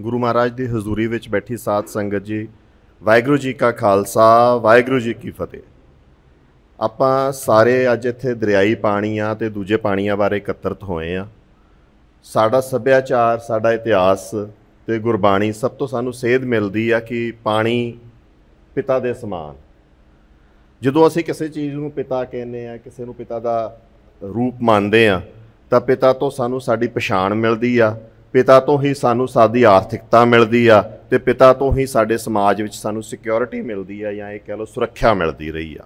ਗੁਰੂ ਮਹਾਰਾਜ ਦੀ ਹਜ਼ੂਰੀ ਵਿੱਚ ਬੈਠੀ ਸਾਧ ਸੰਗਤ ਜੀ ਵਾਹਿਗੁਰੂ ਜੀ ਕਾ ਖਾਲਸਾ ਵਾਹਿਗੁਰੂ ਜੀ ਕੀ ਫਤਿਹ ਆਪਾਂ ਸਾਰੇ ਅੱਜ ਇੱਥੇ ਦਰਿਆਈ ਪਾਣੀਆਂ ਤੇ ਦੂਜੇ ਪਾਣੀਆਂ ਬਾਰੇ ਇਕੱਤਰਤ ਹੋਏ ਆ ਸਾਡਾ ਸੱਭਿਆਚਾਰ ਸਾਡਾ ਇਤਿਹਾਸ ਤੇ ਗੁਰਬਾਣੀ ਸਭ ਤੋਂ ਸਾਨੂੰ ਸੇਧ ਮਿਲਦੀ ਆ ਕਿ ਪਾਣੀ ਪਿਤਾ ਦੇ ਸਮਾਨ ਜਦੋਂ ਅਸੀਂ ਕਿਸੇ ਚੀਜ਼ ਨੂੰ ਪਿਤਾ ਕਹਿੰਦੇ ਆ ਕਿਸੇ ਨੂੰ ਪਿਤਾ ਦਾ ਰੂਪ ਮੰਨਦੇ ਆ ਤਾਂ ਪਿਤਾ ਤੋਂ ਸਾਨੂੰ ਸਾਡੀ ਪਛਾਣ ਮਿਲਦੀ ਆ ਪਿਤਾ ਤੋਂ ਹੀ ਸਾਨੂੰ ਸਾਡੀ ਆਰਥਿਕਤਾ ਮਿਲਦੀ ਆ ਤੇ ਪਿਤਾ ਤੋਂ ਹੀ ਸਾਡੇ ਸਮਾਜ ਵਿੱਚ ਸਾਨੂੰ ਸਿਕਿਉਰਿਟੀ ਮਿਲਦੀ ਆ ਜਾਂ ਇਹ ਕਹਿ ਲਓ ਸੁਰੱਖਿਆ ਮਿਲਦੀ ਰਹੀ ਆ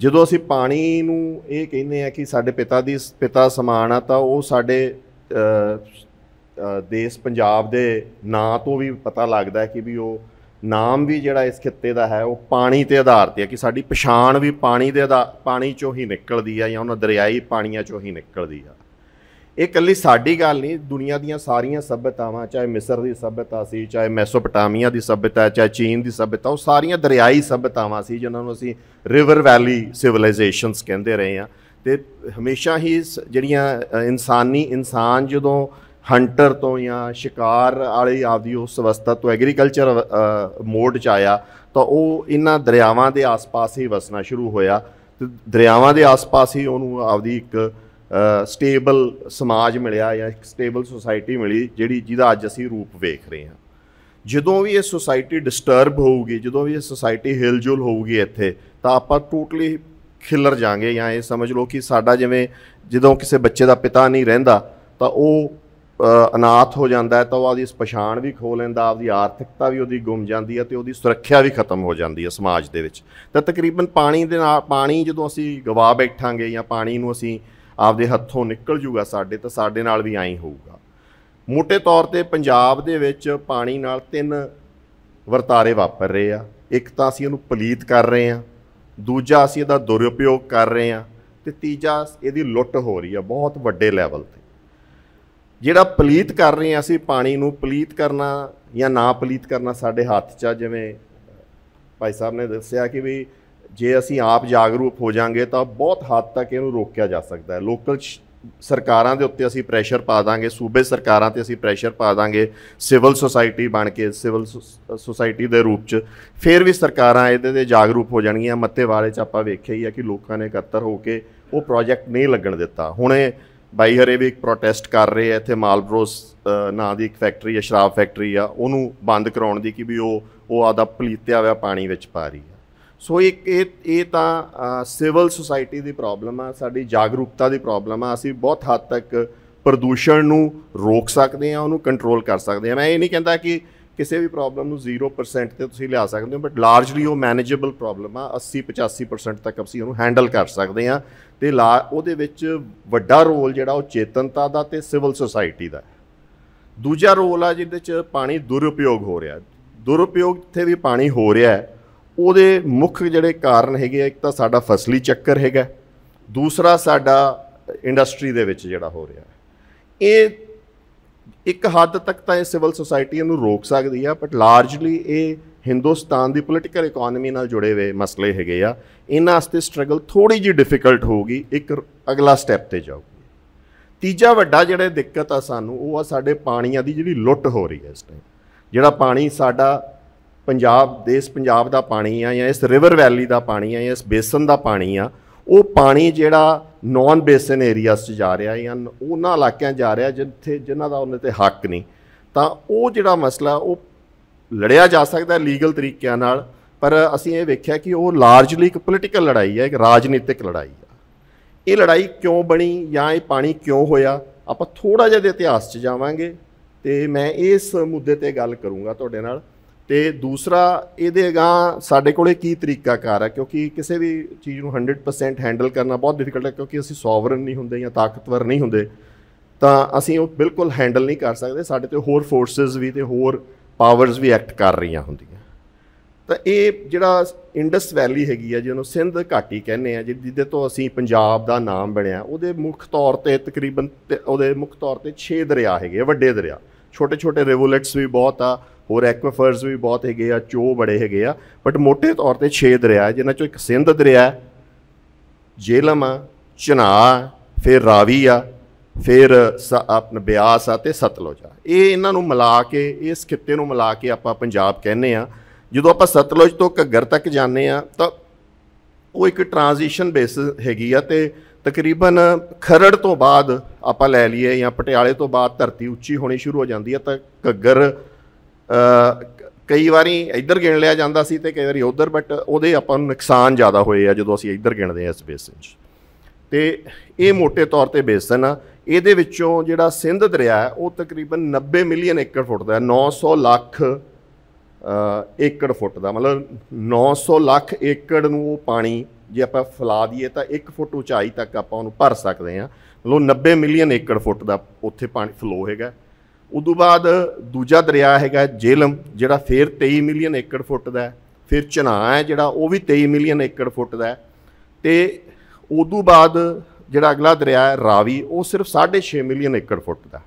ਜਦੋਂ ਅਸੀਂ ਪਾਣੀ ਨੂੰ ਇਹ ਕਹਿੰਦੇ ਆ ਕਿ ਸਾਡੇ ਪਿਤਾ ਦੀ ਪਿਤਾ ਸਮਾਨ ਆ ਤਾਂ ਉਹ ਸਾਡੇ ਦੇਸ਼ ਪੰਜਾਬ ਦੇ ਨਾਂ ਤੋਂ ਵੀ ਪਤਾ ਲੱਗਦਾ ਹੈ ਕਿ ਵੀ ਉਹ ਨਾਮ ਵੀ ਜਿਹੜਾ ਇਸ ਖਿੱਤੇ ਦਾ ਹੈ ਉਹ ਪਾਣੀ ਤੇ ਆਧਾਰਿਤ ਹੈ ਕਿ ਸਾਡੀ ਪਛਾਣ ਵੀ ਪਾਣੀ ਦੇ ਪਾਣੀ ਚੋਂ ਹੀ ਨਿਕਲਦੀ ਆ ਜਾਂ ਉਹਨਾਂ ਦਰਿਆਈ ਪਾਣੀਆਂ ਚੋਂ ਹੀ ਨਿਕਲਦੀ ਆ ਇਹ ਕੱਲੀ ਸਾਡੀ ਗੱਲ ਨਹੀਂ ਦੁਨੀਆ ਦੀਆਂ ਸਾਰੀਆਂ ਸਭਿਆਤਾਵਾਂ ਚਾਹੇ ਮਿਸਰ ਦੀ ਸਭਿਆਤਾ ਸੀ ਚਾਹੇ ਮੈਸੋਪੋਟਾਮੀਆ ਦੀ ਸਭਿਆਤਾ ਚਾਹੇ ਚੀਨ ਦੀ ਸਭਿਆਤਾ ਉਹ ਸਾਰੀਆਂ ਦਰਿਆਈ ਸਭਿਆਤਾਵਾਂ ਸੀ ਜਿਨ੍ਹਾਂ ਨੂੰ ਅਸੀਂ ਰਿਵਰ ਵੈਲੀ ਸਿਵਲਾਈਜੇਸ਼ਨਸ ਕਹਿੰਦੇ ਰਹੇ ਆ ਤੇ ਹਮੇਸ਼ਾ ਹੀ ਜਿਹੜੀਆਂ ਇਨਸਾਨੀ ਇਨਸਾਨ ਜਦੋਂ ਹੰਟਰ ਤੋਂ ਜਾਂ ਸ਼ਿਕਾਰ ਵਾਲੀ ਆਦੀ ਉਸ ਅਵਸਥਾ ਤੋਂ ਐਗਰੀਕਲਚਰ ਮੋਡ ਚ ਆਇਆ ਤਾਂ ਉਹ ਇਹਨਾਂ ਦਰਿਆਵਾਂ ਦੇ ਆਸ-ਪਾਸ ਹੀ ਵਸਣਾ ਸ਼ੁਰੂ ਹੋਇਆ ਤੇ ਦਰਿਆਵਾਂ ਦੇ ਆਸ-ਪਾਸ ਹੀ ਉਹਨੂੰ ਆਪਦੀ ਇੱਕ ਸਟੇਬਲ ਸਮਾਜ ਮਿਲਿਆ ਜਾਂ ਇੱਕ ਸਟੇਬਲ ਸੋਸਾਇਟੀ ਮਿਲੀ ਜਿਹੜੀ ਜਿਹਦਾ ਅੱਜ ਅਸੀਂ ਰੂਪ ਵੇਖ ਰਹੇ ਹਾਂ ਜਦੋਂ ਵੀ ਇਹ ਸੋਸਾਇਟੀ ਡਿਸਟਰਬ ਹੋਊਗੀ ਜਦੋਂ ਵੀ ਇਹ ਸੋਸਾਇਟੀ ਹਿਲਜੁਲ ਹੋਊਗੀ ਇੱਥੇ ਤਾਂ ਆਪਾਂ ਟੋਟਲੀ ਖਿਲਰ ਜਾਾਂਗੇ ਜਾਂ ਇਹ ਸਮਝ ਲਓ ਕਿ ਸਾਡਾ ਜਿਵੇਂ ਜਦੋਂ ਕਿਸੇ ਬੱਚੇ ਦਾ ਪਿਤਾ ਨਹੀਂ ਰਹਿੰਦਾ ਤਾਂ ਉਹ ਅਨਾਥ ਹੋ ਜਾਂਦਾ ਹੈ ਤਾਂ ਉਹ ਆਪਦੀ ਪਛਾਣ ਵੀ ਖੋ ਲੈਂਦਾ ਆਪਦੀ ਆਰਥਿਕਤਾ ਵੀ ਉਹਦੀ ਗੁੰਮ ਜਾਂਦੀ ਹੈ ਤੇ ਉਹਦੀ ਸੁਰੱਖਿਆ ਵੀ ਖਤਮ ਹੋ ਜਾਂਦੀ ਹੈ ਸਮਾਜ ਦੇ ਵਿੱਚ ਤਾਂ ਤਕਰੀਬਨ ਪਾਣੀ ਦੇ ਨਾਲ ਪਾਣੀ ਜਦੋਂ ਅਸੀਂ ਗਵਾ ਬੈਠਾਂਗੇ ਜਾਂ ਪਾਣੀ ਨੂੰ ਅਸੀਂ ਆਪਦੇ ਹੱਥੋਂ ਨਿਕਲ ਜੂਗਾ ਸਾਡੇ ਤਾਂ ਸਾਡੇ ਨਾਲ ਵੀ ਐਂ ਹੋਊਗਾ ਮੋٹے ਤੌਰ ਤੇ ਪੰਜਾਬ ਦੇ ਵਿੱਚ ਪਾਣੀ ਨਾਲ ਤਿੰਨ ਵਰਤਾਰੇ ਵਾਪਰ ਰਹੇ ਆ ਇੱਕ ਤਾਂ ਅਸੀਂ ਇਹਨੂੰ ਪਲੀਤ ਕਰ ਰਹੇ ਆ ਦੂਜਾ ਅਸੀਂ ਇਹਦਾ ਦੁਰਉਪਯੋਗ ਕਰ ਰਹੇ ਆ ਤੇ ਤੀਜਾ ਇਹਦੀ ਲੁੱਟ ਹੋ ਰਹੀ ਆ ਬਹੁਤ ਵੱਡੇ ਲੈਵਲ ਤੇ ਜਿਹੜਾ ਪਲੀਤ ਕਰ ਰਹੇ ਆ ਅਸੀਂ ਪਾਣੀ ਨੂੰ ਪਲੀਤ ਕਰਨਾ ਜਾਂ ਨਾ ਪਲੀਤ ਕਰਨਾ ਸਾਡੇ ਹੱਥ 'ਚ ਆ ਜਿਵੇਂ ਭਾਈ ਸਾਹਿਬ ਨੇ ਦੱਸਿਆ ਕਿ ਵੀ ਜੇ ਅਸੀਂ ਆਪ ਜਾਗਰੂਕ ਹੋ ਜਾਾਂਗੇ ਤਾਂ ਬਹੁਤ ਹੱਦ ਤੱਕ ਇਹਨੂੰ ਰੋਕਿਆ ਜਾ ਸਕਦਾ ਹੈ ਲੋਕਲ ਸਰਕਾਰਾਂ ਦੇ ਉੱਤੇ ਅਸੀਂ ਪ੍ਰੈਸ਼ਰ ਪਾ ਦਾਂਗੇ ਸੂਬੇ ਸਰਕਾਰਾਂ ਤੇ ਅਸੀਂ ਪ੍ਰੈਸ਼ਰ ਪਾ ਦਾਂਗੇ ਸਿਵਲ ਸੁਸਾਇਟੀ ਬਣ ਕੇ ਸਿਵਲ ਸੁਸਾਇਟੀ ਦੇ ਰੂਪ 'ਚ ਫਿਰ ਵੀ ਸਰਕਾਰਾਂ ਇਹਦੇ ਤੇ ਜਾਗਰੂਕ ਹੋ ਜਾਣਗੀਆਂ ਮੱਤੇ ਵਾਲੇ 'ਚ ਆਪਾਂ ਵੇਖਿਆ ਹੀ ਆ ਕਿ ਲੋਕਾਂ ਨੇ ਇਕੱਤਰ ਹੋ ਕੇ ਉਹ ਪ੍ਰੋਜੈਕਟ ਨਹੀਂ ਲੱਗਣ ਦਿੱਤਾ ਹੁਣੇ ਬਾਈ ਹਰੇ ਵੀ ਇੱਕ ਪ੍ਰੋਟੈਸਟ ਕਰ ਰਹੇ ਐ ਇੱਥੇ ਮਾਲਬਰੋਸ ਨਾਂ ਦੀ ਇੱਕ ਫੈਕਟਰੀ ਆ ਸ਼ਰਾਬ ਫੈਕਟਰੀ ਆ ਉਹਨੂੰ ਬੰਦ ਕਰਾਉਣ ਦੀ ਕਿ ਵੀ ਉਹ ਉਹ ਆਦਾ ਪਲੀਤਿਆ ਹੋਇਆ ਪਾਣੀ ਵਿੱਚ ਪਾ ਰਹੀ ਆ ਸੋ ਇਹ ਇਹ ਇਹ ਤਾਂ ਸਿਵਲ ਸੁਸਾਇਟੀ ਦੀ ਪ੍ਰੋਬਲਮ ਆ ਸਾਡੀ ਜਾਗਰੂਕਤਾ ਦੀ ਪ੍ਰੋਬਲਮ ਆ ਅਸੀਂ ਬਹੁਤ ਹੱਦ ਤੱਕ ਪ੍ਰਦੂਸ਼ਣ ਨੂੰ ਰੋਕ ਸਕਦੇ ਆ ਉਹਨੂੰ ਕੰਟਰੋਲ ਕਰ ਸਕਦੇ ਆ ਮੈਂ ਇਹ ਨਹੀਂ ਕਹਿੰਦਾ ਕਿ ਕਿਸੇ ਵੀ ਪ੍ਰੋਬਲਮ ਨੂੰ 0% ਤੇ ਤੁਸੀਂ ਲਿਆ ਸਕਦੇ ਹੋ ਬਟ ਲਾਰਜਲੀ ਉਹ ਮੈਨੇਜੇਬਲ ਪ੍ਰੋਬਲਮ ਆ 80 85% ਤੱਕ ਅਸੀਂ ਉਹਨੂੰ ਹੈਂਡਲ ਕਰ ਸਕਦੇ ਆ ਤੇ ਉਹਦੇ ਵਿੱਚ ਵੱਡਾ ਰੋਲ ਜਿਹੜਾ ਉਹ ਚੇਤਨਤਾ ਦਾ ਤੇ ਸਿਵਲ ਸੁਸਾਇਟੀ ਦਾ ਦੂਜਾ ਰੋਲ ਆ ਜਿਹਦੇ ਚ ਪਾਣੀ ਦੁਰਉਪਯੋਗ ਹੋ ਰਿਹਾ ਦੁਰਉਪਯੋਗ ਤੇ ਵੀ ਪਾਣੀ ਹੋ ਰਿਹਾ ਹੈ ਉਹਦੇ ਮੁੱਖ ਜਿਹੜੇ ਕਾਰਨ ਹੈਗੇ ਆ ਇੱਕ ਤਾਂ ਸਾਡਾ ਫਸਲੀ ਚੱਕਰ ਹੈਗਾ ਦੂਸਰਾ ਸਾਡਾ ਇੰਡਸਟਰੀ ਦੇ ਵਿੱਚ ਜਿਹੜਾ ਹੋ ਰਿਹਾ ਇਹ ਇੱਕ ਹੱਦ ਤੱਕ ਤਾਂ ਇਹ ਸਿਵਲ ਸੁਸਾਇਟੀ ਨੂੰ ਰੋਕ ਸਕਦੀ ਆ ਬਟ ਲਾਰਜਲੀ ਇਹ ਹਿੰਦੁਸਤਾਨ ਦੀ ਪੋਲਿਟੀਕਲ ਇਕਨੋਮੀ ਨਾਲ ਜੁੜੇ ਹੋਏ ਮਸਲੇ ਹੈਗੇ ਆ ਇਹਨਾਂ ਵਾਸਤੇ ਸਟਰਗਲ ਥੋੜੀ ਜੀ ਡਿਫਿਕਲਟ ਹੋਊਗੀ ਇੱਕ ਅਗਲਾ ਸਟੈਪ ਤੇ ਜਾਊਗੀ ਤੀਜਾ ਵੱਡਾ ਜਿਹੜਾ ਦਿੱਕਤ ਆ ਸਾਨੂੰ ਉਹ ਆ ਸਾਡੇ ਪਾਣੀਆਂ ਦੀ ਜਿਹੜੀ ਲੁੱਟ ਹੋ ਰਹੀ ਹੈ ਇਸ ਟਾਈਮ ਜਿਹੜਾ ਪਾਣੀ ਸਾਡਾ ਪੰਜਾਬ ਦੇਸ ਪੰਜਾਬ ਦਾ ਪਾਣੀ ਆ ਜਾਂ ਇਸ ਰਿਵਰ ਵੈਲੀ ਦਾ ਪਾਣੀ ਆ ਜਾਂ ਇਸ ਬੇਸਨ ਦਾ ਪਾਣੀ ਆ ਉਹ ਪਾਣੀ ਜਿਹੜਾ ਨਾਨ ਬੇਸਨ ਏਰੀਆਸ 'ਚ ਜਾ ਰਿਹਾ ਜਾਂ ਉਹਨਾਂ ਇਲਾਕਿਆਂ ਜਾ ਰਿਹਾ ਜਿੱਥੇ ਜਿਨ੍ਹਾਂ ਦਾ ਉਹਨਾਂ ਤੇ ਹੱਕ ਨਹੀਂ ਤਾਂ ਉਹ ਜਿਹੜਾ ਮਸਲਾ ਉਹ ਲੜਿਆ ਜਾ ਸਕਦਾ ਲੀਗਲ ਤਰੀਕਿਆਂ ਨਾਲ ਪਰ ਅਸੀਂ ਇਹ ਵੇਖਿਆ ਕਿ ਉਹ ਲਾਰਜਲੀ ਇੱਕ ਪੋਲਿਟੀਕਲ ਲੜਾਈ ਹੈ ਇੱਕ ਰਾਜਨੀਤਿਕ ਲੜਾਈ ਹੈ ਇਹ ਲੜਾਈ ਕਿਉਂ ਬਣੀ ਜਾਂ ਇਹ ਪਾਣੀ ਕਿਉਂ ਹੋਇਆ ਆਪਾਂ ਥੋੜਾ ਜਿਹਾ ਦੇ ਇਤਿਹਾਸ 'ਚ ਜਾਵਾਂਗੇ ਤੇ ਮੈਂ ਇਸ ਮੁੱਦੇ ਤੇ ਗੱਲ ਕਰੂੰਗਾ ਤੁਹਾਡੇ ਨਾਲ ਤੇ ਦੂਸਰਾ ਇਹਦੇ ਅਗਾ ਸਾਡੇ ਕੋਲੇ ਕੀ ਤਰੀਕਾਕਾਰ ਹੈ ਕਿਉਂਕਿ ਕਿਸੇ ਵੀ ਚੀਜ਼ ਨੂੰ 100% ਹੈਂਡਲ ਕਰਨਾ ਬਹੁਤ ਡਿਫਿਕਲਟ ਹੈ ਕਿਉਂਕਿ ਅਸੀਂ ਸੋਵਰਨ ਨਹੀਂ ਹੁੰਦੇ ਜਾਂ ਤਾਕਤਵਰ ਨਹੀਂ ਹੁੰਦੇ ਤਾਂ ਅਸੀਂ ਉਹ ਬਿਲਕੁਲ ਹੈਂਡਲ ਨਹੀਂ ਕਰ ਸਕਦੇ ਸਾਡੇ ਤੇ ਹੋਰ ਫੋਰਸਸ ਵੀ ਤੇ ਹੋਰ ਪਾਵਰਸ ਵੀ ਐਕਟ ਕਰ ਰਹੀਆਂ ਹੁੰਦੀਆਂ ਤਾਂ ਇਹ ਜਿਹੜਾ ਇੰਡਸ ਵੈਲੀ ਹੈਗੀ ਆ ਜਿਹਨੂੰ ਸਿੰਧ ਘਾਟੀ ਕਹਿੰਦੇ ਆ ਜਿਹਦੇ ਤੋਂ ਅਸੀਂ ਪੰਜਾਬ ਦਾ ਨਾਮ ਬਣਿਆ ਉਹਦੇ ਮੁੱਖ ਤੌਰ ਤੇ ਤਕਰੀਬਨ ਉਹਦੇ ਮੁੱਖ ਤੌਰ ਤੇ 6 ਦਰਿਆ ਹੈਗੇ ਵੱਡੇ ਦਰਿਆ ਛੋਟੇ ਛੋਟੇ ਰਿਵੋਲਟਸ ਵੀ ਬਹੁਤ ਆ ਹੋਰ ਐਕਵਾਫਰਸ ਵੀ ਬਹੁਤ ਹੈਗੇ ਆ ਚੋ ਬੜੇ ਹੈਗੇ ਆ ਬਟ ਮੋٹے ਤੌਰ ਤੇ ਛੇ ਦਰਿਆ ਜਿਨ੍ਹਾਂ ਚੋਂ ਇੱਕ ਸਿੰਧ ਦਰਿਆ ਜੇਲਮ ਚਨਾ ਫਿਰ ਰਾਵੀ ਆ ਫਿਰ ਆਪਣ ਬਿਆਸ ਆ ਤੇ ਸਤਲੁਜ ਆ ਇਹ ਇਹਨਾਂ ਨੂੰ ਮਿਲਾ ਕੇ ਇਸ ਖਿੱਤੇ ਨੂੰ ਮਿਲਾ ਕੇ ਆਪਾਂ ਪੰਜਾਬ ਕਹਿੰਦੇ ਆ ਜਦੋਂ ਆਪਾਂ ਸਤਲੁਜ ਤੋਂ ਘੱਗਰ ਤੱਕ ਜਾਂਦੇ ਆ ਤਾਂ ਉਹ ਇੱਕ ਟ੍ਰਾਂਜੀਸ਼ਨ ਬੇਸ ਹੈਗੀ ਆ ਤੇ ਤਕਰੀਬਨ ਖਰੜ ਤੋਂ ਬਾਅਦ ਆਪਾਂ ਲੈ ਲਈਏ ਜਾਂ ਪਟਿਆਲੇ ਤੋਂ ਬਾਅਦ ਧਰਤੀ ਉੱਚੀ ਹੋਣੀ ਸ਼ੁਰੂ ਹੋ ਜਾਂਦੀ ਆ ਤਾਂ ਘੱਗਰ ਕਈ ਵਾਰੀ ਇੱਧਰ ਗਿਣ ਲਿਆ ਜਾਂਦਾ ਸੀ ਤੇ ਕਈ ਵਾਰੀ ਉੱਧਰ ਬਟ ਉਹਦੇ ਆਪਾਂ ਨੂੰ ਨੁਕਸਾਨ ਜ਼ਿਆਦਾ ਹੋਏ ਆ ਜਦੋਂ ਅਸੀਂ ਇੱਧਰ ਗਿਣਦੇ ਆ ਇਸ ਬੇਸਿਨ 'ਚ ਤੇ ਇਹ ਮੋٹے ਤੌਰ ਤੇ ਬੇਸਿਨ ਆ ਇਹਦੇ ਵਿੱਚੋਂ ਜਿਹੜਾ ਸਿੰਧ ਦਰਿਆ ਹੈ ਉਹ ਤਕਰੀਬਨ 90 ਮਿਲੀਅਨ ਏਕੜ ਫੁੱਟ ਦਾ 900 ਲੱਖ ਏਕੜ ਫੁੱਟ ਦਾ ਮਤਲਬ 900 ਲੱਖ ਏਕੜ ਨੂੰ ਉਹ ਪਾਣੀ ਜੇ ਆਪਾਂ ਫਲਾ ਦਈਏ ਤਾਂ 1 ਫੁੱਟ ਉਚਾਈ ਤੱਕ ਆਪਾਂ ਉਹਨੂੰ ਭਰ ਸਕਦੇ ਆ ਮਤਲਬ 90 ਮਿਲੀਅਨ ਏਕੜ ਫੁੱਟ ਦਾ ਉੱਥੇ ਪਾਣੀ ਫਲੋ ਹੈਗਾ ਉਦੋਂ ਬਾਅਦ ਦੂਜਾ ਦਰਿਆ ਹੈਗਾ ਜੇਲਮ ਜਿਹੜਾ ਫੇਰ 23 ਮਿਲੀਅਨ ਏਕੜ ਫੁੱਟ ਦਾ ਫਿਰ ਚਨਾ ਹੈ ਜਿਹੜਾ ਉਹ ਵੀ 23 ਮਿਲੀਅਨ ਏਕੜ ਫੁੱਟ ਦਾ ਤੇ ਉਦੋਂ ਬਾਅਦ ਜਿਹੜਾ ਅਗਲਾ ਦਰਿਆ ਹੈ ਰਾਵੀ ਉਹ ਸਿਰਫ 6.5 ਮਿਲੀਅਨ ਏਕੜ ਫੁੱਟ ਦਾ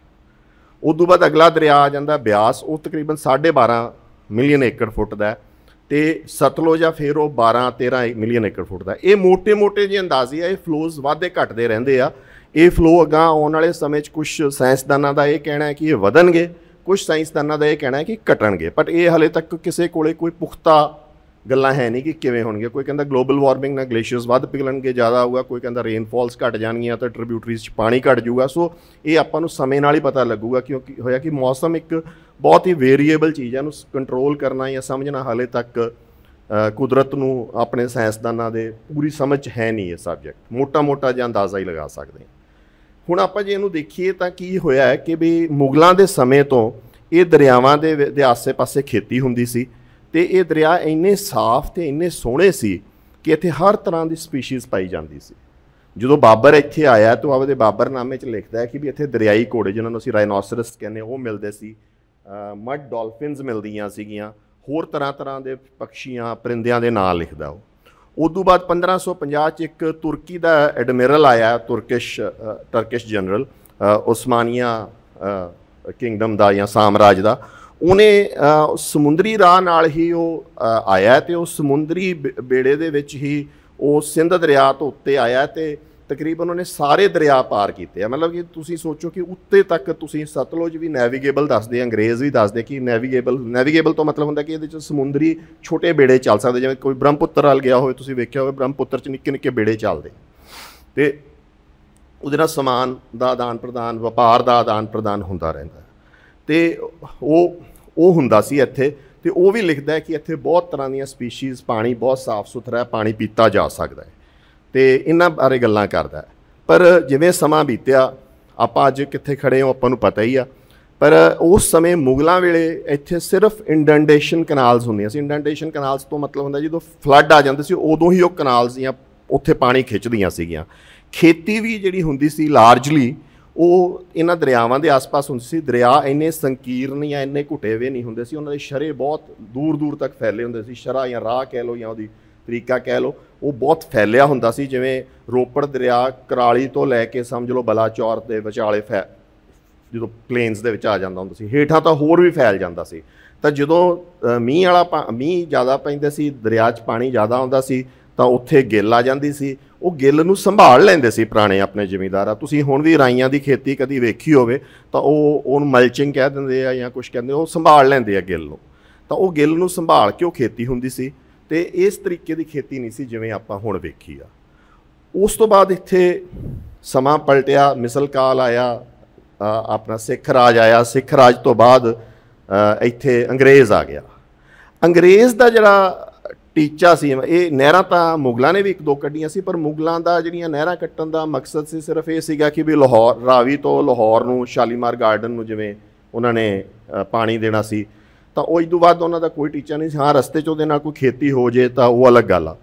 ਉਦੋਂ ਬਾਅਦ ਅਗਲਾ ਦਰਿਆ ਆ ਜਾਂਦਾ ਬਿਆਸ ਉਹ ਤਕਰੀਬਨ 12.5 ਮਿਲੀਅਨ ਏਕੜ ਫੁੱਟ ਦਾ ਤੇ ਸਤਲੁਜ ਆ ਫਿਰ ਉਹ 12 13 ਮਿਲੀਅਨ ਏਕੜ ਫੁੱਟ ਦਾ ਇਹ ਮੋٹے-ਮੋٹے ਜਿਹੇ ਅੰਦਾਜ਼ੇ ਆ ਇਹ ਫਲੋਜ਼ ਵਾਧੇ ਘਟਦੇ ਰਹਿੰਦੇ ਆ ਇਹ ਫਲੋ ਅਗਾ ਆਉਣ ਵਾਲੇ ਸਮੇਂ 'ਚ ਕੁਝ ਸਾਇੰਸਦਾਨਾਂ ਦਾ ਇਹ ਕਹਿਣਾ ਹੈ ਕਿ ਇਹ ਵਧਣਗੇ ਕੁਝ ਸਾਇੰਸਦਾਨਾਂ ਦਾ ਇਹ ਕਹਿਣਾ ਹੈ ਕਿ ਘਟਣਗੇ ਬਟ ਇਹ ਹਲੇ ਤੱਕ ਕਿਸੇ ਕੋਲੇ ਕੋਈ ਪੁਖਤਾ ਗੱਲਾਂ ਹੈ ਨਹੀਂ ਕਿ ਕਿਵੇਂ ਹੋਣਗੇ ਕੋਈ ਕਹਿੰਦਾ ਗਲੋਬਲ ਵਾਰਮਿੰਗ ਨਾਲ ਗਲੇਸ਼ੀਅਰਸ ਵੱਧ ਪਿਘਲਣਗੇ ਜ਼ਿਆਦਾ ਹੋਊਗਾ ਕੋਈ ਕਹਿੰਦਾ ਰੇਨਫਾਲਸ ਘਟ ਜਾਣਗੀਆਂ ਤਾਂ ਟ੍ਰਿਬਿਊਟਰੀਜ਼ 'ਚ ਪਾਣੀ ਘਟ ਜਾਊਗਾ ਸੋ ਇਹ ਆਪਾਂ ਨੂੰ ਸਮੇਂ ਨਾਲ ਹੀ ਪਤਾ ਲੱਗੂਗਾ ਕਿਉਂਕਿ ਹੋਇਆ ਕਿ ਮੌਸਮ ਇੱਕ ਬਹੁਤ ਹੀ ਵੇਰੀਏਬਲ ਚੀਜ਼ ਹੈ ਨੂੰ ਕੰਟਰੋਲ ਕਰਨਾ ਜਾਂ ਸਮਝਣਾ ਹਾਲੇ ਤੱਕ ਕੁਦਰਤ ਨੂੰ ਆਪਣੇ ਸਾਇੰਸਦਾਨਾਂ ਦੇ ਪੂਰੀ ਸਮਝ ਹੈ ਨਹੀਂ ਇਹ ਸਬਜੈਕਟ ਮੋਟਾ-ਮੋਟਾ ਜਾਂ ਅੰਦਾਜ਼ਾ ਹੀ ਲਗਾ ਸਕਦੇ ਹਾਂ ਹੁਣ ਆਪਾਂ ਜੇ ਇਹਨੂੰ ਦੇਖੀਏ ਤਾਂ ਕੀ ਹੋਇਆ ਹੈ ਕਿ ਵੀ ਮੁਗਲਾਂ ਦੇ ਸਮੇਂ ਤੋਂ ਇਹ ਦਰਿਆਵਾਂ ਦੇ ਦੇ ਆਸ ਪਾਸੇ ਖੇਤੀ ਹੁੰਦੀ ਸੀ ਤੇ ਇਹ ਦਰਿਆ ਇੰਨੇ ਸਾਫ਼ ਤੇ ਇੰਨੇ ਸੋਹਣੇ ਸੀ ਕਿ ਇੱਥੇ ਹਰ ਤਰ੍ਹਾਂ ਦੀ ਸਪੀਸੀਜ਼ ਪਾਈ ਜਾਂਦੀ ਸੀ ਜਦੋਂ ਬਾਬਰ ਇੱਥੇ ਆਇਆ ਤਾਂ ਆਪਦੇ ਨਾਮੇ 'ਚ ਲਿਖਦਾ ਹੈ ਕਿ ਵੀ ਇੱਥੇ ਦਰਿਆਈ ਘੋੜੇ ਜਿਨ੍ਹਾਂ ਨੂੰ ਅਸੀਂ ਰਾਈਨੋਸਰਸ ਕਹਿੰਦੇ ਉਹ ਮਿਲਦੇ ਸੀ ਮੱਡ ਡਾਲਫਿਨਸ ਮਿਲਦੀਆਂ ਸੀਗੀਆਂ ਹੋਰ ਤਰ੍ਹਾਂ ਤਰ੍ਹਾਂ ਦੇ ਪੰਛੀਆਂ ਪਰਿੰਦਿਆਂ ਦੇ ਨਾਂ ਲਿਖਦਾ ਉਹ ਉਦੋਂ ਬਾਅਦ 1550 ਚ ਇੱਕ ਤੁਰਕੀ ਦਾ ਐਡਮਿਰਲ ਆਇਆ ਤੁਰਕਿਸ਼ ਟਰਕਿਸ਼ ਜਨਰਲ ਉਸਮਾਨੀਆ ਕਿੰਗਡਮ ਦਾ ਜਾਂ ਸਾਮਰਾਜ ਦਾ ਉਹਨੇ ਸਮੁੰਦਰੀ ਰਾਹ ਨਾਲ ਹੀ ਉਹ ਆਇਆ ਤੇ ਉਹ ਸਮੁੰਦਰੀ ਬੇੜੇ ਦੇ ਵਿੱਚ ਹੀ ਉਹ ਸਿੰਧ ਦਰਿਆ ਤੋਂ ਉੱਤੇ ਆਇਆ ਤੇ ਤਕਰੀਬਨ ਉਹਨੇ ਸਾਰੇ ਦਰਿਆ ਪਾਰ ਕੀਤੇ ਆ ਮਤਲਬ ਕਿ ਤੁਸੀਂ ਸੋਚੋ ਕਿ ਉੱਤੇ ਤੱਕ ਤੁਸੀਂ ਸਤਲੁਜ ਵੀ ਨੈਵੀਗੇਬਲ ਦੱਸਦੇ ਅੰਗਰੇਜ਼ ਵੀ ਦੱਸਦੇ ਕਿ ਨੈਵੀਗੇਬਲ ਨੈਵੀਗੇਬਲ ਤੋਂ ਮਤਲਬ ਹੁੰਦਾ ਕਿ ਇਹਦੇ ਚ ਸਮੁੰਦਰੀ ਛੋਟੇ ਬੇੜੇ ਚੱਲ ਸਕਦੇ ਜਿਵੇਂ ਕੋਈ ਬ੍ਰਹਮਪੁੱਤਰ ਵੱਲ ਗਿਆ ਹੋਵੇ ਤੁਸੀਂ ਵੇਖਿਆ ਹੋਵੇ ਬ੍ਰਹਮਪੁੱਤਰ ਚ ਨਿੱਕੇ ਨਿੱਕੇ ਬੇੜੇ ਚੱਲਦੇ ਤੇ ਉਹਦੇ ਨਾਲ ਸਮਾਨ ਦਾ ਆਦਾਨ ਪ੍ਰਦਾਨ ਵਪਾਰ ਦਾ ਆਦਾਨ ਪ੍ਰਦਾਨ ਹੁੰਦਾ ਰਹਿੰਦਾ ਤੇ ਉਹ ਉਹ ਹੁੰਦਾ ਸੀ ਇੱਥੇ ਤੇ ਉਹ ਵੀ ਲਿਖਦਾ ਹੈ ਕਿ ਇੱਥੇ ਬਹੁਤ ਤਰ੍ਹਾਂ ਦੀਆਂ ਸਪੀਸੀਜ਼ ਪਾਣੀ ਬਹੁਤ ਸਾਫ਼ ਸੁਥਰਾ ਹੈ ਪਾਣੀ ਪੀਤਾ ਜਾ ਸਕਦਾ ਹੈ ਤੇ ਇਹਨਾਂ ਬਾਰੇ ਗੱਲਾਂ ਕਰਦਾ ਪਰ ਜਿਵੇਂ ਸਮਾਂ ਬੀਤਿਆ ਆਪਾਂ ਅੱਜ ਕਿੱਥੇ ਖੜੇ ਹਾਂ ਆਪਾਂ ਨੂੰ ਪਤਾ ਹੀ ਆ ਪਰ ਉਸ ਸਮੇਂ ਮੁਗਲਾਂ ਵੇਲੇ ਇੱਥੇ ਸਿਰਫ ਇੰਡੈਂਟੇਸ਼ਨ ਕਨਾਲਸ ਹੁੰਦੀਆਂ ਸੀ ਇੰਡੈਂਟੇਸ਼ਨ ਕਨਾਲਸ ਤੋਂ ਮਤਲਬ ਹੁੰਦਾ ਜਦੋਂ ਫਲੱਡ ਆ ਜਾਂਦੇ ਸੀ ਉਦੋਂ ਹੀ ਉਹ ਕਨਾਲਸ ਦੀਆਂ ਉੱਥੇ ਪਾਣੀ ਖਿੱਚਦੀਆਂ ਸੀਗੀਆਂ ਖੇਤੀ ਵੀ ਜਿਹੜੀ ਹੁੰਦੀ ਸੀ ਲਾਰਜਲੀ ਉਹ ਇਹਨਾਂ ਦਰਿਆਵਾਂ ਦੇ ਆਸ-ਪਾਸ ਹੁੰਦੀ ਸੀ ਦਰਿਆ ਇੰਨੇ ਸੰਕੀਰਨ ਨਹੀਂ ਇੰਨੇ ਘੁੱਟੇ ਨਹੀਂ ਹੁੰਦੇ ਸੀ ਉਹਨਾਂ ਦੇ ਸ਼ਰੇ ਬਹੁਤ ਦੂਰ-ਦੂਰ ਤੱਕ ਫੈਲੇ ਹੁੰਦੇ ਸੀ ਸ਼ਰਾ ਜਾਂ ਰਾਹ ਕਹਿ ਲੋ ਜਾਂ ਉਹਦੀ ਤਰੀਕਾ ਕਹਿ ਲਓ ਉਹ ਬਹੁਤ ਫੈਲਿਆ ਹੁੰਦਾ ਸੀ ਜਿਵੇਂ ਰੋਪੜ ਦਰਿਆ ਕਰਾਲੀ ਤੋਂ ਲੈ ਕੇ ਸਮਝ ਲਓ ਬਲਾਚੌਰ ਦੇ ਵਿਚਾਲੇ ਫੈ ਜਦੋਂ ਪਲੇਨਸ ਦੇ ਵਿੱਚ ਆ ਜਾਂਦਾ ਹੁੰਦਾ ਸੀ ਹੇਠਾਂ ਤਾਂ ਹੋਰ ਵੀ ਫੈਲ ਜਾਂਦਾ ਸੀ ਤਾਂ ਜਦੋਂ ਮੀਂਹ ਵਾਲਾ ਮੀਂਹ ਜ਼ਿਆਦਾ ਪੈਂਦਾ ਸੀ ਦਰਿਆ 'ਚ ਪਾਣੀ ਜ਼ਿਆਦਾ ਆਉਂਦਾ ਸੀ ਤਾਂ ਉੱਥੇ ਗਿੱਲ ਆ ਜਾਂਦੀ ਸੀ ਉਹ ਗਿੱਲ ਨੂੰ ਸੰਭਾਲ ਲੈਂਦੇ ਸੀ ਪੁਰਾਣੇ ਆਪਣੇ ਜ਼ਿਮੀਦਾਰਾ ਤੁਸੀਂ ਹੁਣ ਵੀ ਰਾਈਆਂ ਦੀ ਖੇਤੀ ਕਦੀ ਵੇਖੀ ਹੋਵੇ ਤਾਂ ਉਹ ਉਹਨੂੰ ਮਲਚਿੰਗ ਕਹਿ ਦਿੰਦੇ ਆ ਜਾਂ ਕੁਝ ਕਹਿੰਦੇ ਉਹ ਸੰਭਾਲ ਲੈਂਦੇ ਆ ਗਿੱਲ ਨੂੰ ਤਾਂ ਉਹ ਗਿੱਲ ਨੂੰ ਸੰਭਾਲ ਕੇ ਉਹ ਖੇਤੀ ਹੁੰਦੀ ਸੀ ਤੇ ਇਸ ਤਰੀਕੇ ਦੀ ਖੇਤੀ ਨਹੀਂ ਸੀ ਜਿਵੇਂ ਆਪਾਂ ਹੁਣ ਵੇਖੀ ਆ ਉਸ ਤੋਂ ਬਾਅਦ ਇੱਥੇ ਸਮਾਂ ਪਲਟਿਆ ਮਿਸਲ ਕਾਲ ਆਇਆ ਆਪਣਾ ਸਿੱਖ ਰਾਜ ਆਇਆ ਸਿੱਖ ਰਾਜ ਤੋਂ ਬਾਅਦ ਇੱਥੇ ਅੰਗਰੇਜ਼ ਆ ਗਿਆ ਅੰਗਰੇਜ਼ ਦਾ ਜਿਹੜਾ ਟੀਚਾ ਸੀ ਇਹ ਨਹਿਰਾਂ ਤਾਂ ਮੁਗਲਾਂ ਨੇ ਵੀ ਇੱਕ ਦੋ ਕੱਢੀਆਂ ਸੀ ਪਰ ਮੁਗਲਾਂ ਦਾ ਜਿਹੜੀਆਂ ਨਹਿਰਾਂ ਕੱਟਣ ਦਾ ਮਕਸਦ ਸੀ ਸਿਰਫ ਇਹ ਸੀਗਾ ਕਿ ਵੀ ਲਾਹੌਰ ਰਾਵੀ ਤੋਂ ਲਾਹੌਰ ਨੂੰ ਸ਼ਾਲੀਮਾਰ ਗਾਰਡਨ ਨੂੰ ਜਿਵੇਂ ਉਹਨਾਂ ਨੇ ਪਾਣੀ ਦੇਣਾ ਸੀ ਤਾਂ ਉਹ ਇਦੋਂ ਬਾਅਦ ਉਹਨਾਂ ਦਾ ਕੋਈ ਟੀਚਾ ਨਹੀਂ ਸੀ ਹਾਂ ਰਸਤੇ 'ਚ ਉਹਦੇ ਨਾਲ ਕੋਈ ਖੇਤੀ ਹੋ ਜੇ ਤਾਂ ਉਹ ਅਲੱਗ ਗੱਲ ਆ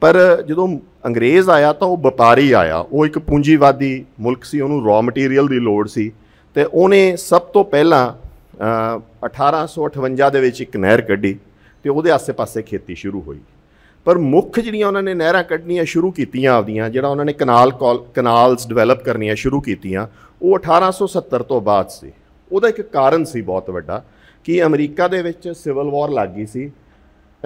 ਪਰ ਜਦੋਂ ਅੰਗਰੇਜ਼ ਆਇਆ ਤਾਂ ਉਹ ਵਪਾਰੀ ਆਇਆ ਉਹ ਇੱਕ ਪੂੰਜੀਵਾਦੀ ਮੁਲਕ ਸੀ ਉਹਨੂੰ ਰॉ ਮਟੀਰੀਅਲ ਦੀ ਲੋੜ ਸੀ ਤੇ ਉਹਨੇ ਸਭ ਤੋਂ ਪਹਿਲਾਂ 1858 ਦੇ ਵਿੱਚ ਇੱਕ ਨਹਿਰ ਕੱਢੀ ਤੇ ਉਹਦੇ ਆਸ ਪਾਸੇ ਖੇਤੀ ਸ਼ੁਰੂ ਹੋਈ ਪਰ ਮੁੱਖ ਜਿਹੜੀਆਂ ਉਹਨਾਂ ਨੇ ਨਹਿਰਾਂ ਕੱਢਣੀਆਂ ਸ਼ੁਰੂ ਕੀਤੀਆਂ ਆਪਦੀਆਂ ਜਿਹੜਾ ਉਹਨਾਂ ਨੇ ਕਨਾਲ ਕਨਾਲਸ ਡਿਵੈਲਪ ਕਰਨੀਆਂ ਸ਼ੁਰੂ ਕੀਤੀਆਂ ਉਹ 1870 ਤੋਂ ਬਾਅਦ ਸੀ ਉਹਦਾ ਇੱਕ ਕਾਰਨ ਸੀ ਬਹੁਤ ਵੱਡਾ ਕਿ ਅਮਰੀਕਾ ਦੇ ਵਿੱਚ ਸਿਵਲ ਵਾਰ ਲੱਗ ਗਈ ਸੀ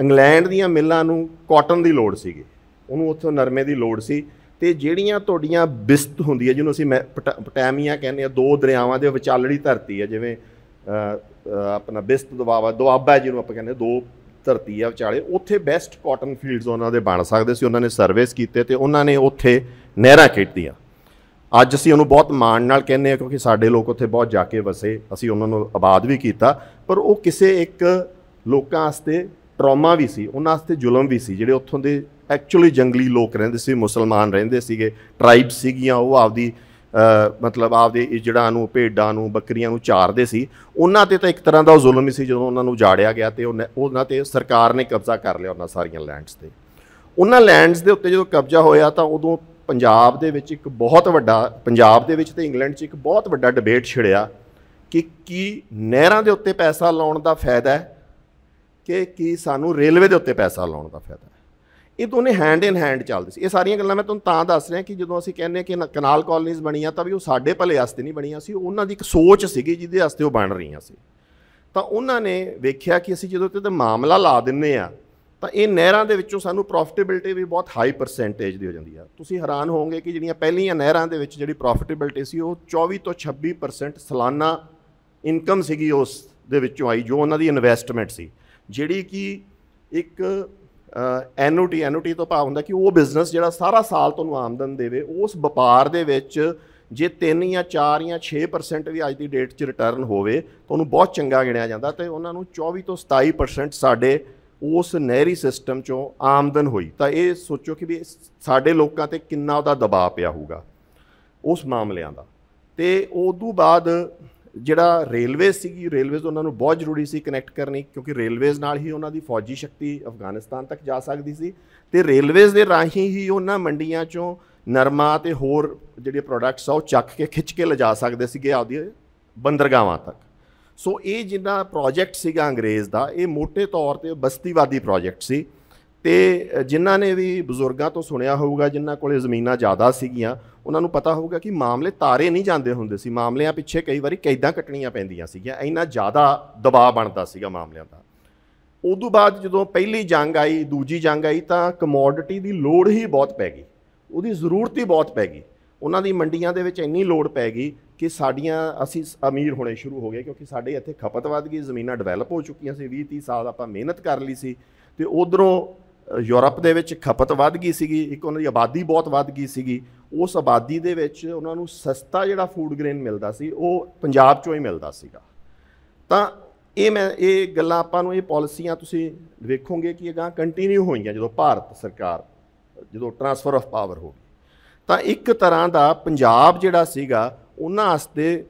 ਇੰਗਲੈਂਡ ਦੀਆਂ ਮਿੱਲਾਂ ਨੂੰ ਕਾਟਨ ਦੀ ਲੋੜ ਸੀਗੀ ਉਹਨੂੰ ਉੱਥੋਂ ਨਰਮੇ ਦੀ ਲੋੜ ਸੀ ਤੇ ਜਿਹੜੀਆਂ ਤੁਹਾਡੀਆਂ ਬਿਸਤ ਹੁੰਦੀ ਹੈ ਜਿਹਨੂੰ ਅਸੀਂ ਪਟਾਮੀਆ ਕਹਿੰਦੇ ਆ ਦੋ ਦਰਿਆਵਾਂ ਦੇ ਵਿਚਾਲੜੀ ਧਰਤੀ ਹੈ ਜਿਵੇਂ ਆਪਣਾ ਬਿਸਤ ਦਵਾਵਾ ਦੁਆਬਾ ਜਿਹਨੂੰ ਆਪਾਂ ਕਹਿੰਦੇ ਦੋ ਧਰਤੀ ਆ ਵਿਚਾਲੇ ਉੱਥੇ ਬੈਸਟ ਕਾਟਨ ਫੀਲਡਸ ਉਹਨਾਂ ਦੇ ਬਣ ਸਕਦੇ ਸੀ ਉਹਨਾਂ ਨੇ ਸਰਵੇਸ ਕੀਤੇ ਤੇ ਉਹਨਾਂ ਨੇ ਉੱਥੇ ਨਹਿਰਾਂ ਖੇਡੀਆਂ ਅੱਜ ਅਸੀਂ ਉਹਨੂੰ ਬਹੁਤ ਮਾਣ ਨਾਲ ਕਹਿੰਦੇ ਆ ਕਿਉਂਕਿ ਸਾਡੇ ਲੋਕ ਉੱਥੇ ਬਹੁਤ ਜਾ ਕੇ ਵਸੇ ਅਸੀਂ ਉਹਨਾਂ ਨੂੰ ਆਬਾਦ ਵੀ ਕੀਤਾ ਪਰ ਉਹ ਕਿਸੇ ਇੱਕ ਲੋਕਾਂ ਵਾਸਤੇ ਟਰੋਮਾ ਵੀ ਸੀ ਉਹਨਾਂ ਵਾਸਤੇ ਜ਼ੁਲਮ ਵੀ ਸੀ ਜਿਹੜੇ ਉੱਥੋਂ ਦੇ ਐਕਚੁਅਲੀ ਜੰਗਲੀ ਲੋਕ ਰਹਿੰਦੇ ਸੀ ਮੁਸਲਮਾਨ ਰਹਿੰਦੇ ਸੀਗੇ ਟ੍ਰਾਈਬ ਸੀਗੀਆਂ ਉਹ ਆਪਦੀ ਮਤਲਬ ਆਪਦੇ ਜਿਹੜਾ ਨੂੰ ਭੇਡਾਂ ਨੂੰ ਬੱਕਰੀਆਂ ਨੂੰ ਚਾਰਦੇ ਸੀ ਉਹਨਾਂ ਤੇ ਤਾਂ ਇੱਕ ਤਰ੍ਹਾਂ ਦਾ ਜ਼ੁਲਮ ਹੀ ਸੀ ਜਦੋਂ ਉਹਨਾਂ ਨੂੰ ਜਾੜਿਆ ਗਿਆ ਤੇ ਉਹਨਾਂ ਤੇ ਸਰਕਾਰ ਨੇ ਕਬਜ਼ਾ ਕਰ ਲਿਆ ਉਹਨਾਂ ਸਾਰੀਆਂ ਲੈਂਡਸ ਤੇ ਉਹਨਾਂ ਲੈਂਡਸ ਦੇ ਉੱਤੇ ਜਦੋਂ ਕਬਜ਼ਾ ਹੋਇਆ ਤਾਂ ਉਦੋਂ ਪੰਜਾਬ ਦੇ ਵਿੱਚ ਇੱਕ ਬਹੁਤ ਵੱਡਾ ਪੰਜਾਬ ਦੇ ਵਿੱਚ ਤੇ ਇੰਗਲੈਂਡ 'ਚ ਇੱਕ ਬਹੁਤ ਵੱਡਾ ਡਿਬੇਟ ਛਿੜਿਆ ਕਿ ਕੀ ਨਹਿਰਾਂ ਦੇ ਉੱਤੇ ਪੈਸਾ ਲਾਉਣ ਦਾ ਫਾਇਦਾ ਹੈ ਕਿ ਕੀ ਸਾਨੂੰ ਰੇਲਵੇ ਦੇ ਉੱਤੇ ਪੈਸਾ ਲਾਉਣ ਦਾ ਫਾਇਦਾ ਹੈ ਇਹ ਦੋਨੇ ਹੈਂਡ ਇਨ ਹੈਂਡ ਚੱਲਦੇ ਸੀ ਇਹ ਸਾਰੀਆਂ ਗੱਲਾਂ ਮੈਂ ਤੁਹਾਨੂੰ ਤਾਂ ਦੱਸ ਰਿਹਾ ਕਿ ਜਦੋਂ ਅਸੀਂ ਕਹਿੰਦੇ ਕਿ ਕਨਾਲ ਕਾਲਨੀਆਂ ਬਣੀਆਂ ਤਾਂ ਵੀ ਉਹ ਸਾਡੇ ਭਲੇ ਵਾਸਤੇ ਨਹੀਂ ਬਣੀਆਂ ਸੀ ਉਹਨਾਂ ਦੀ ਇੱਕ ਸੋਚ ਸੀਗੀ ਜਿਹਦੇ ਵਾਸਤੇ ਉਹ ਬਣ ਰਹੀਆਂ ਸੀ ਤਾਂ ਉਹਨਾਂ ਨੇ ਵੇਖਿਆ ਕਿ ਅਸੀਂ ਜਦੋਂ ਤੇ ਮਾਮਲਾ ਲਾ ਦਿੰਨੇ ਆ ਤਾਂ ਇਹ ਨਹਿਰਾਂ ਦੇ ਵਿੱਚੋਂ ਸਾਨੂੰ ਪ੍ਰੋਫਿਟੇਬਿਲਟੀ ਵੀ ਬਹੁਤ ਹਾਈ ਪਰਸੈਂਟੇਜ ਦੀ ਹੋ ਜਾਂਦੀ ਆ ਤੁਸੀਂ ਹੈਰਾਨ ਹੋਵੋਗੇ ਕਿ ਜਿਹੜੀਆਂ ਪਹਿਲੀਆਂ ਨਹਿਰਾਂ ਦੇ ਵਿੱਚ ਜਿਹੜੀ ਪ੍ਰੋਫਿਟੇਬਿਲਟੀ ਸੀ ਉਹ 24 ਤੋਂ 26% ਸਾਲਾਨਾ ਇਨਕਮ ਸੀਗੀ ਉਸ ਦੇ ਵਿੱਚੋਂ ਆਈ ਜੋ ਉਹਨਾਂ ਦੀ ਇਨਵੈਸਟਮੈਂਟ ਸੀ ਜਿਹੜੀ ਕਿ ਇੱਕ ਐਨਓਟੀ ਐਨਓਟੀ ਤੋਂ ਭਾਵ ਹੁੰਦਾ ਕਿ ਉਹ ਬਿਜ਼ਨਸ ਜਿਹੜਾ ਸਾਰਾ ਸਾਲ ਤੁਹਾਨੂੰ ਆਮਦਨ ਦੇਵੇ ਉਸ ਵਪਾਰ ਦੇ ਵਿੱਚ ਜੇ 3 ਜਾਂ 4 ਜਾਂ 6% ਵੀ ਅੱਜ ਦੀ ਡੇਟ 'ਚ ਰਿਟਰਨ ਹੋਵੇ ਉਹਨੂੰ ਬਹੁਤ ਚੰਗਾ ਗਿਣਿਆ ਜਾਂਦਾ ਤੇ ਉਹਨਾਂ ਨੂੰ 24 ਤੋਂ 27% ਸਾਡੇ ਉਸ ਨਹਿਰੀ ਸਿਸਟਮ ਚੋਂ ਆਮਦਨ ਹੋਈ ਤਾਂ ਇਹ ਸੋਚੋ ਕਿ ਵੀ ਸਾਡੇ ਲੋਕਾਂ ਤੇ ਕਿੰਨਾ ਉਹਦਾ ਦਬਾਅ ਪਿਆ ਹੋਊਗਾ ਉਸ ਮਾਮਲਿਆਂ ਦਾ ਤੇ ਉਦੋਂ ਬਾਅਦ ਜਿਹੜਾ ਰੇਲਵੇ ਸੀਗੀ ਰੇਲਵੇਜ਼ ਉਹਨਾਂ ਨੂੰ ਬਹੁਤ ਜ਼ਰੂਰੀ ਸੀ ਕਨੈਕਟ ਕਰਨੀ ਕਿਉਂਕਿ ਰੇਲਵੇਜ਼ ਨਾਲ ਹੀ ਉਹਨਾਂ ਦੀ ਫੌਜੀ ਸ਼ਕਤੀ ਅਫਗਾਨਿਸਤਾਨ ਤੱਕ ਜਾ ਸਕਦੀ ਸੀ ਤੇ ਰੇਲਵੇਜ਼ ਦੇ ਰਾਹੀਂ ਹੀ ਉਹਨਾਂ ਮੰਡੀਆਂ ਚੋਂ ਨਰਮਾ ਤੇ ਹੋਰ ਜਿਹੜੇ ਪ੍ਰੋਡਕਟਸ ਆ ਉਹ ਚੱਕ ਕੇ ਖਿੱਚ ਕੇ ਲਿਜਾ ਸਕਦੇ ਸੀਗੇ ਆਪਦੀ ਬੰਦਰਗਾਵਾਂ ਤੱਕ ਸੋ ਇਹ ਜਿੰਨਾ ਪ੍ਰੋਜੈਕਟ ਸੀਗਾ ਅੰਗਰੇਜ਼ ਦਾ ਇਹ ਮੋٹے ਤੌਰ ਤੇ ਬਸਤੀਵਾਦੀ ਪ੍ਰੋਜੈਕਟ ਸੀ ਤੇ ਜਿਨ੍ਹਾਂ ਨੇ ਵੀ ਬਜ਼ੁਰਗਾਂ ਤੋਂ ਸੁਣਿਆ ਹੋਊਗਾ ਜਿਨ੍ਹਾਂ ਕੋਲੇ ਜ਼ਮੀਨਾਂ ਜ਼ਿਆਦਾ ਸੀਗੀਆਂ ਉਹਨਾਂ ਨੂੰ ਪਤਾ ਹੋਊਗਾ ਕਿ ਮਾਮਲੇ ਤਾਰੇ ਨਹੀਂ ਜਾਂਦੇ ਹੁੰਦੇ ਸੀ ਮਾਮਲਿਆਂ ਪਿੱਛੇ ਕਈ ਵਾਰੀ ਕੈਦਾਂ ਕੱਟਣੀਆਂ ਪੈਂਦੀਆਂ ਸੀਗੀਆਂ ਇੰਨਾ ਜ਼ਿਆਦਾ ਦਬਾਅ ਬਣਦਾ ਸੀਗਾ ਮਾਮਲਿਆਂ ਦਾ ਉਦੋਂ ਬਾਅਦ ਜਦੋਂ ਪਹਿਲੀ ਜੰਗ ਆਈ ਦੂਜੀ ਜੰਗ ਆਈ ਤਾਂ ਕਮੋਡਿਟੀ ਦੀ ਲੋੜ ਹੀ ਬਹੁਤ ਪੈ ਗਈ ਉਹਦੀ ਜ਼ਰੂਰਤ ਹੀ ਬਹੁਤ ਪੈ ਗਈ ਉਹਨਾਂ ਦੀ ਮੰਡੀਆਂ ਦੇ ਵਿੱਚ ਇੰਨੀ ਲੋਡ ਪੈ ਗਈ ਕਿ ਸਾਡੀਆਂ ਅਸੀਂ ਅਮੀਰ ਹੋਣੇ ਸ਼ੁਰੂ ਹੋ ਗਏ ਕਿਉਂਕਿ ਸਾਡੇ ਇੱਥੇ ਖਪਤ ਵਧ ਗਈ ਜ਼ਮੀਨਾਂ ਡਿਵੈਲਪ ਹੋ ਚੁੱਕੀਆਂ ਸੀ 20 30 ਸਾਲ ਆਪਾਂ ਮਿਹਨਤ ਕਰ ਲਈ ਸੀ ਤੇ ਉਧਰੋਂ ਯੂਰਪ ਦੇ ਵਿੱਚ ਖਪਤ ਵਧ ਗਈ ਸੀਗੀ ਇੱਕ ਉਹਨਾਂ ਦੀ ਆਬਾਦੀ ਬਹੁਤ ਵਧ ਗਈ ਸੀਗੀ ਉਸ ਆਬਾਦੀ ਦੇ ਵਿੱਚ ਉਹਨਾਂ ਨੂੰ ਸਸਤਾ ਜਿਹੜਾ ਫੂਡ ਗ੍ਰੇਨ ਮਿਲਦਾ ਸੀ ਉਹ ਪੰਜਾਬ ਚੋਂ ਹੀ ਮਿਲਦਾ ਸੀਗਾ ਤਾਂ ਇਹ ਮੈਂ ਇਹ ਗੱਲਾਂ ਆਪਾਂ ਨੂੰ ਇਹ ਪਾਲਿਸੀਆਂ ਤੁਸੀਂ ਵੇਖੋਗੇ ਕਿ ਇਹ ਗਾਂ ਕੰਟੀਨਿਊ ਹੋਈਆਂ ਜਦੋਂ ਭਾਰਤ ਸਰਕਾਰ ਜਦੋਂ ਟ੍ਰਾਂਸਫਰ ਆਫ ਪਾਵਰ ਹੋ ਤਾਂ ਇੱਕ ਤਰ੍ਹਾਂ ਦਾ ਪੰਜਾਬ ਜਿਹੜਾ ਸੀਗਾ ਉਹਨਾਂ ਵਾਸਤੇ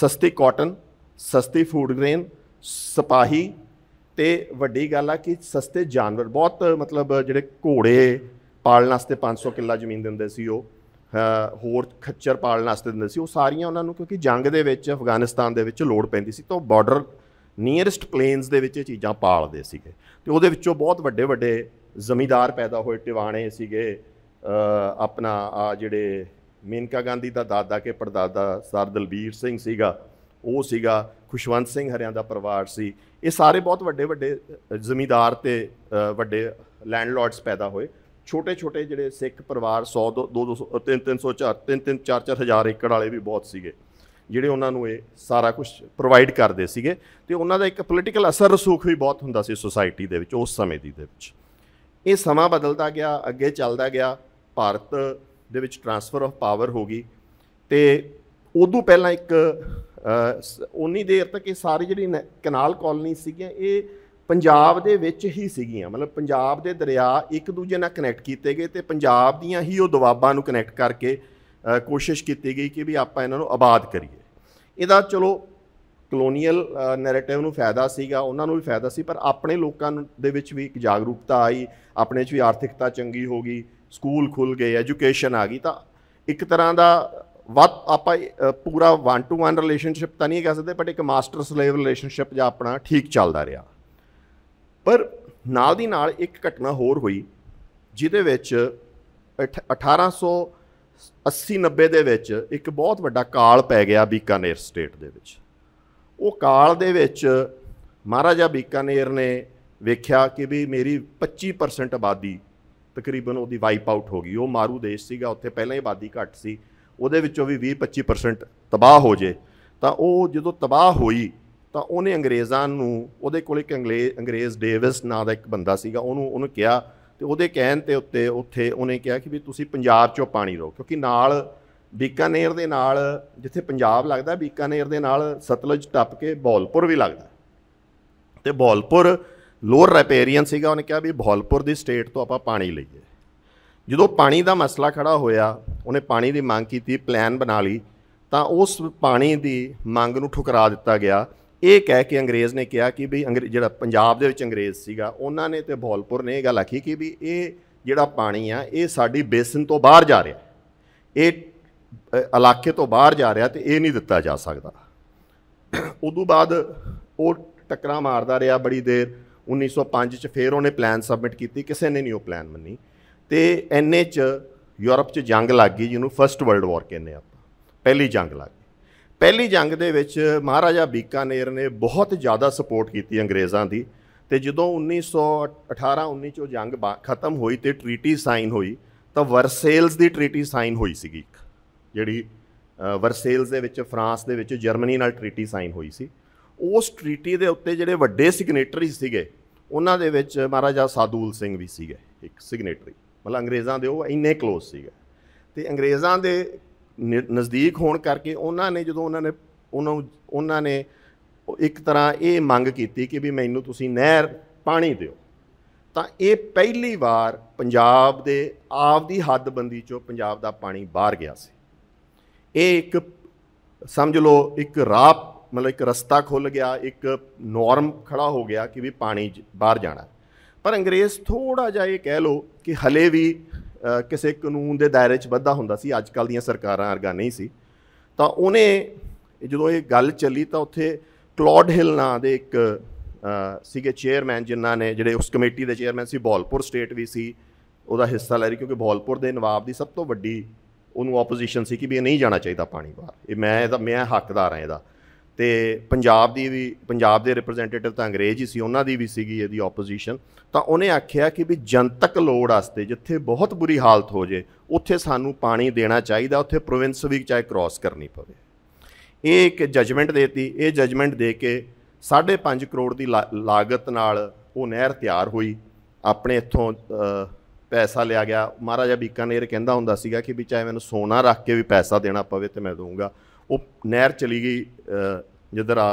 ਸਸਤੀ ਕਾਟਨ ਸਸਤੀ ਫੂਡ ਗ੍ਰੇਨ ਸਪਾਹੀ ਤੇ ਵੱਡੀ ਗੱਲ ਆ ਕਿ ਸਸਤੇ ਜਾਨਵਰ ਬਹੁਤ ਮਤਲਬ ਜਿਹੜੇ ਘੋੜੇ ਪਾਲਣ ਵਾਸਤੇ 500 ਕਿੱਲਾ ਜ਼ਮੀਨ ਦਿੰਦੇ ਸੀ ਉਹ ਹੋਰ ਖੱਚਰ ਪਾਲਣ ਵਾਸਤੇ ਦਿੰਦੇ ਸੀ ਉਹ ਸਾਰੀਆਂ ਉਹਨਾਂ ਨੂੰ ਕਿਉਂਕਿ ਜੰਗ ਦੇ ਵਿੱਚ ਅਫਗਾਨਿਸਤਾਨ ਦੇ ਵਿੱਚ ਲੋੜ ਪੈਂਦੀ ਸੀ ਤਾਂ ਬਾਰਡਰ ਨੀਅਰਸਟ ਪਲੇਨਸ ਦੇ ਵਿੱਚ ਇਹ ਚੀਜ਼ਾਂ ਪਾਲਦੇ ਸੀਗੇ ਤੇ ਉਹਦੇ ਵਿੱਚੋਂ ਬਹੁਤ ਵੱਡੇ ਵੱਡੇ ਜ਼ਮੀਦਾਰ ਪੈਦਾ ਹੋਏ ਟਿਵਾਣੇ ਸੀਗੇ ਆਪਣਾ ਆ ਜਿਹੜੇ ਮੇਨਕਾ ਗਾਂਧੀ ਦਾ ਦਾਦਾ ਕੇ ਪਰਦਾਦਾ ਸਰ ਦਲਬੀਰ ਸਿੰਘ ਸੀਗਾ ਉਹ ਸੀਗਾ ਖੁਸ਼ਵੰਤ ਸਿੰਘ ਹਰਿਆਂ ਦਾ ਪਰਿਵਾਰ ਸੀ ਇਹ ਸਾਰੇ ਬਹੁਤ ਵੱਡੇ ਵੱਡੇ ਜ਼ਮੀਂਦਾਰ ਤੇ ਵੱਡੇ ਲੈਂਡਲੋਰਡਸ ਪੈਦਾ ਹੋਏ ਛੋਟੇ ਛੋਟੇ ਜਿਹੜੇ ਸਿੱਖ ਪਰਿਵਾਰ 100 200 3 300 4 3 3 4 4000 ਏਕੜ ਵਾਲੇ ਵੀ ਬਹੁਤ ਸੀਗੇ ਜਿਹੜੇ ਉਹਨਾਂ ਨੂੰ ਇਹ ਸਾਰਾ ਕੁਝ ਪ੍ਰੋਵਾਈਡ ਕਰਦੇ ਸੀਗੇ ਤੇ ਉਹਨਾਂ ਦਾ ਇੱਕ ਪੋਲੀਟੀਕਲ ਅਸਰ ਰਸੂਖ ਵੀ ਬਹੁਤ ਹੁੰਦਾ ਸੀ ਸੋਸਾਇਟੀ ਦੇ ਵਿੱਚ ਉਸ ਸਮੇਂ ਦੀ ਦੇ ਵਿੱਚ ਇਹ ਸਮਾਂ ਬਦਲਦਾ ਗਿਆ ਅੱਗੇ ਚੱਲਦਾ ਗਿਆ ਭਾਰਤ ਦੇ ਵਿੱਚ ਟਰਾਂਸਫਰ ਆਫ ਪਾਵਰ ਹੋ ਗਈ ਤੇ ਉਦੋਂ ਪਹਿਲਾਂ ਇੱਕ ਉਨੀ ਦੇਰ ਤੱਕ ਇਹ ਸਾਰੀ ਜਿਹੜੀ ਕਨਾਲ ਕਾਲਨੀ ਸੀਗੀਆਂ ਇਹ ਪੰਜਾਬ ਦੇ ਵਿੱਚ ਹੀ ਸੀਗੀਆਂ ਮਤਲਬ ਪੰਜਾਬ ਦੇ ਦਰਿਆ ਇੱਕ ਦੂਜੇ ਨਾਲ ਕਨੈਕਟ ਕੀਤੇ ਗਏ ਤੇ ਪੰਜਾਬ ਦੀਆਂ ਹੀ ਉਹ ਦਵਾਬਾਂ ਨੂੰ ਕਨੈਕਟ ਕਰਕੇ ਕੋਸ਼ਿਸ਼ ਕੀਤੀ ਗਈ ਕਿ ਵੀ ਆਪਾਂ ਇਹਨਾਂ ਨੂੰ ਆਬਾਦ ਕਰੀਏ ਇਹਦਾ ਚਲੋ ਕਲੋਨੀਅਲ ਨੈਰੇਟਿਵ ਨੂੰ ਫਾਇਦਾ ਸੀਗਾ ਉਹਨਾਂ ਨੂੰ ਵੀ ਫਾਇਦਾ ਸੀ ਪਰ ਆਪਣੇ ਲੋਕਾਂ ਦੇ ਵਿੱਚ ਵੀ ਇੱਕ ਜਾਗਰੂਕਤਾ ਆਈ ਆਪਣੇ 'ਚ ਵੀ ਆਰਥਿਕਤਾ ਚੰਗੀ ਹੋ ਗਈ ਸਕੂਲ ਖੁੱਲ ਗਏ ਐਜੂਕੇਸ਼ਨ ਆ ਗਈ ਤਾਂ ਇੱਕ ਤਰ੍ਹਾਂ ਦਾ ਵੱਧ ਆਪਾਂ ਪੂਰਾ 1 ਟੂ 1 ਰਿਲੇਸ਼ਨਸ਼ਿਪ ਤਾਂ ਨਹੀਂ ਕਹਿ ਸਕਦੇ ਬਟ ਇੱਕ ਮਾਸਟਰ ਸਲੇਵ ਰਿਲੇਸ਼ਨਸ਼ਿਪ ਜਾਂ ਆਪਣਾ ਠੀਕ ਚੱਲਦਾ ਰਿਹਾ ਪਰ ਨਾਲ ਦੀ ਨਾਲ ਇੱਕ ਘਟਨਾ ਹੋਰ ਹੋਈ ਜਿਹਦੇ ਵਿੱਚ 1880 90 ਦੇ ਵਿੱਚ ਇੱਕ ਬਹੁਤ ਵੱਡਾ ਕਾਲ ਪੈ ਗਿਆ ਬੀਕਾਨੇਰ ਸਟੇਟ ਦੇ ਵਿੱਚ ਉਹ ਕਾਲ ਦੇ ਵਿੱਚ ਮਹਾਰਾਜਾ ਬੀਕਾਨੇਰ ਨੇ ਵੇਖਿਆ ਕਿ ਵੀ ਮੇਰੀ 25% ਆਬਾਦੀ ਤਕਰੀਬਨ ਉਹਦੀ ਵਾਈਪ ਆਊਟ ਹੋ ਗਈ ਉਹ ਮਾਰੂ ਦੇਸ਼ ਸੀਗਾ ਉੱਥੇ ਪਹਿਲਾਂ ਹੀ ਆਬਾਦੀ ਘੱਟ ਸੀ ਉਹਦੇ ਵਿੱਚੋਂ ਵੀ 20-25% ਤਬਾਹ ਹੋ ਜੇ ਤਾਂ ਉਹ ਜਦੋਂ ਤਬਾਹ ਹੋਈ ਤਾਂ ਉਹਨੇ ਅੰਗਰੇਜ਼ਾਂ ਨੂੰ ਉਹਦੇ ਕੋਲ ਇੱਕ ਅੰਗਰੇਜ਼ ਡੇਵਿਸ ਨਾਂ ਦਾ ਇੱਕ ਬੰਦਾ ਸੀਗਾ ਉਹਨੂੰ ਉਹਨੂੰ ਕਿਹਾ ਤੇ ਉਹਦੇ ਕਹਿਣ ਤੇ ਉੱਤੇ ਉੱਥੇ ਉਹਨੇ ਕਿਹਾ ਕਿ ਵੀ ਤੁਸੀਂ ਪੰਜਾਬ ਚੋਂ ਪਾਣੀ ਲਓ ਕਿਉਂਕਿ ਨਾਲ ਬੀਕਾਨੇਰ ਦੇ ਨਾਲ ਜਿੱਥੇ ਪੰਜਾਬ ਲੱਗਦਾ ਬੀਕਾਨੇਰ ਦੇ ਨਾਲ ਸਤਲੁਜ ਟੱਪ ਕੇ ਬੋਲਪੁਰ ਵੀ ਲੱਗਦਾ ਤੇ ਬੋਲਪੁਰ ਲੋਅਰ ਰੈਪੇਰੀਅਨ ਸੀਗਾ ਉਹਨੇ ਕਿਹਾ ਵੀ ਬੋਲਪੁਰ ਦੀ ਸਟੇਟ ਤੋਂ ਆਪਾਂ ਪਾਣੀ ਲਈਏ ਜਦੋਂ ਪਾਣੀ ਦਾ ਮਸਲਾ ਖੜਾ ਹੋਇਆ ਉਹਨੇ ਪਾਣੀ ਦੀ ਮੰਗ ਕੀਤੀ ਪਲਾਨ ਬਣਾ ਲਈ ਤਾਂ ਉਸ ਪਾਣੀ ਦੀ ਮੰਗ ਨੂੰ ਠੁਕਰਾ ਦਿੱਤਾ ਗਿਆ ਇਹ ਕਹਿ ਕੇ ਅੰਗਰੇਜ਼ ਨੇ ਕਿਹਾ ਕਿ ਵੀ ਜਿਹੜਾ ਪੰਜਾਬ ਦੇ ਵਿੱਚ ਅੰਗਰੇਜ਼ ਸੀਗਾ ਉਹਨਾਂ ਨੇ ਤੇ ਬੋਲਪੁਰ ਨੇ ਇਹ ਗੱਲ ਆਖੀ ਕਿ ਵੀ ਇਹ ਜਿਹੜਾ ਪਾਣੀ ਆ ਇਹ ਸਾਡੀ ਬੇਸਨ ਤੋਂ ਬਾਹਰ ਜਾ ਰਿਹਾ ਇਹ ਇਲਾਕੇ ਤੋਂ ਬਾਹਰ ਜਾ ਰਿਹਾ ਤੇ ਇਹ ਨਹੀਂ ਦਿੱਤਾ ਜਾ ਸਕਦਾ ਉਦੋਂ ਬਾਅਦ ਉਹ ਟੱਕਰਾਂ ਮਾਰਦਾ ਰਿਹਾ ਬੜੀ ਦੇਰ 1905 ਚ ਫੇਰ ਉਹਨੇ ਪਲਾਨ ਸਬਮਿਟ ਕੀਤੀ ਕਿਸੇ ਨੇ ਨਹੀਂ ਉਹ ਪਲਾਨ ਮੰਨੀ ਤੇ ਐਨਏ ਚ ਯੂਰਪ ਚ ਜੰਗ ਲੱਗ ਗਈ ਜਿਹਨੂੰ ਫਰਸਟ ਵਰਲਡ ਵਾਰ ਕਹਿੰਦੇ ਆਪਾਂ ਪਹਿਲੀ ਜੰਗ ਲੱਗ ਗਈ ਪਹਿਲੀ ਜੰਗ ਦੇ ਵਿੱਚ ਮਹਾਰਾਜਾ ਬੀਕਾਨੇਰ ਨੇ ਬਹੁਤ ਜ਼ਿਆਦਾ ਸਪੋਰਟ ਕੀਤੀ ਅੰਗਰੇਜ਼ਾਂ ਦੀ ਤੇ ਜਦੋਂ 1918 19 ਚ ਉਹ ਜੰਗ ਖਤਮ ਹੋਈ ਤੇ ਟ੍ਰੀਟੀ ਸਾਈਨ ਹੋਈ ਤਾਂ ਵਰਸੇਲਸ ਦੀ ਟ੍ਰੀਟੀ ਸਾਈਨ ਹੋਈ ਸੀਗੀ ਜਿਹੜੀ ਵਰਸੇਲਸ ਦੇ ਵਿੱਚ ਫਰਾਂਸ ਦੇ ਵਿੱਚ ਜਰਮਨੀ ਨਾਲ ਟ੍ਰੀਟੀ ਸਾਈਨ ਹੋਈ ਸੀ ਉਸ ਟ੍ਰੀਟੀ ਦੇ ਉੱਤੇ ਜਿਹੜੇ ਵੱਡੇ ਸਿਗਨੇਟਰੀ ਸੀਗੇ ਉਹਨਾਂ ਦੇ ਵਿੱਚ ਮਹਾਰਾਜਾ ਸਾਦੂਲ ਸਿੰਘ ਵੀ ਸੀਗੇ ਇੱਕ ਸਿਗਨੇਟਰੀ ਮਤਲਬ ਅੰਗਰੇਜ਼ਾਂ ਦੇ ਉਹ ਇੰਨੇ ਕਲੋਜ਼ ਸੀਗੇ ਤੇ ਅੰਗਰੇਜ਼ਾਂ ਦੇ ਨਜ਼ਦੀਕ ਹੋਣ ਕਰਕੇ ਉਹਨਾਂ ਨੇ ਜਦੋਂ ਉਹਨਾਂ ਨੇ ਉਹਨਾਂ ਉਹਨਾਂ ਨੇ ਇੱਕ ਤਰ੍ਹਾਂ ਇਹ ਮੰਗ ਕੀਤੀ ਕਿ ਵੀ ਮੈਨੂੰ ਤੁਸੀਂ ਨਹਿਰ ਪਾਣੀ ਦਿਓ ਤਾਂ ਇਹ ਪਹਿਲੀ ਵਾਰ ਪੰਜਾਬ ਦੇ ਆਪ ਦੀ ਹੱਦਬੰਦੀ ਚੋਂ ਪੰਜਾਬ ਦਾ ਪਾਣੀ ਬਾਹਰ ਗਿਆ ਸੀ ਇਹ ਇੱਕ ਸਮਝ ਲਓ ਇੱਕ ਰਾਹ ਮਤਲਬ ਇੱਕ ਰਸਤਾ ਖੁੱਲ ਗਿਆ ਇੱਕ ਨਾਰਮ ਖੜਾ ਹੋ ਗਿਆ ਕਿ ਵੀ ਪਾਣੀ ਬਾਹਰ ਜਾਣਾ ਪਰ ਅੰਗਰੇਜ਼ ਥੋੜਾ ਜਿਹਾ ਇਹ ਕਹਿ ਲੋ ਕਿ ਹਲੇ ਵੀ ਕਿਸੇ ਕਾਨੂੰਨ ਦੇ ਦਾਇਰੇ 'ਚ ਵੱਧਾ ਹੁੰਦਾ ਸੀ ਅੱਜ ਕੱਲ ਦੀਆਂ ਸਰਕਾਰਾਂ ਵਰਗਾ ਨਹੀਂ ਸੀ ਤਾਂ ਉਹਨੇ ਜਦੋਂ ਇਹ ਗੱਲ ਚੱਲੀ ਤਾਂ ਉੱਥੇ ਕਲੌਡ ਹਿਲ ਨਾਂ ਦੇ ਇੱਕ ਸੀਗੇ ਚੇਅਰਮੈਨ ਜਿਨ੍ਹਾਂ ਨੇ ਜਿਹੜੇ ਉਸ ਕਮੇਟੀ ਦੇ ਚੇਅਰਮੈਨ ਸੀ ਬੋਲਪੁਰ ਸਟੇਟ ਵੀ ਸੀ ਉਹਦਾ ਹਿੱਸਾ ਲੈ ਰਹੀ ਕਿਉਂਕਿ ਬੋਲਪੁਰ ਦੇ ਨਵਾਬ ਦੀ ਸਭ ਤੋਂ ਵੱਡੀ ਉਹਨੂੰ ਆਪੋਜੀਸ਼ਨ ਸੀ ਕਿ ਵੀ ਇਹ ਨਹੀਂ ਜਾਣਾ ਚਾਹੀਦਾ ਪਾਣੀ ਬਾਹਰ ਇਹ ਮੈਂ ਇਹਦਾ ਮੈਂ ਹੱਕਦਾਰ ਹਾਂ ਇਹਦਾ ਤੇ ਪੰਜਾਬ ਦੀ ਵੀ ਪੰਜਾਬ ਦੇ ਰਿਪਰੈਜ਼ੈਂਟੇਟਿਵ ਤਾਂ ਅੰਗਰੇਜ਼ ਹੀ ਸੀ ਉਹਨਾਂ ਦੀ ਵੀ ਸੀਗੀ ਇਹਦੀ ਆਪੋਜੀਸ਼ਨ ਤਾਂ ਉਹਨੇ ਆਖਿਆ ਕਿ ਵੀ ਜਨਤਕ ਲੋੜ ਵਾਸਤੇ ਜਿੱਥੇ ਬਹੁਤ ਬੁਰੀ ਹਾਲਤ ਹੋ ਜੇ ਉੱਥੇ ਸਾਨੂੰ ਪਾਣੀ ਦੇਣਾ ਚਾਹੀਦਾ ਉੱਥੇ ਪ੍ਰੋਵਿੰਸ ਵੀ ਚਾਹੇ ਕ੍ਰਾਸ ਕਰਨੀ ਪਵੇ ਇਹ ਇੱਕ ਜਜਮੈਂਟ ਦੇਤੀ ਇਹ ਜਜਮੈਂਟ ਦੇ ਕੇ 5.5 ਕਰੋੜ ਦੀ ਲਾਗਤ ਨਾਲ ਉਹ ਨਹਿਰ ਤਿਆਰ ਹੋਈ ਆਪਣੇ ਇੱਥੋਂ ਪੈਸਾ ਲਿਆ ਗਿਆ ਮਹਾਰਾਜਾ ਬੀਕਾਨੇਰ ਕਹਿੰਦਾ ਹੁੰਦਾ ਸੀਗਾ ਕਿ ਵੀ ਚਾਹੇ ਮੈਨੂੰ ਸੋਨਾ ਰੱਖ ਕੇ ਵੀ ਪੈਸਾ ਦੇਣਾ ਪਵੇ ਤੇ ਮੈਂ ਦਊਂਗਾ ਉਹ ਨਹਿਰ ਚਲੀ ਗਈ ਜਿੱਧਰ ਆ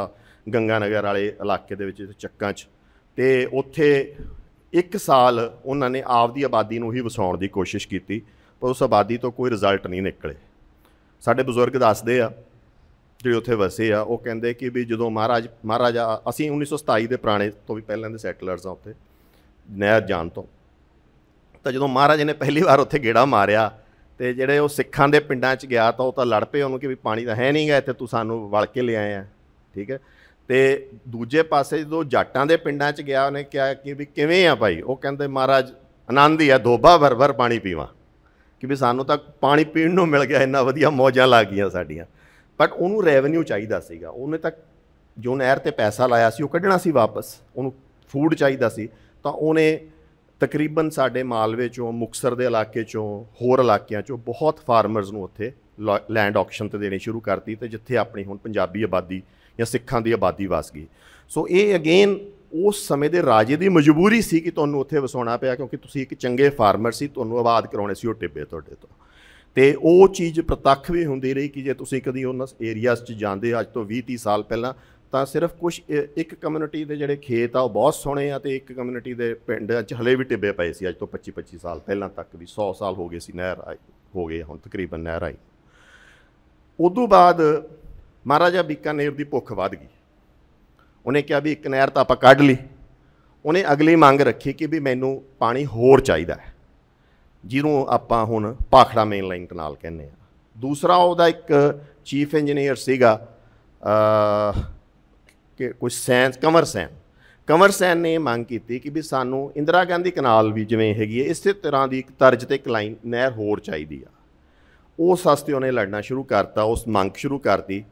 ਗੰਗਾ ਨਗਰ ਵਾਲੇ ਇਲਾਕੇ ਦੇ ਵਿੱਚ ਚੱਕਾਂ 'ਚ ਤੇ ਉੱਥੇ ਇੱਕ ਸਾਲ ਉਹਨਾਂ ਨੇ ਆਪਦੀ ਆਬਾਦੀ ਨੂੰ ਹੀ ਵਸਾਉਣ ਦੀ ਕੋਸ਼ਿਸ਼ ਕੀਤੀ ਪਰ ਉਸ ਆਬਾਦੀ ਤੋਂ ਕੋਈ ਰਿਜ਼ਲਟ ਨਹੀਂ ਨਿਕਲੇ ਸਾਡੇ ਬਜ਼ੁਰਗ ਦੱਸਦੇ ਆ ਜਿਹੜੇ ਉੱਥੇ ਵਸੇ ਆ ਉਹ ਕਹਿੰਦੇ ਕਿ ਵੀ ਜਦੋਂ ਮਹਾਰਾਜ ਮਹਾਰਾਜਾ ਅਸੀਂ 1927 ਦੇ ਪੁਰਾਣੇ ਤੋਂ ਵੀ ਪਹਿਲਾਂ ਦੇ ਸੈਟਲਰਸ ਆ ਉੱਥੇ ਨਹਿਰ ਜਾਣ ਤੋਂ ਤਾਂ ਜਦੋਂ ਮਹਾਰਾਜ ਨੇ ਪਹਿਲੀ ਵਾਰ ਉੱਥੇ ਗੇੜਾ ਮਾਰਿਆ ਤੇ ਜਿਹੜੇ ਉਹ ਸਿੱਖਾਂ ਦੇ ਪਿੰਡਾਂ 'ਚ ਗਿਆ ਤਾਂ ਉਹ ਤਾਂ ਲੜ ਪਏ ਉਹਨੂੰ ਕਿ ਵੀ ਪਾਣੀ ਤਾਂ ਹੈ ਨਹੀਂਗਾ ਇੱਥੇ ਤੂੰ ਸਾਨੂੰ ਵਲ ਕੇ ਲਿਆਏ ਆ ਠੀਕ ਹੈ ਤੇ ਦੂਜੇ ਪਾਸੇ ਜਦੋਂ ਜੱਟਾਂ ਦੇ ਪਿੰਡਾਂ 'ਚ ਗਿਆ ਉਹਨੇ ਕਿਹਾ ਕਿ ਵੀ ਕਿਵੇਂ ਆ ਭਾਈ ਉਹ ਕਹਿੰਦੇ ਮਹਾਰਾਜ ਆਨੰਦ ਹੀ ਆ ਧੋਬਾ ਭਰ ਭਰ ਪਾਣੀ ਪੀਵਾ ਕਿ ਵੀ ਸਾਨੂੰ ਤਾਂ ਪਾਣੀ ਪੀਣ ਨੂੰ ਮਿਲ ਗਿਆ ਇੰਨਾ ਵਧੀਆ ਮੌਜਾਂ ਲੱਗ ਗਈਆਂ ਸਾਡੀਆਂ ਬਟ ਉਹਨੂੰ ਰੈਵਨਿਊ ਚਾਹੀਦਾ ਸੀਗਾ ਉਹਨੇ ਤਾਂ ਜੋ ਨਹਿਰ ਤੇ ਪੈਸਾ ਲਾਇਆ ਸੀ ਉਹ ਕੱਢਣਾ ਸੀ ਵਾਪਸ ਉਹਨੂੰ ਫੂਡ ਚਾਹੀਦਾ ਸੀ ਤਾਂ ਉਹਨੇ ਤਕਰੀਬਨ ਸਾਡੇ ਮਾਲਵੇ ਚੋਂ ਮੁਕਸਰ ਦੇ ਇਲਾਕੇ ਚੋਂ ਹੋਰ ਇਲਾਕਿਆਂ ਚੋਂ ਬਹੁਤ ਫਾਰਮਰਸ ਨੂੰ ਉੱਥੇ ਲੈਂਡ ਆਕਸ਼ਨ ਤੇ ਦੇਣੀ ਸ਼ੁਰੂ ਕਰਤੀ ਤੇ ਜਿੱਥੇ ਆਪਣੀ ਹੁਣ ਪੰਜਾਬੀ ਆਬਾਦੀ ਜਾਂ ਸਿੱਖਾਂ ਦੀ ਆਬਾਦੀ ਵਸ ਗਈ ਸੋ ਇਹ ਅਗੇਨ ਉਸ ਸਮੇਂ ਦੇ ਰਾਜੇ ਦੀ ਮਜਬੂਰੀ ਸੀ ਕਿ ਤੁਹਾਨੂੰ ਉੱਥੇ ਵਸਾਉਣਾ ਪਿਆ ਕਿਉਂਕਿ ਤੁਸੀਂ ਇੱਕ ਚੰਗੇ ਫਾਰਮਰ ਸੀ ਤੁਹਾਨੂੰ ਆਬਾਦ ਕਰਾਉਣੇ ਸੀ ਉਹ ਟਿੱਬੇ ਤੁਹਾਡੇ ਤੋਂ ਤੇ ਉਹ ਚੀਜ਼ ਪ੍ਰਤੱਖ ਵੀ ਹੁੰਦੀ ਰਹੀ ਕਿ ਜੇ ਤੁਸੀਂ ਕਦੀ ਉਹਨਾਂ ਏਰੀਆਸ 'ਚ ਜਾਂਦੇ ਅੱਜ ਤੋਂ 20 30 ਸਾਲ ਪਹਿਲਾਂ ਤਾਂ ਸਿਰਫ ਕੁਝ ਇੱਕ ਕਮਿਊਨਿਟੀ ਦੇ ਜਿਹੜੇ ਖੇਤ ਆ ਉਹ ਬਹੁਤ ਸੋਹਣੇ ਆ ਤੇ ਇੱਕ ਕਮਿਊਨਿਟੀ ਦੇ ਪਿੰਡ ਚ ਹਲੇ ਵੀ ਟਿੱਬੇ ਪਏ ਸੀ ਅੱਜ ਤੋਂ 25 25 ਸਾਲ ਪਹਿਲਾਂ ਤੱਕ ਵੀ 100 ਸਾਲ ਹੋ ਗਏ ਸੀ ਨਹਿਰ ਆਈ ਹੋ ਗਏ ਹੁਣ ਤਕਰੀਬਨ ਨਹਿਰ ਆਈ ਉਦੋਂ ਬਾਅਦ ਮਹਾਰਾਜਾ ਬੀਕਾਨੇਰ ਦੀ ਭੁੱਖ ਵਧ ਗਈ ਉਹਨੇ ਕਿਹਾ ਵੀ ਇੱਕ ਨਹਿਰ ਤਾਂ ਆਪਾਂ ਕੱਢ ਲਈ ਉਹਨੇ ਅਗਲੀ ਮੰਗ ਰੱਖੀ ਕਿ ਵੀ ਮੈਨੂੰ ਪਾਣੀ ਹੋਰ ਚਾਹੀਦਾ ਹੈ ਜਿਹਨੂੰ ਆਪਾਂ ਹੁਣ ਪਾਖੜਾ ਮੇਨ ਲਾਈਨ ਕਨਾਲ ਕਹਿੰਦੇ ਆ ਦੂਸਰਾ ਉਹਦਾ ਇੱਕ ਚੀਫ ਇੰਜੀਨੀਅਰ ਸੀਗਾ ਕਿ ਕੁਝ ਸੈਨ ਕਮਰ ਸੈਨ ਕਮਰ ਸੈਨ ਨੇ ਮੰਗ ਕੀਤੀ ਕਿ ਵੀ ਸਾਨੂੰ ਇੰਦਰਾ ਗਾਂਧੀ ਕਨਾਲ ਵੀ ਜਿਵੇਂ ਹੈਗੀ ਹੈ ਇਸੇ ਤਰ੍ਹਾਂ ਦੀ ਇੱਕ ਤਰਜ ਤੇ ਇੱਕ ਲਾਈਨ ਨਹਿਰ ਹੋਰ ਚਾਹੀਦੀ ਆ ਉਸ ਹਸਤੇ ਉਹਨੇ ਲੜਨਾ ਸ਼ੁਰੂ ਕਰਤਾ ਉਸ ਮੰਗ ਸ਼ੁਰੂ ਕਰਤੀ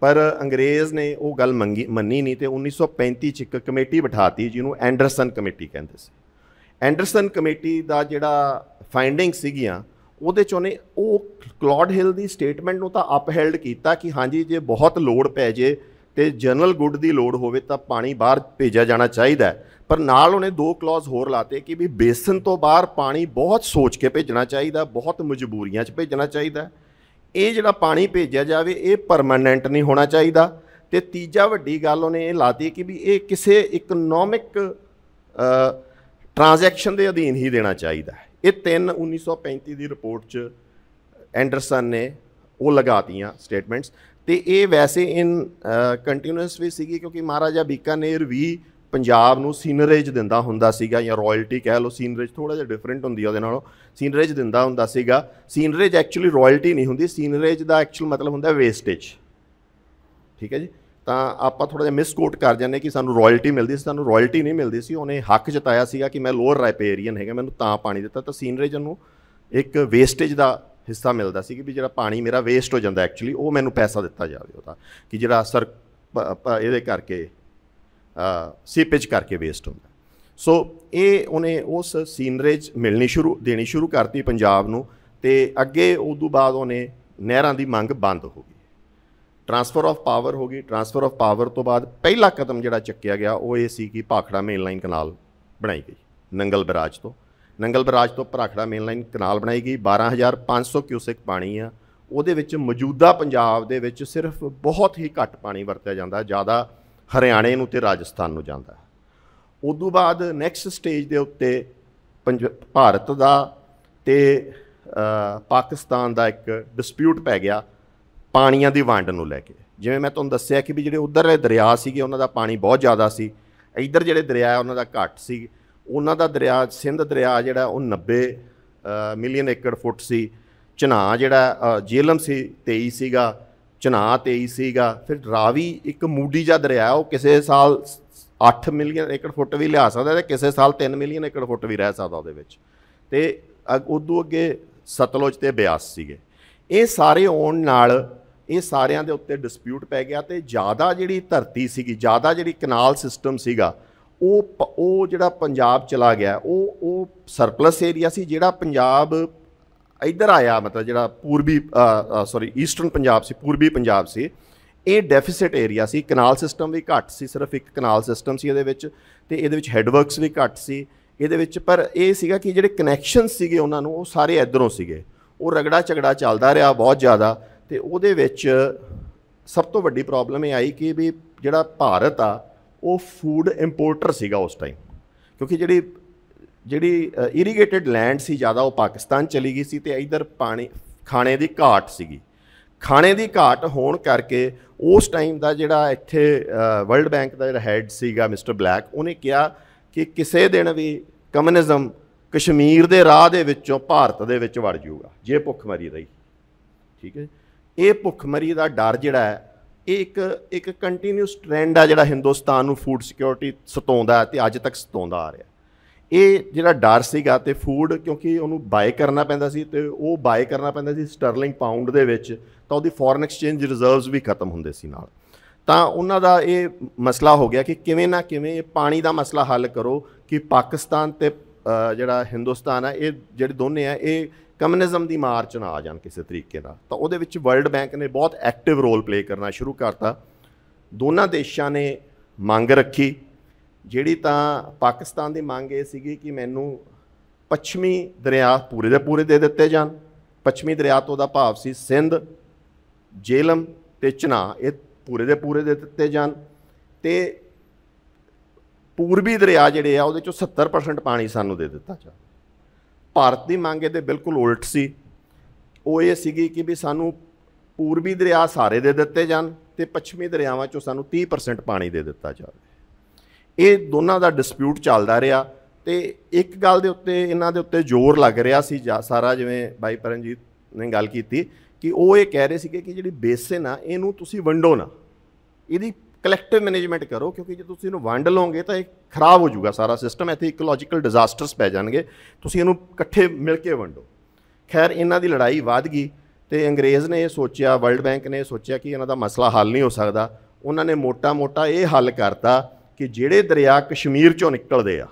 ਪਰ ਅੰਗਰੇਜ਼ ਨੇ ਉਹ ਗੱਲ ਮੰਗੀ ਮੰਨੀ ਨਹੀਂ ਤੇ 1935 ਚ ਇੱਕ ਕਮੇਟੀ ਬਿਠਾਤੀ ਜਿਹਨੂੰ ਐਂਡਰਸਨ ਕਮੇਟੀ ਕਹਿੰਦੇ ਸੀ ਐਂਡਰਸਨ ਕਮੇਟੀ ਦਾ ਜਿਹੜਾ ਫਾਈਂਡਿੰਗ ਸੀਗੀਆਂ ਉਹਦੇ ਚ ਉਹਨੇ ਉਹ ਕਲੌਡ ਹਿਲ ਦੀ ਸਟੇਟਮੈਂਟ ਨੂੰ ਤਾਂ ਅਪਹੈਲਡ ਕੀਤਾ ਕਿ ਹਾਂਜੀ ਜੇ ਬਹੁਤ ਲੋਡ ਪੈ ਜੇ ਤੇ ਜਨਰਲ ਗੁੱਡ ਦੀ ਲੋਡ ਹੋਵੇ ਤਾਂ ਪਾਣੀ ਬਾਹਰ ਭੇਜਿਆ ਜਾਣਾ ਚਾਹੀਦਾ ਪਰ ਨਾਲ ਉਹਨੇ ਦੋ ਕਲੌਜ਼ ਹੋਰ ਲਾਤੇ ਕਿ ਵੀ ਬੇਸਨ ਤੋਂ ਬਾਹਰ ਪਾਣੀ ਬਹੁਤ ਸੋਚ ਕੇ ਭੇਜਣਾ ਚਾਹੀਦਾ ਬਹੁਤ ਮਜਬੂਰੀਆਂ 'ਚ ਭੇਜਣਾ ਚਾਹੀਦਾ ਇਹ ਜਿਹੜਾ ਪਾਣੀ ਭੇਜਿਆ ਜਾਵੇ ਇਹ ਪਰਮਨੈਂਟ ਨਹੀਂ ਹੋਣਾ ਚਾਹੀਦਾ ਤੇ ਤੀਜਾ ਵੱਡੀ ਗੱਲ ਉਹਨੇ ਇਹ ਲਾਤੀ ਕਿ ਵੀ ਇਹ ਕਿਸੇ ਇਕਨੋਮਿਕ ਟ੍ਰਾਂਜੈਕਸ਼ਨ ਦੇ ਅਧੀਨ ਹੀ ਦੇਣਾ ਚਾਹੀਦਾ ਇਹ ਤਿੰਨ 1935 ਦੀ ਰਿਪੋਰਟ 'ਚ ਐਂਡਰਸਨ ਨੇ ਉਹ ਲਗਾਤੀਆਂ ਸਟੇਟਮੈਂਟਸ ਤੇ ਇਹ ਵੈਸੇ ਇਨ ਕੰਟੀਨਿਊਸ ਵੀ ਸੀਗੀ ਕਿਉਂਕਿ ਮਹਾਰਾਜਾ ਬੀਕਾਨੇਰ ਵੀ ਪੰਜਾਬ ਨੂੰ ਸੀਨਰੇਜ ਦਿੰਦਾ ਹੁੰਦਾ ਸੀਗਾ ਜਾਂ ਰਾਇਲਟੀ ਕਹਿ ਲਓ ਸੀਨਰੇਜ ਥੋੜਾ ਜਿਹਾ ਡਿਫਰੈਂਟ ਹੁੰਦੀ ਆ ਉਹਦੇ ਨਾਲੋਂ ਸੀਨਰੇਜ ਦਿੰਦਾ ਹੁੰਦਾ ਸੀਗਾ ਸੀਨਰੇਜ ਐਕਚੁਅਲੀ ਰਾਇਲਟੀ ਨਹੀਂ ਹੁੰਦੀ ਸੀਨਰੇਜ ਦਾ ਐਕਚੁਅਲ ਮਤਲਬ ਹੁੰਦਾ ਵੇਸਟੇਜ ਠੀਕ ਹੈ ਜੀ ਤਾਂ ਆਪਾਂ ਥੋੜਾ ਜਿਹਾ ਮਿਸਕੋਟ ਕਰ ਜਾਂਦੇ ਕਿ ਸਾਨੂੰ ਰਾਇਲਟੀ ਮਿਲਦੀ ਸੀ ਸਾਨੂੰ ਰਾਇਲਟੀ ਨਹੀਂ ਮਿਲਦੀ ਸੀ ਉਹਨੇ ਹੱਕ ਜਤਾਇਆ ਸੀਗਾ ਕਿ ਮੈਂ ਲੋਅਰ ਰਾਇਪੇਰੀਅਨ ਹੈਗਾ ਮੈਨੂੰ ਤਾਂ ਪਾਣੀ ਦਿੱਤਾ ਤਾਂ ਸੀਨਰੇਜ ਨੂੰ ਇੱਕ ਵੇਸਟੇਜ ਦਾ ਹਿੱਸਾ ਮਿਲਦਾ ਸੀ ਕਿ ਵੀ ਜਿਹੜਾ ਪਾਣੀ ਮੇਰਾ ਵੇਸਟ ਹੋ ਜਾਂਦਾ ਐਕਚੁਅਲੀ ਉਹ ਮੈਨੂੰ ਪੈਸਾ ਦਿੱਤਾ ਜਾਵੇ ਉਹਦਾ ਕਿ ਜਿਹੜਾ ਸਰ ਇਹਦੇ ਕਰਕੇ ਸੀਪੇਜ ਕਰਕੇ ਵੇਸਟ ਹੁੰਦਾ ਸੋ ਇਹ ਉਹਨੇ ਉਸ ਸੀਨਰੇਜ ਮਿਲਣੀ ਸ਼ੁਰੂ ਦੇਣੀ ਸ਼ੁਰੂ ਕਰਤੀ ਪੰਜਾਬ ਨੂੰ ਤੇ ਅੱਗੇ ਉਸ ਤੋਂ ਬਾਅਦ ਉਹਨੇ ਨਹਿਰਾਂ ਦੀ ਮੰਗ ਬੰਦ ਹੋ ਗਈ ਟਰਾਂਸਫਰ ਆਫ ਪਾਵਰ ਹੋ ਗਈ ਟਰਾਂਸਫਰ ਆਫ ਪਾਵਰ ਤੋਂ ਬਾਅਦ ਪਹਿਲਾ ਕਦਮ ਜਿਹੜਾ ਚੱਕਿਆ ਗਿਆ ਉਹ ਇਹ ਸੀ ਕਿ ਭਾਖੜਾ ਮੇਨ ਲਾਈਨ ਕਨਾਲ ਬਣਾਈ ਗਈ ਨੰਗਲ ਬਰਾਜ ਤੋਂ ਨੰਗਲ ਬਰਾਜ ਤੋਂ ਭਰਾਖੜਾ ਮੇਨ ਲਾਈਨ ਕਨਾਲ ਬਣਾਈ ਗਈ 12500 ਕਿਊਸਿਕ ਪਾਣੀ ਆ ਉਹਦੇ ਵਿੱਚ ਮੌਜੂਦਾ ਪੰਜਾਬ ਦੇ ਵਿੱਚ ਸਿਰਫ ਬਹੁਤ ਹੀ ਘੱਟ ਪਾਣੀ ਵਰਤਿਆ ਜਾਂਦਾ ਜ਼ਿਆਦਾ ਹਰਿਆਣੇ ਨੂੰ ਤੇ ਰਾਜਸਥਾਨ ਨੂੰ ਜਾਂਦਾ ਉਦੋਂ ਬਾਅਦ ਨੈਕਸਟ ਸਟੇਜ ਦੇ ਉੱਤੇ ਭਾਰਤ ਦਾ ਤੇ ਪਾਕਿਸਤਾਨ ਦਾ ਇੱਕ ਡਿਸਪਿਊਟ ਪੈ ਗਿਆ ਪਾਣੀਆਂ ਦੀ ਵੰਡ ਨੂੰ ਲੈ ਕੇ ਜਿਵੇਂ ਮੈਂ ਤੁਹਾਨੂੰ ਦੱਸਿਆ ਕਿ ਵੀ ਜਿਹੜੇ ਉਧਰਲੇ ਦਰਿਆ ਸੀਗੇ ਉਹਨਾਂ ਦਾ ਪਾਣੀ ਬਹੁਤ ਜ਼ਿਆਦਾ ਸੀ ਇੱਧਰ ਜਿਹੜੇ ਦਰਿਆ ਉਹਨਾਂ ਦਾ ਘੱਟ ਸੀ ਉਹਨਾਂ ਦਾ ਦਰਿਆ ਸਿੰਧ ਦਰਿਆ ਜਿਹੜਾ ਉਹ 90 ਮਿਲੀਅਨ ਏਕੜ ਫੁੱਟ ਸੀ ਚਨਾ ਜਿਹੜਾ ਜੇਲਮ ਸੀ 23 ਸੀਗਾ ਚਨਾ 23 ਸੀਗਾ ਫਿਰ ਰਾਵੀ ਇੱਕ ਮੂਡੀ ਜਿਹਾ ਦਰਿਆ ਉਹ ਕਿਸੇ ਸਾਲ 8 ਮਿਲੀਅਨ ਏਕੜ ਫੁੱਟ ਵੀ ਲਿਆ ਸਕਦਾ ਤੇ ਕਿਸੇ ਸਾਲ 3 ਮਿਲੀਅਨ ਏਕੜ ਫੁੱਟ ਵੀ ਰਹਿ ਸਕਦਾ ਉਹਦੇ ਵਿੱਚ ਤੇ ਉਦੋਂ ਅੱਗੇ ਸਤਲੁਜ ਤੇ ਬਿਆਸ ਸੀਗੇ ਇਹ ਸਾਰੇ ਆਉਣ ਨਾਲ ਇਹ ਸਾਰਿਆਂ ਦੇ ਉੱਤੇ ਡਿਸਪਿਊਟ ਪੈ ਗਿਆ ਤੇ ਜ਼ਿਆਦਾ ਜਿਹੜੀ ਧਰਤੀ ਸੀਗੀ ਜ਼ਿਆਦਾ ਜਿਹੜੀ ਕਨਾਲ ਸਿਸਟਮ ਸੀਗਾ ਉਹ ਉਹ ਜਿਹੜਾ ਪੰਜਾਬ ਚਲਾ ਗਿਆ ਉਹ ਉਹ ਸਰਪਲਸ ਏਰੀਆ ਸੀ ਜਿਹੜਾ ਪੰਜਾਬ ਇੱਧਰ ਆਇਆ ਮਤਲਬ ਜਿਹੜਾ ਪੂਰਬੀ ਸੌਰੀ ਈਸਟਰਨ ਪੰਜਾਬ ਸੀ ਪੂਰਬੀ ਪੰਜਾਬ ਸੀ ਇਹ ਡੈਫਿਸਿਟ ਏਰੀਆ ਸੀ ਕਨਾਲ ਸਿਸਟਮ ਵੀ ਘੱਟ ਸੀ ਸਿਰਫ ਇੱਕ ਕਨਾਲ ਸਿਸਟਮ ਸੀ ਇਹਦੇ ਵਿੱਚ ਤੇ ਇਹਦੇ ਵਿੱਚ ਹੈਡਵਰਕਸ ਵੀ ਘੱਟ ਸੀ ਇਹਦੇ ਵਿੱਚ ਪਰ ਇਹ ਸੀਗਾ ਕਿ ਜਿਹੜੇ ਕਨੈਕਸ਼ਨ ਸੀਗੇ ਉਹਨਾਂ ਨੂੰ ਉਹ ਸਾਰੇ ਇਧਰੋਂ ਸੀਗੇ ਉਹ ਰਗੜਾ ਝਗੜਾ ਚੱਲਦਾ ਰਿਹਾ ਬਹੁਤ ਜ਼ਿਆਦਾ ਤੇ ਉਹਦੇ ਵਿੱਚ ਸਭ ਤੋਂ ਵੱਡੀ ਪ੍ਰੋਬਲਮ ਇਹ ਆਈ ਕਿ ਵੀ ਜਿਹੜਾ ਭਾਰਤ ਆ ਉਹ ਫੂਡ ਇੰਪੋਰਟਰ ਸੀਗਾ ਉਸ ਟਾਈਮ ਕਿਉਂਕਿ ਜਿਹੜੀ ਜਿਹੜੀ ਇਰੀਗੇਟਿਡ ਲੈਂਡ ਸੀ ਜ਼ਿਆਦਾ ਉਹ ਪਾਕਿਸਤਾਨ ਚਲੀ ਗਈ ਸੀ ਤੇ ਇਧਰ ਪਾਣੀ ਖਾਣੇ ਦੀ ਘਾਟ ਸੀਗੀ ਖਾਣੇ ਦੀ ਘਾਟ ਹੋਣ ਕਰਕੇ ਉਸ ਟਾਈਮ ਦਾ ਜਿਹੜਾ ਇੱਥੇ ਵਰਲਡ ਬੈਂਕ ਦਾ ਜਿਹੜਾ ਹੈਡ ਸੀਗਾ ਮਿਸਟਰ ਬਲੈਕ ਉਹਨੇ ਕਿਹਾ ਕਿ ਕਿਸੇ ਦਿਨ ਵੀ ਕਮਿਊਨਿਜ਼ਮ ਕਸ਼ਮੀਰ ਦੇ ਰਾਹ ਦੇ ਵਿੱਚੋਂ ਭਾਰਤ ਦੇ ਵਿੱਚ ਵੜ ਜਾਊਗਾ ਜੇ ਭੁੱਖਮਰੀ ਰਹੀ ਠੀਕ ਹੈ ਇਹ ਭੁੱਖਮਰੀ ਦਾ ਡਰ ਜਿਹੜਾ ਹੈ ਇਹ ਇੱਕ ਇੱਕ ਕੰਟੀਨਿਊਸ ਟ੍ਰੈਂਡ ਆ ਜਿਹੜਾ ਹਿੰਦੁਸਤਾਨ ਨੂੰ ਫੂਡ ਸਿਕਿਉਰਿਟੀ ਸਤਾਉਂਦਾ ਤੇ ਅੱਜ ਤੱਕ ਸਤਾਉਂਦਾ ਆ ਰਿਹਾ ਇਹ ਜਿਹੜਾ ਡਰ ਸੀਗਾ ਤੇ ਫੂਡ ਕਿਉਂਕਿ ਉਹਨੂੰ ਬਾਏ ਕਰਨਾ ਪੈਂਦਾ ਸੀ ਤੇ ਉਹ ਬਾਏ ਕਰਨਾ ਪੈਂਦਾ ਸੀ ਸਟਰਲਿੰਗ ਪਾਉਂਡ ਦੇ ਵਿੱਚ ਤਾਂ ਉਹਦੀ ਫੋਰਨ ਐਕਸਚੇਂਜ ਰਿਜ਼ਰਵਸ ਵੀ ਖਤਮ ਹੁੰਦੇ ਸੀ ਨਾਲ ਤਾਂ ਉਹਨਾਂ ਦਾ ਇਹ ਮਸਲਾ ਹੋ ਗਿਆ ਕਿ ਕਿਵੇਂ ਨਾ ਕਿਵੇਂ ਇਹ ਪਾਣੀ ਦਾ ਮਸਲਾ ਹੱਲ ਕਰੋ ਕਿ ਪਾਕਿਸਤਾਨ ਤੇ ਜਿਹੜਾ ਹਿੰਦੁਸਤਾਨ ਆ ਇਹ ਜਿਹੜੇ ਦੋਨੇ ਆ ਇਹ ਕਮਿਊਨਿਜ਼ਮ ਦੀ ਮਾਰ ਚ ਨਾ ਆ ਜਾਣ ਕਿਸੇ ਤਰੀਕੇ ਨਾਲ ਤਾਂ ਉਹਦੇ ਵਿੱਚ ਵਰਲਡ ਬੈਂਕ ਨੇ ਬਹੁਤ ਐਕਟਿਵ ਰੋਲ ਪਲੇ ਕਰਨਾ ਸ਼ੁਰੂ ਕਰਤਾ ਦੋਨਾਂ ਦੇਸ਼ਾਂ ਨੇ ਮੰਗ ਰੱਖੀ ਜਿਹੜੀ ਤਾਂ ਪਾਕਿਸਤਾਨ ਦੀ ਮੰਗ ਇਹ ਸੀਗੀ ਕਿ ਮੈਨੂੰ ਪੱਛਮੀ ਦਰਿਆ ਪੂਰੇ ਦੇ ਪੂਰੇ ਦੇ ਦਿੱਤੇ ਜਾਣ ਪੱਛਮੀ ਦਰਿਆ ਤੋਂ ਦਾ ਭਾਵ ਸੀ ਸਿੰਧ ਜੇਲਮ ਤੇ ਚਨਾ ਇਹ ਪੂਰੇ ਦੇ ਪੂਰੇ ਦੇ ਦਿੱਤੇ ਜਾਣ ਤੇ ਪੂਰਬੀ ਦਰਿਆ ਜਿਹੜੇ ਆ ਉਹਦੇ ਚੋਂ 70% ਪਾਣੀ ਸਾਨੂੰ ਦੇ ਦਿੱਤਾ ਜਾਵੇ ਭਾਰਤ ਦੀ ਮੰਗ ਇਹਦੇ ਬਿਲਕੁਲ ਉਲਟ ਸੀ ਉਹ ਇਹ ਸੀਗੀ ਕਿ ਵੀ ਸਾਨੂੰ ਪੂਰਬੀ ਦਰਿਆ ਸਾਰੇ ਦੇ ਦਿੱਤੇ ਜਾਣ ਤੇ ਪੱਛਮੀ ਦਰਿਆਵਾਂ ਚੋਂ ਸਾਨੂੰ 30% ਪਾਣੀ ਦੇ ਦਿੱਤਾ ਜਾਵੇ ਇਹ ਦੋਨਾਂ ਦਾ ਡਿਸਪਿਊਟ ਚੱਲਦਾ ਰਿਹਾ ਤੇ ਇੱਕ ਗੱਲ ਦੇ ਉੱਤੇ ਇਹਨਾਂ ਦੇ ਉੱਤੇ ਜ਼ੋਰ ਲੱਗ ਰਿਹਾ ਸੀ ਸਾਰਾ ਜਿਵੇਂ ਬਾਈ ਪਰਮਜੀਤ ਨੇ ਗੱਲ ਕੀਤੀ ਕਿ ਉਹ ਇਹ ਕਹਿ ਰਹੇ ਸੀਗੇ ਕਿ ਜਿਹੜੀ ਬੇਸਿਨ ਆ ਇਹਨੂੰ ਤੁਸੀਂ ਵੰਡੋ ਨਾ ਇਹਦੀ ਕਲੈਕਟਿਵ ਮੈਨੇਜਮੈਂਟ ਕਰੋ ਕਿਉਂਕਿ ਜੇ ਤੁਸੀਂ ਇਹਨੂੰ ਵੰਡ ਲਓਗੇ ਤਾਂ ਇਹ ਖਰਾਬ ਹੋ ਜਾਊਗਾ ਸਾਰਾ ਸਿਸਟਮ ਇੱਥੇ ਇਕੋਲੋਜੀਕਲ ਡਿਜ਼ਾਸਟਰਸ ਪੈ ਜਾਣਗੇ ਤੁਸੀਂ ਇਹਨੂੰ ਇਕੱਠੇ ਮਿਲ ਕੇ ਵੰਡੋ ਖੈਰ ਇਹਨਾਂ ਦੀ ਲੜਾਈ ਵਧ ਗਈ ਤੇ ਅੰਗਰੇਜ਼ ਨੇ ਇਹ ਸੋਚਿਆ ਵਰਲਡ ਬੈਂਕ ਨੇ ਸੋਚਿਆ ਕਿ ਇਹਨਾਂ ਦਾ ਮਸਲਾ ਹੱਲ ਨਹੀਂ ਹੋ ਸਕਦਾ ਉਹਨਾਂ ਨੇ ਮੋਟਾ-ਮੋਟਾ ਇਹ ਹੱਲ ਕਰਤਾ ਕਿ ਜਿਹੜੇ ਦਰਿਆ ਕਸ਼ਮੀਰ ਚੋਂ ਨਿਕਲਦੇ ਆ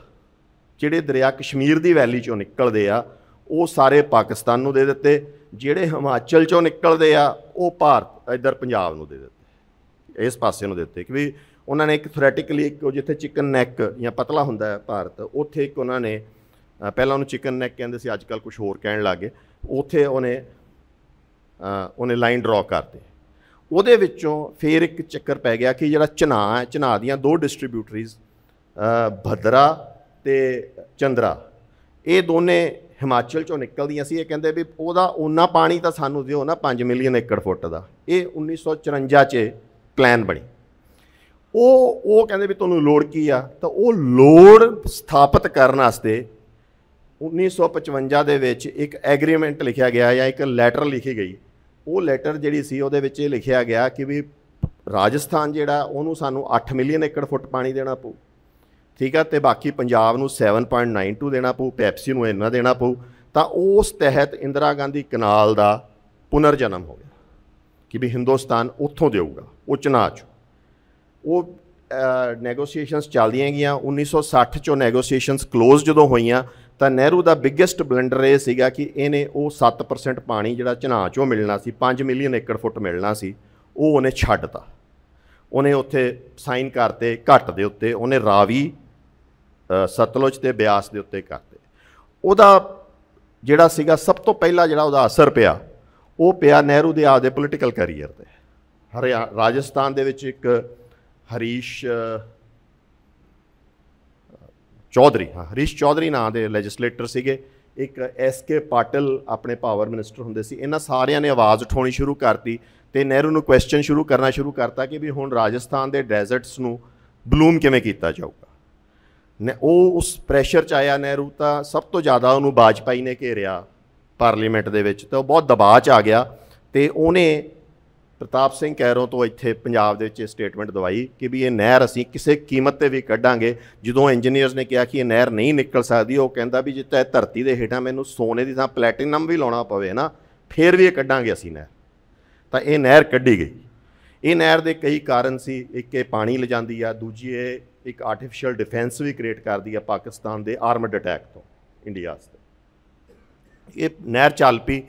ਜਿਹੜੇ ਦਰਿਆ ਕਸ਼ਮੀਰ ਦੀ ਵੈਲੀ ਚੋਂ ਨਿਕਲਦੇ ਆ ਉਹ ਸਾਰੇ ਪਾਕਿਸਤਾਨ ਨੂੰ ਦੇ ਦਿੱਤੇ ਜਿਹੜੇ ਹਿਮਾਚਲ ਚੋਂ ਨਿਕਲਦੇ ਆ ਉਹ ਭਾਰਤ ਇਧਰ ਪੰਜਾਬ ਨੂੰ ਦੇ ਦਿੱਤੇ ਇਸ ਪਾਸੇ ਨੂੰ ਦਿੱਤੇ ਕਿ ਵੀ ਉਹਨਾਂ ਨੇ ਇੱਕ ਥਿਓਰੈਟਿਕਲੀ ਇੱਕ ਜਿੱਥੇ ਚਿਕਨ ਨੈਕ ਜਾਂ ਪਤਲਾ ਹੁੰਦਾ ਹੈ ਭਾਰਤ ਉੱਥੇ ਇੱਕ ਉਹਨਾਂ ਨੇ ਪਹਿਲਾਂ ਉਹਨੂੰ ਚਿਕਨ ਨੈਕ ਕਹਿੰਦੇ ਸੀ ਅੱਜ ਕੱਲ ਕੁਝ ਹੋਰ ਕਹਿਣ ਲੱਗੇ ਉੱਥੇ ਉਹਨੇ ਉਹਨੇ ਲਾਈਨ ਡਰਾ ਕਰਤੀ ਉਹਦੇ ਵਿੱਚੋਂ ਫੇਰ ਇੱਕ ਚੱਕਰ ਪੈ ਗਿਆ ਕਿ ਜਿਹੜਾ ਚਨਾ ਹੈ ਚਨਾ ਦੀਆਂ ਦੋ ਡਿਸਟ੍ਰੀਬਿਊਟਰੀਜ਼ ਭਦਰਾ ਤੇ ਚੰਦਰਾ ਇਹ ਦੋਨੇ ਹਿਮਾਚਲ ਚੋਂ ਨਿਕਲਦੀਆਂ ਸੀ ਇਹ ਕਹਿੰਦੇ ਵੀ ਉਹਦਾ ਉਹਨਾਂ ਪਾਣੀ ਤਾਂ ਸਾਨੂੰ ਦਿਓ ਨਾ 5 ਮਿਲੀਅਨ ਏਕੜ ਫੁੱਟ ਦਾ ਇਹ 1954 ਚ ਪਲਾਨ ਬਣੀ ਉਹ ਉਹ ਕਹਿੰਦੇ ਵੀ ਤੁਹਾਨੂੰ ਲੋੜ ਕੀ ਆ ਤਾਂ ਉਹ ਲੋੜ ਸਥਾਪਿਤ ਕਰਨ ਵਾਸਤੇ 1955 ਦੇ ਵਿੱਚ ਇੱਕ ਐਗਰੀਮੈਂਟ ਲਿਖਿਆ ਗਿਆ ਜਾਂ ਇੱਕ ਲੈਟਰ ਲਿਖੀ ਗਈ ਉਹ ਲੈਟਰ ਜਿਹੜੀ ਸੀ ਉਹਦੇ ਵਿੱਚ ਇਹ ਲਿਖਿਆ ਗਿਆ ਕਿ ਵੀ ਰਾਜਸਥਾਨ ਜਿਹੜਾ ਉਹਨੂੰ ਸਾਨੂੰ 8 ਮਿਲੀਅਨ ਏਕੜ ਫੁੱਟ ਪਾਣੀ ਦੇਣਾ ਪਊ ਠੀਕ ਆ ਤੇ ਬਾਕੀ ਪੰਜਾਬ ਨੂੰ 7.92 ਦੇਣਾ ਪਊ ਪੈਪਸੀ ਨੂੰ ਇੰਨਾ ਦੇਣਾ ਪਊ ਤਾਂ ਉਸ ਤਹਿਤ ਇੰਦਰਾ ਗਾਂਧੀ ਕਨਾਲ ਦਾ ਪੁਨਰਜਨਮ ਹੋ ਗਿਆ ਕਿ ਵੀ ਹਿੰਦੁਸਤਾਨ ਉੱਥੋਂ ਦੇਊਗਾ ਉਹ ਚਨਾਹ 'ਚ ਉਹ ਨੈਗੋਸੀਏਸ਼ਨਸ ਚੱਲਦੀਆਂ ਗਈਆਂ 1960 ਚੋਂ ਨੈਗੋਸੀਏਸ਼ਨਸ ক্লোਜ਼ ਜਦੋਂ ਹੋਈਆਂ ਤਾਂ ਨਹਿਰੂ ਦਾ ਬਿਗੇਸਟ ਬਲੰਡਰ ਇਹ ਸੀਗਾ ਕਿ ਇਹਨੇ ਉਹ 7% ਪਾਣੀ ਜਿਹੜਾ ਚਨਾਹ ਚੋਂ ਮਿਲਣਾ ਸੀ 5 ਮਿਲੀਅਨ ਏਕੜ ਫੁੱਟ ਮਿਲਣਾ ਸੀ ਉਹ ਉਹਨੇ ਛੱਡਤਾ ਉਹਨੇ ਉੱਥੇ ਸਾਈਨ ਕਰਤੇ ਘੱਟ ਦੇ ਉੱਤੇ ਉਹਨੇ ਰਾਵੀ ਸਤਲੁਜ ਤੇ ਬਿਆਸ ਦੇ ਉੱਤੇ ਕਰਤੇ ਉਹਦਾ ਜਿਹੜਾ ਸੀਗਾ ਸਭ ਤੋਂ ਪਹਿਲਾ ਜਿਹੜਾ ਉਹਦਾ ਅਸਰ ਪਿਆ ਉਹ ਪਿਆ ਨਹਿਰੂ ਦੇ ਆਪਦੇ ਪੋਲੀਟੀਕਲ ਕੈਰੀਅਰ ਤੇ ਹਰਿਆ ਰਾਜਸਥਾਨ ਦੇ ਵਿੱਚ ਇੱਕ ਹਰੀਸ਼ ਚੌਧਰੀ ਹਾਂ ਹਰੀਸ਼ ਚੌਧਰੀ ਨਾਂ ਦੇ ਲੈਜਿਸਲੇਟਰ ਸੀਗੇ ਇੱਕ ਐਸ ਕੇ ਪਾਟਲ ਆਪਣੇ ਪਾਵਰ ਮਿਨਿਸਟਰ ਹੁੰਦੇ ਸੀ ਇਹਨਾਂ ਸਾਰਿਆਂ ਨੇ ਆਵਾਜ਼ ਉਠਾਉਣੀ ਸ਼ੁਰੂ ਕਰਤੀ ਤੇ ਨਹਿਰੂ ਨੂੰ ਕੁਐਸਚਨ ਸ਼ੁਰੂ ਕਰਨਾ ਸ਼ੁਰੂ ਕਰਤਾ ਕਿ ਵੀ ਹੁਣ ਰਾਜਸਥਾਨ ਦੇ ਡੈਜ਼ਰਟਸ ਨੂੰ ਬਲੂਮ ਕਿਵੇਂ ਕੀਤਾ ਜਾਊਗਾ ਨੇ ਉਹ ਉਸ ਪ੍ਰੈਸ਼ਰ ਚ ਆਇਆ ਨਹਿਰੂ ਤਾਂ ਸਭ ਤੋਂ ਜ਼ਿਆਦਾ ਉਹਨੂੰ ਬਾਜਪਾਈ ਨੇ ਘੇਰਿਆ ਪਾਰਲੀਮੈਂਟ ਦੇ ਵਿੱਚ ਤੇ ਉਹ ਬਹੁਤ ਦਬਾਅ ਚ ਆ ਗਿਆ ਤੇ ਉਹਨੇ ਪ੍ਰਤਾਪ ਸਿੰਘ ਕਹਿਰੋਂ ਤੋਂ ਇੱਥੇ ਪੰਜਾਬ ਦੇ ਵਿੱਚ ਇਹ ਸਟੇਟਮੈਂਟ ਦਵਾਈ ਕਿ ਵੀ ਇਹ ਨਹਿਰ ਅਸੀਂ ਕਿਸੇ ਕੀਮਤ ਤੇ ਵੀ ਕੱਢਾਂਗੇ ਜਦੋਂ ਇੰਜੀਨੀਅਰਸ ਨੇ ਕਿਹਾ ਕਿ ਇਹ ਨਹਿਰ ਨਹੀਂ ਨਿਕਲ ਸਕਦੀ ਉਹ ਕਹਿੰਦਾ ਵੀ ਜਿੱਤੇ ਧਰਤੀ ਦੇ ਹੇਠਾਂ ਮੈਨੂੰ ਸੋਨੇ ਦੀ ਥਾਂ ਪਲੈਟੀਨਮ ਵੀ ਲਾਉਣਾ ਪਵੇ ਨਾ ਫੇਰ ਵੀ ਇਹ ਕੱਢਾਂਗੇ ਅਸੀਂ ਨਹਿਰ ਤਾਂ ਇਹ ਨਹਿਰ ਕੱਢੀ ਗਈ ਇਹ ਨਹਿਰ ਦੇ ਕਈ ਕਾਰਨ ਸੀ ਇੱਕ ਇਹ ਪਾਣੀ ਲਿਜਾਂਦੀ ਆ ਦੂਜੀ ਇਹ ਇੱਕ ਆਰਟੀਫੀਸ਼ੀਅਲ ਡਿਫੈਂਸ ਵੀ ਕ੍ਰੀਏਟ ਕਰਦੀ ਆ ਪਾਕਿਸਤਾਨ ਦੇ ਆਰਮਡ ਅਟੈਕ ਤੋਂ ਇੰਡੀਆ ਵਾਸਤੇ ਇਹ ਨਹਿਰ ਚੱਲ ਪਈ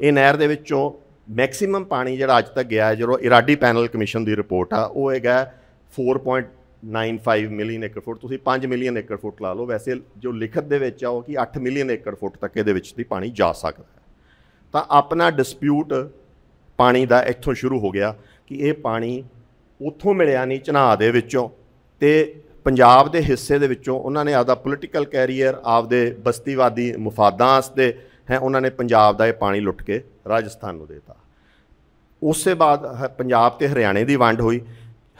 ਇਹ ਨਹਿਰ ਦੇ ਵਿੱਚੋਂ ਮੈਕਸਿਮਮ ਪਾਣੀ ਜਿਹੜਾ ਅੱਜ ਤੱਕ ਗਿਆ ਜਦੋਂ ਇਰਾਡੀ ਪੈਨਲ ਕਮਿਸ਼ਨ ਦੀ ਰਿਪੋਰਟ ਆ ਉਹ ਹੈਗਾ 4.95 ਮਿਲੀਅਨ ਏਕੜ ਫੁੱਟ ਤੁਸੀਂ 5 ਮਿਲੀਅਨ ਏਕੜ ਫੁੱਟ ਲਾ ਲਓ ਵੈਸੇ ਜੋ ਲਿਖਤ ਦੇ ਵਿੱਚ ਆ ਉਹ ਕਿ 8 ਮਿਲੀਅਨ ਏਕੜ ਫੁੱਟ ਤੱਕ ਇਹਦੇ ਵਿੱਚ ਦੀ ਪਾਣੀ ਜਾ ਸਕਦਾ ਤਾਂ ਆਪਣਾ ਡਿਸਪਿਊਟ ਪਾਣੀ ਦਾ ਇੱਥੋਂ ਸ਼ੁਰੂ ਹੋ ਗਿਆ ਕਿ ਇਹ ਪਾਣੀ ਉੱਥੋਂ ਮਿਲਿਆ ਨਹੀਂ ਚਨਾਹ ਦੇ ਵਿੱਚੋਂ ਤੇ ਪੰਜਾਬ ਦੇ ਹਿੱਸੇ ਦੇ ਵਿੱਚੋਂ ਉਹਨਾਂ ਨੇ ਆਪਦਾ ਪੋਲਿਟੀਕਲ ਕੈਰੀਅਰ ਆਪਦੇ ਬਸਤੀਵਾਦੀ ਮਫਾਦਾਂ ਦੇ ਹੈ ਉਹਨਾਂ ਨੇ ਪੰਜਾਬ ਦਾ ਇਹ ਪਾਣੀ ਲੁੱਟ ਕੇ ਰਾਜਸਥਾਨ ਨੂੰ ਦੇਤਾ ਉਸੇ ਬਾਅਦ ਪੰਜਾਬ ਤੇ ਹਰਿਆਣੇ ਦੀ ਵੰਡ ਹੋਈ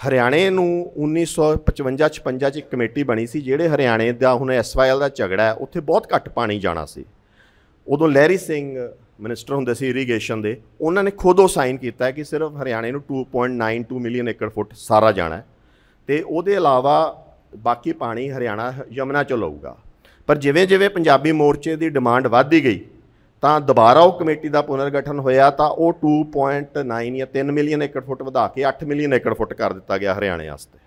ਹਰਿਆਣੇ ਨੂੰ 1955-56 ਚ ਇੱਕ ਕਮੇਟੀ ਬਣੀ ਸੀ ਜਿਹੜੇ ਹਰਿਆਣੇ ਦਾ ਹੁਣ ਐਸਵਾਈਐਲ ਦਾ ਝਗੜਾ ਹੈ ਉੱਥੇ ਬਹੁਤ ਘੱਟ ਪਾਣੀ ਜਾਣਾ ਸੀ ਉਦੋਂ ਲੈਰੀ ਸਿੰਘ ਮਿਨਿਸਟਰ ਹੁੰਦੇ ਸੀ ਇਰੀਗੇਸ਼ਨ ਦੇ ਉਹਨਾਂ ਨੇ ਖੁਦ ਉਹ ਸਾਈਨ ਕੀਤਾ ਕਿ ਸਿਰਫ ਹਰਿਆਣੇ ਨੂੰ 2.92 ਮਿਲੀਅਨ ਏਕੜ ਫੁੱਟ ਸਾਰਾ ਜਾਣਾ ਤੇ ਉਹਦੇ ਇਲਾਵਾ ਬਾਕੀ ਪਾਣੀ ਹਰਿਆਣਾ ਯਮਨਾ ਚ ਲਊਗਾ ਪਰ ਜਿਵੇਂ ਜਿਵੇਂ ਪੰਜਾਬੀ ਮੋਰਚੇ ਦੀ ਡਿਮਾਂਡ ਵਧਦੀ ਗਈ ਤਾਂ ਦੁਬਾਰਾ ਉਹ ਕਮੇਟੀ ਦਾ ਪੁਨਰਗਠਨ ਹੋਇਆ ਤਾਂ ਉਹ 2.9 ਜਾਂ 3 ਮਿਲੀਅਨ ਏਕੜ ਫੁੱਟ ਵਧਾ ਕੇ 8 ਮਿਲੀਅਨ ਏਕੜ ਫੁੱਟ ਕਰ ਦਿੱਤਾ ਗਿਆ ਹਰਿਆਣੇ ਵਾਸਤੇ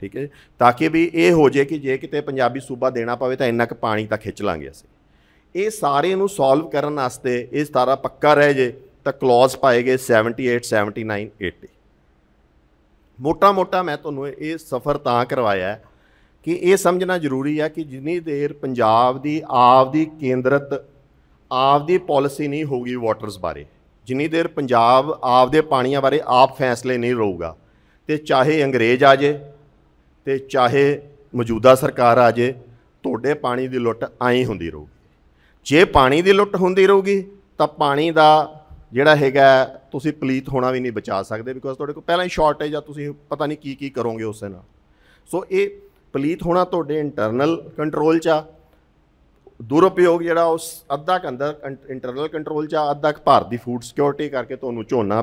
ਠੀਕ ਹੈ ਤਾਂ ਕਿ ਵੀ ਇਹ ਹੋ ਜੇ ਕਿ ਜੇ ਕਿਤੇ ਪੰਜਾਬੀ ਸੂਬਾ ਦੇਣਾ ਪਵੇ ਤਾਂ ਇੰਨਾ ਕੁ ਪਾਣੀ ਤਾਂ ਖਿੱਚ ਲਾਂਗੇ ਅਸੀਂ ਇਹ ਸਾਰੇ ਨੂੰ ਸੋਲਵ ਕਰਨ ਵਾਸਤੇ ਇਹ ਸਾਰਾ ਪੱਕਾ ਰਹਿ ਜੇ ਤਾਂ ਕਲੌਜ਼ ਪਾਏ ਗਏ 78 79 80 ਮੋਟਾ-ਮੋਟਾ ਮੈਂ ਤੁਹਾਨੂੰ ਇਹ ਸਫ਼ਰ ਤਾਂ ਕਰਵਾਇਆ ਕਿ ਇਹ ਸਮਝਣਾ ਜ਼ਰੂਰੀ ਹੈ ਕਿ ਜਿੰਨੀ ਦੇਰ ਪੰਜਾਬ ਦੀ ਆਪਦੀ ਕੇਂਦਰਤ ਆਪਦੀ ਪਾਲਿਸੀ ਨਹੀਂ ਹੋਊਗੀ ਵਾਟਰਸ ਬਾਰੇ ਜਿੰਨੀ ਦੇਰ ਪੰਜਾਬ ਆਪਦੇ ਪਾਣੀਆਂ ਬਾਰੇ ਆਪ ਫੈਸਲੇ ਨਹੀਂ ਲਊਗਾ ਤੇ ਚਾਹੇ ਅੰਗਰੇਜ਼ ਆ ਜੇ ਤੇ ਚਾਹੇ ਮੌਜੂਦਾ ਸਰਕਾਰ ਆ ਜੇ ਤੁਹਾਡੇ ਪਾਣੀ ਦੀ ਲੁੱਟ ਐਂ ਹੁੰਦੀ ਰਹੂਗੀ ਜੇ ਪਾਣੀ ਦੀ ਲੁੱਟ ਹੁੰਦੀ ਰਹੂਗੀ ਤਾਂ ਪਾਣੀ ਦਾ ਜਿਹੜਾ ਹੈਗਾ ਤੁਸੀਂ ਪਲੀਤ ਹੋਣਾ ਵੀ ਨਹੀਂ ਬਚਾ ਸਕਦੇ ਬਿਕੋਜ਼ ਤੁਹਾਡੇ ਕੋਲ ਪਹਿਲਾਂ ਹੀ ਸ਼ਾਰਟੇਜ ਆ ਤੁਸੀਂ ਪਤਾ ਨਹੀਂ ਕੀ ਕੀ ਕਰੋਗੇ ਉਸ ਨਾਲ ਸੋ ਇਹ ਪਲੀਤ ਹੋਣਾ ਤੁਹਾਡੇ ਇੰਟਰਨਲ ਕੰਟਰੋਲ 'ਚ ਆ ਦੁਰਉਪਯੋਗ ਜਿਹੜਾ ਉਸ ਅੱਧਾ ਕੰਦਰ ਇੰਟਰਨਲ ਕੰਟਰੋਲ ਚ ਅੱਧਾ ਭਾਰਤ ਦੀ ਫੂਡ ਸਿਕਿਉਰਿਟੀ ਕਰਕੇ ਤੁਹਾਨੂੰ ਝੋਨਾ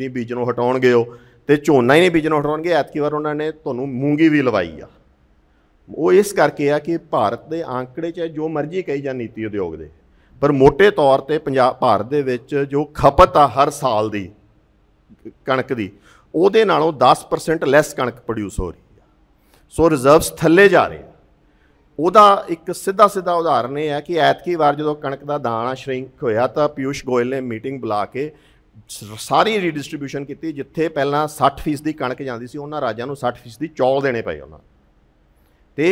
ਦੀ ਬੀਜ ਨੂੰ ਹਟਾਉਣਗੇ ਉਹ ਤੇ ਝੋਨਾ ਹੀ ਨਹੀਂ ਬੀਜ ਨੂੰ ਹਟਾਉਣਗੇ ਐਤਕੀ ਵਾਰ ਉਹਨਾਂ ਨੇ ਤੁਹਾਨੂੰ ਮੂੰਗੀ ਵੀ ਲਵਾਈ ਆ ਉਹ ਇਸ ਕਰਕੇ ਆ ਕਿ ਭਾਰਤ ਦੇ ਆંકੜੇ ਚ ਜੋ ਮਰਜ਼ੀ ਕਹੀ ਜਾਂ ਨੀਤੀ ਉਦਯੋਗ ਦੇ ਪਰ ਮੋٹے ਤੌਰ ਤੇ ਪੰਜਾਬ ਭਾਰਤ ਦੇ ਵਿੱਚ ਜੋ ਖਪਤ ਆ ਹਰ ਸਾਲ ਦੀ ਕਣਕ ਦੀ ਉਹਦੇ ਨਾਲੋਂ 10% ਲੈਸ ਕਣਕ ਪ੍ਰੋਡਿਊਸ ਹੋ ਰਹੀ ਆ ਸੋ ਰਿਜ਼ਰਵਸ ਥੱਲੇ ਜਾ ਰਹੇ ਆ ਉਹਦਾ ਇੱਕ ਸਿੱਧਾ ਸਿੱਧਾ ਉਦਾਹਰਨ ਇਹ ਹੈ ਕਿ ਐਤਕੀ ਵਾਰ ਜਦੋਂ ਕਣਕ ਦਾ ਦਾਣਾ ਸ਼੍ਰਿੰਕ ਹੋਇਆ ਤਾਂ ਪਿਊਸ਼ ਗੋਇਲ ਨੇ ਮੀਟਿੰਗ ਬੁਲਾ ਕੇ ਸਾਰੀ ਰੀਡਿਸਟ੍ਰਿਬਿਊਸ਼ਨ ਕੀਤੀ ਜਿੱਥੇ ਪਹਿਲਾਂ 60% ਦੀ ਕਣਕ ਜਾਂਦੀ ਸੀ ਉਹਨਾਂ ਰਾਜਾਂ ਨੂੰ 60% ਦੀ ਚੌਲ ਦੇਣੇ ਪਏ ਉਹਨਾਂ ਤੇ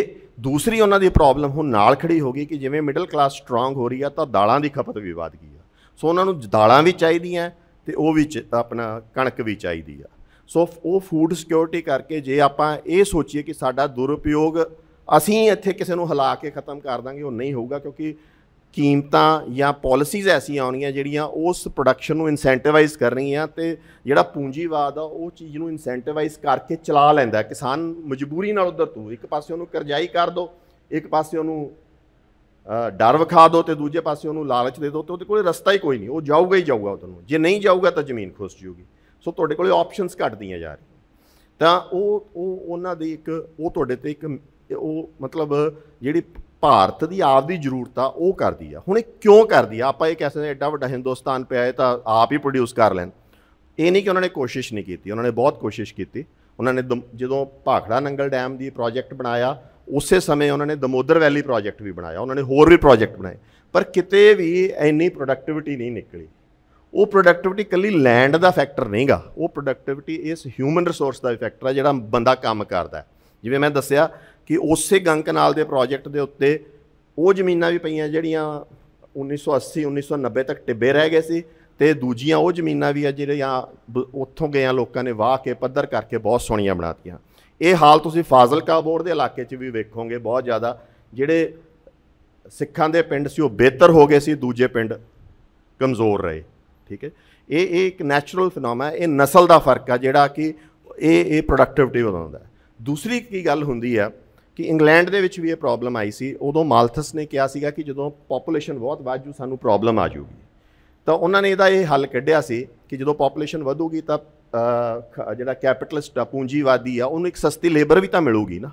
ਦੂਸਰੀ ਉਹਨਾਂ ਦੀ ਪ੍ਰੋਬਲਮ ਹੁਣ ਨਾਲ ਖੜੀ ਹੋ ਗਈ ਕਿ ਜਿਵੇਂ ਮਿਡਲ ਕਲਾਸ ਸਟਰੋਂਗ ਹੋ ਰਹੀ ਆ ਤਾਂ ਦਾਲਾਂ ਦੀ ਖਪਤ ਵੀ ਵਧ ਗਈ ਆ ਸੋ ਉਹਨਾਂ ਨੂੰ ਦਾਲਾਂ ਵੀ ਚਾਹੀਦੀਆਂ ਤੇ ਉਹ ਵਿੱਚ ਆਪਣਾ ਕਣਕ ਵੀ ਚਾਹੀਦੀ ਆ ਸੋ ਉਹ ਫੂਡ ਸਿਕਿਉਰਿਟੀ ਕਰਕੇ ਜੇ ਆਪਾਂ ਇਹ ਸੋਚੀਏ ਕਿ ਸਾਡਾ ਦੁਰਉਪਯੋਗ ਅਸੀਂ ਇੱਥੇ ਕਿਸੇ ਨੂੰ ਹਿਲਾ ਕੇ ਖਤਮ ਕਰ ਦਾਂਗੇ ਉਹ ਨਹੀਂ ਹੋਊਗਾ ਕਿਉਂਕਿ ਕੀਮਤਾਂ ਜਾਂ ਪਾਲਿਸੀਜ਼ ਐਸੀਆਂ ਆਉਣੀਆਂ ਜਿਹੜੀਆਂ ਉਸ ਪ੍ਰੋਡਕਸ਼ਨ ਨੂੰ ਇਨਸੈਂਟੀਵਾਈਜ਼ ਕਰ ਰਹੀਆਂ ਤੇ ਜਿਹੜਾ ਪੂੰਜੀਵਾਦ ਆ ਉਹ ਚੀਜ਼ ਨੂੰ ਇਨਸੈਂਟੀਵਾਈਜ਼ ਕਰਕੇ ਚਲਾ ਲੈਂਦਾ ਕਿਸਾਨ ਮਜਬੂਰੀ ਨਾਲ ਉਧਰ ਤੋਂ ਇੱਕ ਪਾਸੇ ਉਹਨੂੰ ਕਰਜ਼ਾਈ ਕਰ ਦੋ ਇੱਕ ਪਾਸੇ ਉਹਨੂੰ ਡਰ ਵਿਖਾ ਦੋ ਤੇ ਦੂਜੇ ਪਾਸੇ ਉਹਨੂੰ ਲਾਲਚ ਦੇ ਦੋ ਤੇ ਉਹਦੇ ਕੋਲੇ ਰਸਤਾ ਹੀ ਕੋਈ ਨਹੀਂ ਉਹ ਜਾਊਗਾ ਹੀ ਜਾਊਗਾ ਉਧਰ ਨੂੰ ਜੇ ਨਹੀਂ ਜਾਊਗਾ ਤਾਂ ਜ਼ਮੀਨ ਖੁੱਸ ਜੂਗੀ ਸੋ ਤੁਹਾਡੇ ਕੋਲੇ ਆਪਸ਼ਨਸ ਘਟਦੀਆਂ ਜਾ ਰਹੀਆਂ ਤਾਂ ਉਹ ਉਹ ਉਹਨਾਂ ਦੀ ਇੱਕ ਉਹ ਤੁਹਾਡੇ ਤੇ ਇੱਕ ਤੇ ਉਹ ਮਤਲਬ ਜਿਹੜੀ ਭਾਰਤ ਦੀ ਆਪਦੀ ਜ਼ਰੂਰਤ ਆ ਉਹ ਕਰਦੀ ਆ ਹੁਣ ਇਹ ਕਿਉਂ ਕਰਦੀ ਆ ਆਪਾਂ ਇਹ ਕਹਿ ਸਕਦੇ ਐਡਾ ਵੱਡਾ ਹਿੰਦੁਸਤਾਨ ਪਿਆ ਹੈ ਤਾਂ ਆਪ ਹੀ ਪ੍ਰੋਡਿਊਸ ਕਰ ਲੈਣ ਇਹ ਨਹੀਂ ਕਿ ਉਹਨਾਂ ਨੇ ਕੋਸ਼ਿਸ਼ ਨਹੀਂ ਕੀਤੀ ਉਹਨਾਂ ਨੇ ਬਹੁਤ ਕੋਸ਼ਿਸ਼ ਕੀਤੀ ਉਹਨਾਂ ਨੇ ਜਦੋਂ ਭਾਖੜਾ ਨੰਗਲ ਡੈਮ ਦੀ ਪ੍ਰੋਜੈਕਟ ਬਣਾਇਆ ਉਸੇ ਸਮੇਂ ਉਹਨਾਂ ਨੇ ਦਮੋਦਰ ਵੈਲੀ ਪ੍ਰੋਜੈਕਟ ਵੀ ਬਣਾਇਆ ਉਹਨਾਂ ਨੇ ਹੋਰ ਵੀ ਪ੍ਰੋਜੈਕਟ ਬਣਾਏ ਪਰ ਕਿਤੇ ਵੀ ਇੰਨੀ ਪ੍ਰੋਡਕਟਿਵਿਟੀ ਨਹੀਂ ਨਿਕਲੀ ਉਹ ਪ੍ਰੋਡਕਟਿਵਿਟੀ ਕੱਲੀ ਲੈਂਡ ਦਾ ਫੈਕਟਰ ਨਹੀਂਗਾ ਉਹ ਪ੍ਰੋਡਕਟਿਵਿਟੀ ਇਸ ਹਿਊਮਨ ਰਿਸੋਰਸ ਦਾ ਫੈਕਟਰ ਹੈ ਜਿਹੜਾ ਬੰਦਾ ਕੰਮ ਕਰਦਾ ਜਿਵੇਂ ਮੈਂ ਦੱਸਿਆ ਕਿ ਉਸੇ ਗੰਗ ਕਨਾਲ ਦੇ ਪ੍ਰੋਜੈਕਟ ਦੇ ਉੱਤੇ ਉਹ ਜ਼ਮੀਨਾਂ ਵੀ ਪਈਆਂ ਜਿਹੜੀਆਂ 1980 1990 ਤੱਕ ਟਿੱਬੇ ਰਹਿ ਗਏ ਸੀ ਤੇ ਦੂਜੀਆਂ ਉਹ ਜ਼ਮੀਨਾਂ ਵੀ ਆ ਜਿਹੜੀਆਂ ਉੱਥੋਂ ਗਏ ਲੋਕਾਂ ਨੇ ਵਾਹ ਕੇ ਪੱਧਰ ਕਰਕੇ ਬਹੁਤ ਸੋਹਣੀਆਂ ਬਣਾਤੀਆਂ ਇਹ ਹਾਲ ਤੁਸੀਂ ਫਾਜ਼ਲਕਾ ਬੋਰਡ ਦੇ ਇਲਾਕੇ 'ਚ ਵੀ ਵੇਖੋਗੇ ਬਹੁਤ ਜ਼ਿਆਦਾ ਜਿਹੜੇ ਸਿੱਖਾਂ ਦੇ ਪਿੰਡ ਸੀ ਉਹ ਬਿਹਤਰ ਹੋ ਗਏ ਸੀ ਦੂਜੇ ਪਿੰਡ ਕਮਜ਼ੋਰ ਰਹੇ ਠੀਕ ਹੈ ਇਹ ਇਹ ਇੱਕ ਨੈਚੁਰਲ ਫੀਨੋਮਾ ਇਹ ਨਸਲ ਦਾ ਫਰਕ ਆ ਜਿਹੜਾ ਕਿ ਇਹ ਇਹ ਪ੍ਰੋਡਕਟਿਵਿਟੀ ਵਧਾਉਂਦਾ ਦੂਸਰੀ ਕੀ ਗੱਲ ਹੁੰਦੀ ਆ ਕਿ ਇੰਗਲੈਂਡ ਦੇ ਵਿੱਚ ਵੀ ਇਹ ਪ੍ਰੋਬਲਮ ਆਈ ਸੀ ਉਦੋਂ ਮਾਲਥਸ ਨੇ ਕਿਹਾ ਸੀਗਾ ਕਿ ਜਦੋਂ ਪੋਪੂਲੇਸ਼ਨ ਬਹੁਤ ਵੱਧ ਜੂ ਸਾਨੂੰ ਪ੍ਰੋਬਲਮ ਆ ਜੂਗੀ ਤਾਂ ਉਹਨਾਂ ਨੇ ਇਹਦਾ ਇਹ ਹੱਲ ਕੱਢਿਆ ਸੀ ਕਿ ਜਦੋਂ ਪੋਪੂਲੇਸ਼ਨ ਵਧੂਗੀ ਤਾਂ ਜਿਹੜਾ ਕੈਪੀਟਲਿਸਟ ਆ ਪੂੰਜੀਵਾਦੀ ਆ ਉਹਨੂੰ ਇੱਕ ਸਸਤੀ ਲੇਬਰ ਵੀ ਤਾਂ ਮਿਲੂਗੀ ਨਾ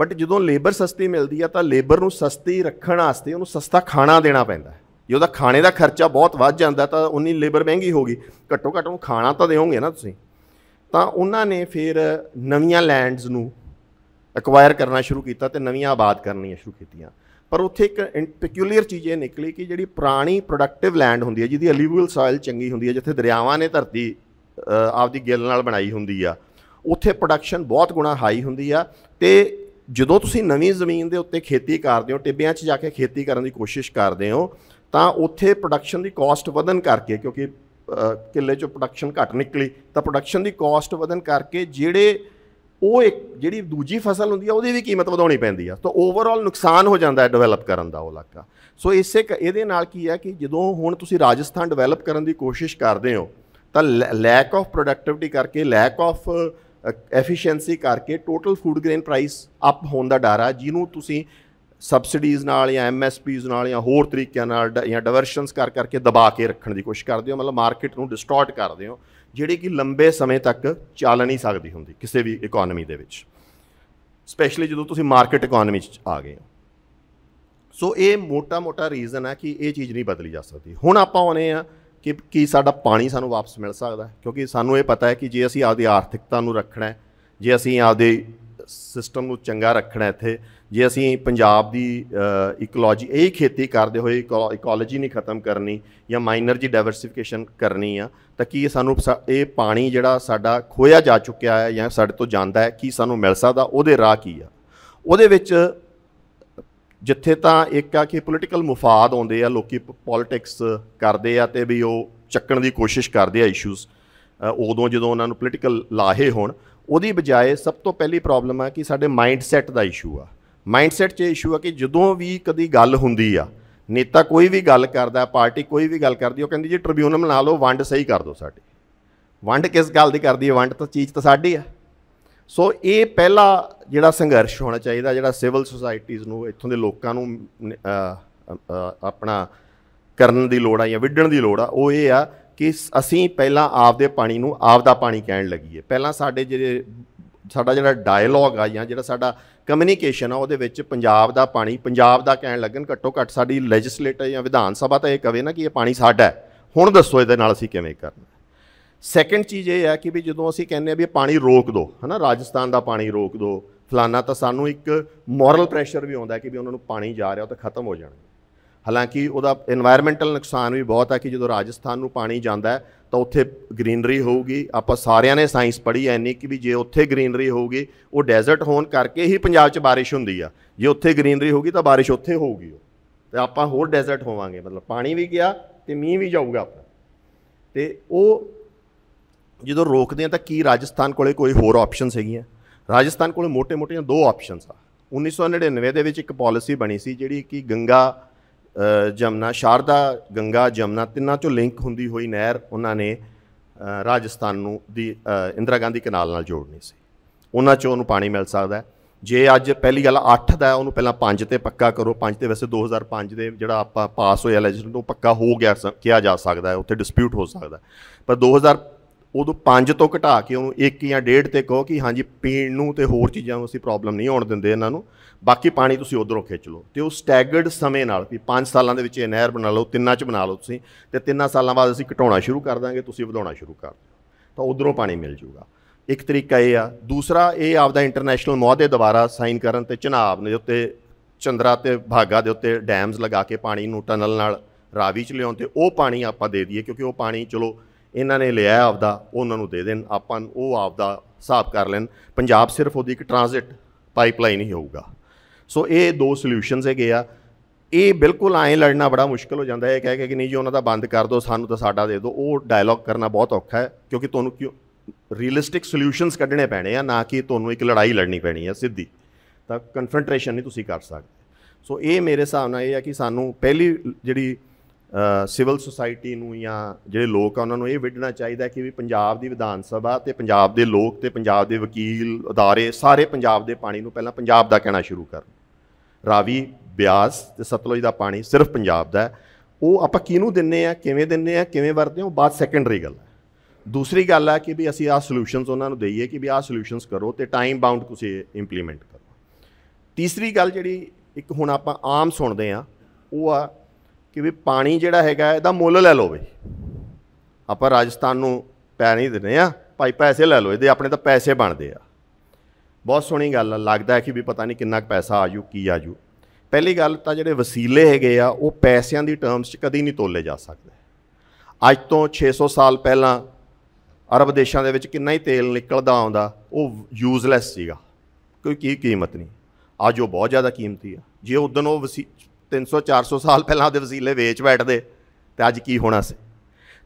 ਬਟ ਜਦੋਂ ਲੇਬਰ ਸਸਤੀ ਮਿਲਦੀ ਆ ਤਾਂ ਲੇਬਰ ਨੂੰ ਸਸਤੀ ਰੱਖਣ ਵਾਸਤੇ ਉਹਨੂੰ ਸਸਤਾ ਖਾਣਾ ਦੇਣਾ ਪੈਂਦਾ ਹੈ ਜੇ ਉਹਦਾ ਖਾਣੇ ਦਾ ਖਰਚਾ ਬਹੁਤ ਵੱਧ ਜਾਂਦਾ ਤਾਂ ਉਨੀ ਲੇਬਰ ਮਹਿੰਗੀ ਹੋ ਗਈ ਘੱਟੋ ਘੱਟ ਉਹਨੂੰ ਖਾਣਾ ਤਾਂ ਦੇਵੋਗੇ ਨਾ ਤੁਸੀਂ ਤਾਂ ਉਹਨਾਂ ਨੇ ਫਿਰ ਨਵੀਆਂ ਲੈਂਡਸ ਨੂੰ ਐਕਵਾਇਰ ਕਰਨਾ ਸ਼ੁਰੂ ਕੀਤਾ ਤੇ ਨਵੀਆਂ ਆਬਾਦ ਕਰਨੀਆਂ ਸ਼ੁਰੂ ਕੀਤੀਆਂ ਪਰ ਉੱਥੇ ਇੱਕ ਪੈਕਿਊਲਰ ਚੀਜ਼ ਇਹ ਨਿਕਲੀ ਕਿ ਜਿਹੜੀ ਪੁਰਾਣੀ ਪ੍ਰੋਡਕਟਿਵ ਲੈਂਡ ਹੁੰਦੀ ਹੈ ਜਿਹਦੀ ਅਲੀਵਲ ਸੋਇਲ ਚੰਗੀ ਹੁੰਦੀ ਹੈ ਜਿੱਥੇ ਦਰਿਆਵਾਂ ਨੇ ਧਰਤੀ ਆਪਦੀ ਗਿੱਲ ਨਾਲ ਬਣਾਈ ਹੁੰਦੀ ਆ ਉੱਥੇ ਪ੍ਰੋਡਕਸ਼ਨ ਬਹੁਤ ਗੁਣਾ ਹਾਈ ਹੁੰਦੀ ਆ ਤੇ ਜਦੋਂ ਤੁਸੀਂ ਨਵੀਂ ਜ਼ਮੀਨ ਦੇ ਉੱਤੇ ਖੇਤੀ ਕਰਦੇ ਹੋ ਟਿੱਬਿਆਂ 'ਚ ਜਾ ਕੇ ਖੇਤੀ ਕਰਨ ਦੀ ਕੋਸ਼ਿਸ਼ ਕਰਦੇ ਹੋ ਤਾਂ ਉੱਥੇ ਪ੍ਰੋਡਕਸ਼ਨ ਦੀ ਕਾਸਟ ਵਧਨ ਕਰਕੇ ਕਿਉਂਕਿ ਕਿੱਲੇ 'ਚੋਂ ਪ੍ਰੋਡਕਸ਼ਨ ਘੱਟ ਨਿਕਲੀ ਤਾਂ ਪ੍ਰੋਡਕਸ਼ਨ ਦੀ ਕਾਸਟ ਵਧਨ ਕਰਕੇ ਜਿਹੜੇ ਉਹ ਇੱਕ ਜਿਹੜੀ ਦੂਜੀ ਫਸਲ ਹੁੰਦੀ ਆ ਉਹਦੀ ਵੀ ਕੀਮਤ ਵਧਾਉਣੀ ਪੈਂਦੀ ਆ ਤਾਂ ਓਵਰਆਲ ਨੁਕਸਾਨ ਹੋ ਜਾਂਦਾ ਹੈ ਡਿਵੈਲਪ ਕਰਨ ਦਾ ਉਹ ਇਲਾਕਾ ਸੋ ਇਸੇ ਇਹਦੇ ਨਾਲ ਕੀ ਹੈ ਕਿ ਜਦੋਂ ਹੁਣ ਤੁਸੀਂ ਰਾਜਸਥਾਨ ਡਿਵੈਲਪ ਕਰਨ ਦੀ ਕੋਸ਼ਿਸ਼ ਕਰਦੇ ਹੋ ਤਾਂ ਲੈਕ ਆਫ ਪ੍ਰੋਡਕਟਿਵਿਟੀ ਕਰਕੇ ਲੈਕ ਆਫ ਐਫੀਸ਼ੀਐਂਸੀ ਕਰਕੇ total food grain price up ਹੋਣ ਦਾ ਡਰ ਆ ਜਿਹਨੂੰ ਤੁਸੀਂ ਸਬਸਿਡੀਜ਼ ਨਾਲ ਜਾਂ ਐਮਐਸਪੀਜ਼ ਨਾਲ ਜਾਂ ਹੋਰ ਤਰੀਕਿਆਂ ਨਾਲ ਜਾਂ ਡਾਇਵਰਸ਼ਨਸ ਕਰ ਕਰਕੇ ਦਬਾ ਕੇ ਰੱਖਣ ਦੀ ਕੋਸ਼ਿਸ਼ ਕਰਦੇ ਹੋ ਮਤਲਬ ਮਾਰਕੀਟ ਨੂੰ ਡਿਸਟੋਰਟ ਕਰਦੇ ਹੋ ਜਿਹੜੀ ਕਿ ਲੰਬੇ ਸਮੇਂ ਤੱਕ ਚੱਲ ਨਹੀਂ ਸਕਦੀ ਹੁੰਦੀ ਕਿਸੇ ਵੀ ਇਕਨੋਮੀ ਦੇ ਵਿੱਚ ਸਪੈਸ਼ਲੀ ਜਦੋਂ ਤੁਸੀਂ ਮਾਰਕੀਟ ਇਕਨੋਮੀ 'ਚ ਆ ਗਏ ਹੋ ਸੋ ਇਹ ਮੋਟਾ-ਮੋਟਾ ਰੀਜ਼ਨ ਹੈ ਕਿ ਇਹ ਚੀਜ਼ ਨਹੀਂ ਬਦਲੀ ਜਾ ਸਕਦੀ ਹੁਣ ਆਪਾਂ ਆਉਨੇ ਆ ਕਿ ਕੀ ਸਾਡਾ ਪਾਣੀ ਸਾਨੂੰ ਵਾਪਸ ਮਿਲ ਸਕਦਾ ਕਿਉਂਕਿ ਸਾਨੂੰ ਇਹ ਪਤਾ ਹੈ ਕਿ ਜੇ ਅਸੀਂ ਆਪਦੀ ਆਰਥਿਕਤਾ ਨੂੰ ਰੱਖਣਾ ਹੈ ਜੇ ਅਸੀਂ ਆਪਦੇ ਸਿਸਟਮ ਨੂੰ ਚੰਗਾ ਰੱਖਣਾ ਇੱਥੇ ਜੇ ਅਸੀਂ ਪੰਜਾਬ ਦੀ ਇਕੋਲੋਜੀ ਇਹ ਖੇਤੀ ਕਰਦੇ ਹੋਏ ਇਕੋਲੋਜੀ ਨਹੀਂ ਖਤਮ ਕਰਨੀ ਜਾਂ ਮਾਈਨਰ ਜੀ ਡਾਈਵਰਸਿਫਿਕੇਸ਼ਨ ਕਰਨੀ ਆ ਤਾਂ ਕੀ ਸਾਨੂੰ ਇਹ ਪਾਣੀ ਜਿਹੜਾ ਸਾਡਾ ਖੋਇਆ ਜਾ ਚੁੱਕਿਆ ਹੈ ਜਾਂ ਸਾਡੇ ਤੋਂ ਜਾਂਦਾ ਹੈ ਕੀ ਸਾਨੂੰ ਮਿਲ ਸਕਦਾ ਉਹਦੇ ਰਾਹ ਕੀ ਆ ਉਹਦੇ ਵਿੱਚ ਜਿੱਥੇ ਤਾਂ ਇੱਕ ਆ ਕਿ ਪੋਲਿਟਿਕਲ ਮੁਫਾਦ ਆਉਂਦੇ ਆ ਲੋਕੀ ਪੋਲਿਟਿਕਸ ਕਰਦੇ ਆ ਤੇ ਵੀ ਉਹ ਚੱਕਣ ਦੀ ਕੋਸ਼ਿਸ਼ ਕਰਦੇ ਆ ਇਸ਼ੂਜ਼ ਉਦੋਂ ਜਦੋਂ ਉਹਨਾਂ ਨੂੰ ਪੋਲਿਟਿਕਲ ਲਾਹੇ ਹੋਣ ਉਹਦੀ ਬਜਾਏ ਸਭ ਤੋਂ ਪਹਿਲੀ ਪ੍ਰੋਬਲਮ ਆ ਕਿ ਸਾਡੇ ਮਾਈਂਡ ਸੈਟ ਦਾ ਇਸ਼ੂ ਆ ਮਾਈਂਡਸੈਟ 'ਚ ਇਸ਼ੂ ਆ ਕਿ ਜਦੋਂ ਵੀ ਕਦੀ ਗੱਲ ਹੁੰਦੀ ਆ ਨੇਤਾ ਕੋਈ ਵੀ ਗੱਲ ਕਰਦਾ ਪਾਰਟੀ ਕੋਈ ਵੀ ਗੱਲ ਕਰਦੀ ਉਹ ਕਹਿੰਦੀ ਜੀ ਟ੍ਰਿਬਿਊਨਲ ਬਣਾ ਲਓ ਵੰਡ ਸਹੀ ਕਰ ਦਿਓ ਸਾਡੀ ਵੰਡ ਕਿਸ ਗੱਲ ਦੀ ਕਰਦੀ ਹੈ ਵੰਡ ਤਾਂ ਚੀਜ਼ ਤਾਂ ਸਾਡੀ ਆ ਸੋ ਇਹ ਪਹਿਲਾ ਜਿਹੜਾ ਸੰਘਰਸ਼ ਹੋਣਾ ਚਾਹੀਦਾ ਜਿਹੜਾ ਸਿਵਲ ਸੁਸਾਇਟੀਆਂ ਨੂੰ ਇੱਥੋਂ ਦੇ ਲੋਕਾਂ ਨੂੰ ਆਪਣਾ ਕਰਨ ਦੀ ਲੋੜ ਆ ਜਾਂ ਵਿੱਢਣ ਦੀ ਲੋੜ ਆ ਉਹ ਇਹ ਆ ਕਿ ਅਸੀਂ ਪਹਿਲਾਂ ਆਪਦੇ ਪਾਣੀ ਨੂੰ ਆਪਦਾ ਪਾਣੀ ਕਹਿਣ ਲੱਗੀਏ ਪਹਿਲਾਂ ਸਾਡੇ ਜਿਹੜੇ ਸਾਡਾ ਜਿਹੜਾ ਡਾਇਲੌਗ ਆ ਜਾਂ ਜਿਹੜਾ ਸਾਡਾ ਕਮਿਊਨੀਕੇਸ਼ਨ ਆ ਉਹਦੇ ਵਿੱਚ ਪੰਜਾਬ ਦਾ ਪਾਣੀ ਪੰਜਾਬ ਦਾ ਕਹਿਣ ਲੱਗਣ ਘੱਟੋ ਘੱਟ ਸਾਡੀ ਲੈਜਿਸਲੇਟਰ ਜਾਂ ਵਿਧਾਨ ਸਭਾ ਤਾਂ ਇਹ ਕਵੇ ਨਾ ਕਿ ਇਹ ਪਾਣੀ ਸਾਡਾ ਹੈ ਹੁਣ ਦੱਸੋ ਇਹਦੇ ਨਾਲ ਅਸੀਂ ਕਿਵੇਂ ਕਰਨਾ ਸੈਕੰਡ ਚੀਜ਼ ਇਹ ਹੈ ਕਿ ਵੀ ਜਦੋਂ ਅਸੀਂ ਕਹਿੰਦੇ ਆ ਵੀ ਪਾਣੀ ਰੋਕ ਦਿਓ ਹਨਾ ਰਾਜਸਥਾਨ ਦਾ ਪਾਣੀ ਰੋਕ ਦਿਓ ਫਲਾਨਾ ਤਾਂ ਸਾਨੂੰ ਇੱਕ ਮੋਰਲ ਪ੍ਰੈਸ਼ਰ ਵੀ ਆਉਂਦਾ ਕਿ ਵੀ ਉਹਨਾਂ ਨੂੰ ਪਾਣੀ ਜਾ ਰਿਹਾ ਉਹ ਤਾਂ ਖਤਮ ਹੋ ਜਾਣਾ ਹਾਲਾਂਕਿ ਉਹਦਾ এনवायरमेंटਲ ਨੁਕਸਾਨ ਵੀ ਬਹੁਤ ਹੈ ਕਿ ਜਦੋਂ ਰਾਜਸਥਾਨ ਨੂੰ ਪਾਣੀ ਜਾਂਦਾ ਹੈ ਤਾਂ ਉੱਥੇ ਗ੍ਰੀਨਰੀ ਹੋਊਗੀ ਆਪਾਂ ਸਾਰਿਆਂ ਨੇ ਸਾਇੰਸ ਪੜ੍ਹੀ ਐ ਨਹੀਂ ਕਿ ਵੀ ਜੇ ਉੱਥੇ ਗ੍ਰੀਨਰੀ ਹੋਊਗੀ ਉਹ ਡੈਜ਼ਰਟ ਹੋਣ ਕਰਕੇ ਹੀ ਪੰਜਾਬ 'ਚ ਬਾਰਿਸ਼ ਹੁੰਦੀ ਆ ਜੇ ਉੱਥੇ ਗ੍ਰੀਨਰੀ ਹੋਊਗੀ ਤਾਂ ਬਾਰਿਸ਼ ਉੱਥੇ ਹੋਊਗੀ ਤੇ ਆਪਾਂ ਹੋਰ ਡੈਜ਼ਰਟ ਹੋਵਾਂਗੇ ਮਤਲਬ ਪਾਣੀ ਵੀ ਗਿਆ ਤੇ ਮੀਂਹ ਵੀ ਜਾਊਗਾ ਆਪਣਾ ਤੇ ਉਹ ਜਦੋਂ ਰੋਕਦੇ ਆ ਤਾਂ ਕੀ ਰਾਜਸਥਾਨ ਕੋਲੇ ਕੋਈ ਹੋਰ ਆਪਸ਼ਨਸ ਹੈਗੀਆਂ ਰਾਜਸਥਾਨ ਕੋਲੇ ਮੋٹے-ਮੋਟੀਆਂ ਦੋ ਆਪਸ਼ਨਸ ਆ 1999 ਦੇ ਵਿੱਚ ਇੱਕ ਪਾਲਿਸੀ ਬਣੀ ਸੀ ਜਿਹੜੀ ਕਿ ਗੰਗਾ ਜਮਨਾ ਸ਼ਾਰਦਾ ਗੰਗਾ ਜਮਨਾ ਤਿੰਨਾਂ ਚੋਂ ਲਿੰਕ ਹੁੰਦੀ ਹੋਈ ਨਹਿਰ ਉਹਨਾਂ ਨੇ ਰਾਜਸਥਾਨ ਨੂੰ ਦੀ ਇੰਦਰਾ ਗਾਂਧੀ ਕਨਾਲ ਨਾਲ ਜੋੜਨੀ ਸੀ ਉਹਨਾਂ ਚੋਂ ਉਹਨੂੰ ਪਾਣੀ ਮਿਲ ਸਕਦਾ ਜੇ ਅੱਜ ਪਹਿਲੀ ਗੱਲ 8 ਦਾ ਉਹਨੂੰ ਪਹਿਲਾਂ 5 ਤੇ ਪੱਕਾ ਕਰੋ 5 ਤੇ ਵੈਸੇ 2005 ਦੇ ਜਿਹੜਾ ਆਪਾਂ ਪਾਸ ਹੋਇਆ ਲੈਜਿਸਲੇਸ਼ਨ ਉਹ ਪੱਕਾ ਹੋ ਗਿਆ ਕਿਹਾ ਜਾ ਸਕਦਾ ਹੈ ਉੱਥੇ ਡਿਸਪਿਊਟ ਹੋ ਸਕਦਾ ਪਰ 2000 ਉਦੋਂ 5 ਤੋਂ ਘਟਾ ਕੇ ਉਹਨੂੰ 1 ਜਾਂ 1.5 ਤੇ ਕਹੋ ਕਿ ਹਾਂਜੀ ਪੀਣ ਨੂੰ ਤੇ ਹੋਰ ਚੀਜ਼ਾਂ ਨੂੰ ਅਸੀਂ ਪ੍ਰੋਬਲਮ ਨਹੀਂ ਆਉਣ ਦਿੰਦੇ ਇਹਨਾਂ ਨੂੰ ਬਾਕੀ ਪਾਣੀ ਤੁਸੀਂ ਉਧਰੋਂ ਖਿੱਚ ਲਓ ਤੇ ਉਹ ਸਟੈਗਰਡ ਸਮੇਂ ਨਾਲ ਵੀ 5 ਸਾਲਾਂ ਦੇ ਵਿੱਚ ਇਹ ਨਹਿਰ ਬਣਾ ਲਓ ਤਿੰਨਾਂ ਚ ਬਣਾ ਲਓ ਤੁਸੀਂ ਤੇ ਤਿੰਨਾਂ ਸਾਲਾਂ ਬਾਅਦ ਅਸੀਂ ਘਟਾਉਣਾ ਸ਼ੁਰੂ ਕਰ ਦਾਂਗੇ ਤੁਸੀਂ ਵਧਾਉਣਾ ਸ਼ੁਰੂ ਕਰ ਦਿਓ ਤਾਂ ਉਧਰੋਂ ਪਾਣੀ ਮਿਲ ਜਾਊਗਾ ਇੱਕ ਤਰੀਕਾ ਇਹ ਆ ਦੂਸਰਾ ਇਹ ਆਪਦਾ ਇੰਟਰਨੈਸ਼ਨਲ ਮੌਦੇ ਦੁਆਰਾ ਸਾਈਨ ਕਰਨ ਤੇ ਚਨਾਬ ਦੇ ਉੱਤੇ ਚੰਦਰਾ ਤੇ ਭਾਗਾ ਦੇ ਉੱਤੇ ਡੈਮਸ ਲਗਾ ਕੇ ਪਾਣੀ ਨੂੰ ਟਨਲ ਨਾਲ ਰਾਵੀ ਚ ਲਿਆਉਣ ਤੇ ਉਹ ਪਾਣੀ ਆਪਾਂ ਦੇ ਦਈਏ ਕਿਉਂਕਿ ਉਹ ਪਾਣੀ ਚਲੋ ਇਹਨਾਂ ਨੇ ਲਿਆ ਆਪਦਾ ਉਹਨਾਂ ਨੂੰ ਦੇ ਦੇਣ ਆਪਾਂ ਉਹ ਆਪਦਾ ਹਿਸਾਬ ਕਰ ਲੈਣ ਪੰਜਾਬ ਸਿਰਫ ਉਹਦੀ ਇੱਕ ਟ੍ਰਾਂਜ਼ਿਟ ਪਾਈਪਲਾਈਨ ਹੀ ਹੋਊਗਾ ਸੋ ਇਹ ਦੋ ਸੋਲੂਸ਼ਨਸ ਹੈਗੇ ਆ ਇਹ ਬਿਲਕੁਲ ਐ ਲੜਨਾ ਬੜਾ ਮੁਸ਼ਕਲ ਹੋ ਜਾਂਦਾ ਹੈ ਕਹਿ ਕੇ ਕਿ ਨਹੀਂ ਜੀ ਉਹਨਾਂ ਦਾ ਬੰਦ ਕਰ ਦਿਓ ਸਾਨੂੰ ਤਾਂ ਸਾਡਾ ਦੇ ਦਿਓ ਉਹ ਡਾਇਲੌਗ ਕਰਨਾ ਬਹੁਤ ਔਖਾ ਹੈ ਕਿਉਂਕਿ ਤੁਹਾਨੂੰ ਕਿਉਂ ਰੀਅਲਿਸਟਿਕ ਸੋਲੂਸ਼ਨਸ ਕੱਢਣੇ ਪੈਣੇ ਆ ਨਾ ਕਿ ਤੁਹਾਨੂੰ ਇੱਕ ਲੜਾਈ ਲੜਨੀ ਪੈਣੀ ਆ ਸਿੱਧੀ ਤਾਂ ਕਨਫਰੰਟੇਸ਼ਨ ਨਹੀਂ ਤੁਸੀਂ ਕਰ ਸਕਦੇ ਸੋ ਇਹ ਮੇਰੇ ਹਿਸਾਬ ਨਾਲ ਇਹ ਆ ਕਿ ਸਾਨੂੰ ਪਹਿਲੀ ਜਿਹੜੀ ਸਿਵਲ ਸੁਸਾਇਟੀ ਨੂੰ ਜਾਂ ਜਿਹੜੇ ਲੋਕ ਆ ਉਹਨਾਂ ਨੂੰ ਇਹ ਵਿਢਣਾ ਚਾਹੀਦਾ ਕਿ ਵੀ ਪੰਜਾਬ ਦੀ ਵਿਧਾਨ ਸਭਾ ਤੇ ਪੰਜਾਬ ਦੇ ਲੋਕ ਤੇ ਪੰਜਾਬ ਦੇ ਵਕੀਲ ਅਦਾਰੇ ਸਾਰੇ ਪੰਜਾਬ ਦੇ ਪਾਣੀ ਨੂੰ ਪਹਿਲਾਂ ਪੰਜਾਬ ਦਾ ਕਹਿਣਾ ਸ਼ੁਰੂ ਕਰਨ ਰਾਵੀ ਬਿਆਸ ਤੇ ਸਤਲੁਜ ਦਾ ਪਾਣੀ ਸਿਰਫ ਪੰਜਾਬ ਦਾ ਹੈ ਉਹ ਆਪਾਂ ਕਿਹਨੂੰ ਦਿੰਨੇ ਆ ਕਿਵੇਂ ਦਿੰਨੇ ਆ ਕਿਵੇਂ ਵਰਤਦੇ ਉਹ ਬਾਤ ਸੈਕੰਡਰੀ ਗੱਲ ਹੈ ਦੂਸਰੀ ਗੱਲ ਹੈ ਕਿ ਵੀ ਅਸੀਂ ਆ ਸੋਲੂਸ਼ਨਸ ਉਹਨਾਂ ਨੂੰ ਦਈਏ ਕਿ ਵੀ ਆ ਸੋਲੂਸ਼ਨਸ ਕਰੋ ਤੇ ਟਾਈਮ ਬਾਉਂਡ ਤੁਸੀਂ ਇੰਪਲੀਮੈਂਟ ਕਰੋ ਤੀਸਰੀ ਗੱਲ ਜਿਹੜੀ ਇੱਕ ਹੁਣ ਆਪਾਂ ਆਮ ਸੁਣਦੇ ਆ ਉਹ ਆ ਕਿ ਵੀ ਪਾਣੀ ਜਿਹੜਾ ਹੈਗਾ ਇਹਦਾ ਮੁੱਲ ਲੈ ਲਓ ਬਈ ਆਪਾਂ ਰਾਜਸਥਾਨ ਨੂੰ ਪੈ ਨਹੀਂ ਦਿੰਦੇ ਆ ਭਾਈ ਪੈਸੇ ਲੈ ਲਓ ਇਹਦੇ ਆਪਣੇ ਤਾਂ ਪੈਸੇ ਬਣਦੇ ਆ ਬਹੁਤ ਸੋਹਣੀ ਗੱਲ ਆ ਲੱਗਦਾ ਹੈ ਕਿ ਵੀ ਪਤਾ ਨਹੀਂ ਕਿੰਨਾ ਪੈਸਾ ਆਜੂ ਕੀ ਆਜੂ ਪਹਿਲੀ ਗੱਲ ਤਾਂ ਜਿਹੜੇ ਵਸੀਲੇ ਹੈਗੇ ਆ ਉਹ ਪੈਸਿਆਂ ਦੀ ਟਰਮਸ 'ਚ ਕਦੀ ਨਹੀਂ ਤੋਲੇ ਜਾ ਸਕਦੇ ਅੱਜ ਤੋਂ 600 ਸਾਲ ਪਹਿਲਾਂ ਅਰਬ ਦੇਸ਼ਾਂ ਦੇ ਵਿੱਚ ਕਿੰਨਾ ਹੀ ਤੇਲ ਨਿਕਲਦਾ ਆਉਂਦਾ ਉਹ ਯੂਸਲੈਸ ਸੀਗਾ ਕੋਈ ਕੀ ਕੀਮਤ ਨਹੀਂ ਅੱਜ ਉਹ ਬਹੁਤ ਜ਼ਿਆਦਾ ਕੀਮਤੀ ਆ ਜੇ ਉਦੋਂ ਉਹ 300 400 ਸਾਲ ਪਹਿਲਾਂ ਉਹਦੇ ਵਸੀਲੇ ਵੇਚ ਬੈਠਦੇ ਤੇ ਅੱਜ ਕੀ ਹੋਣਾ ਸੀ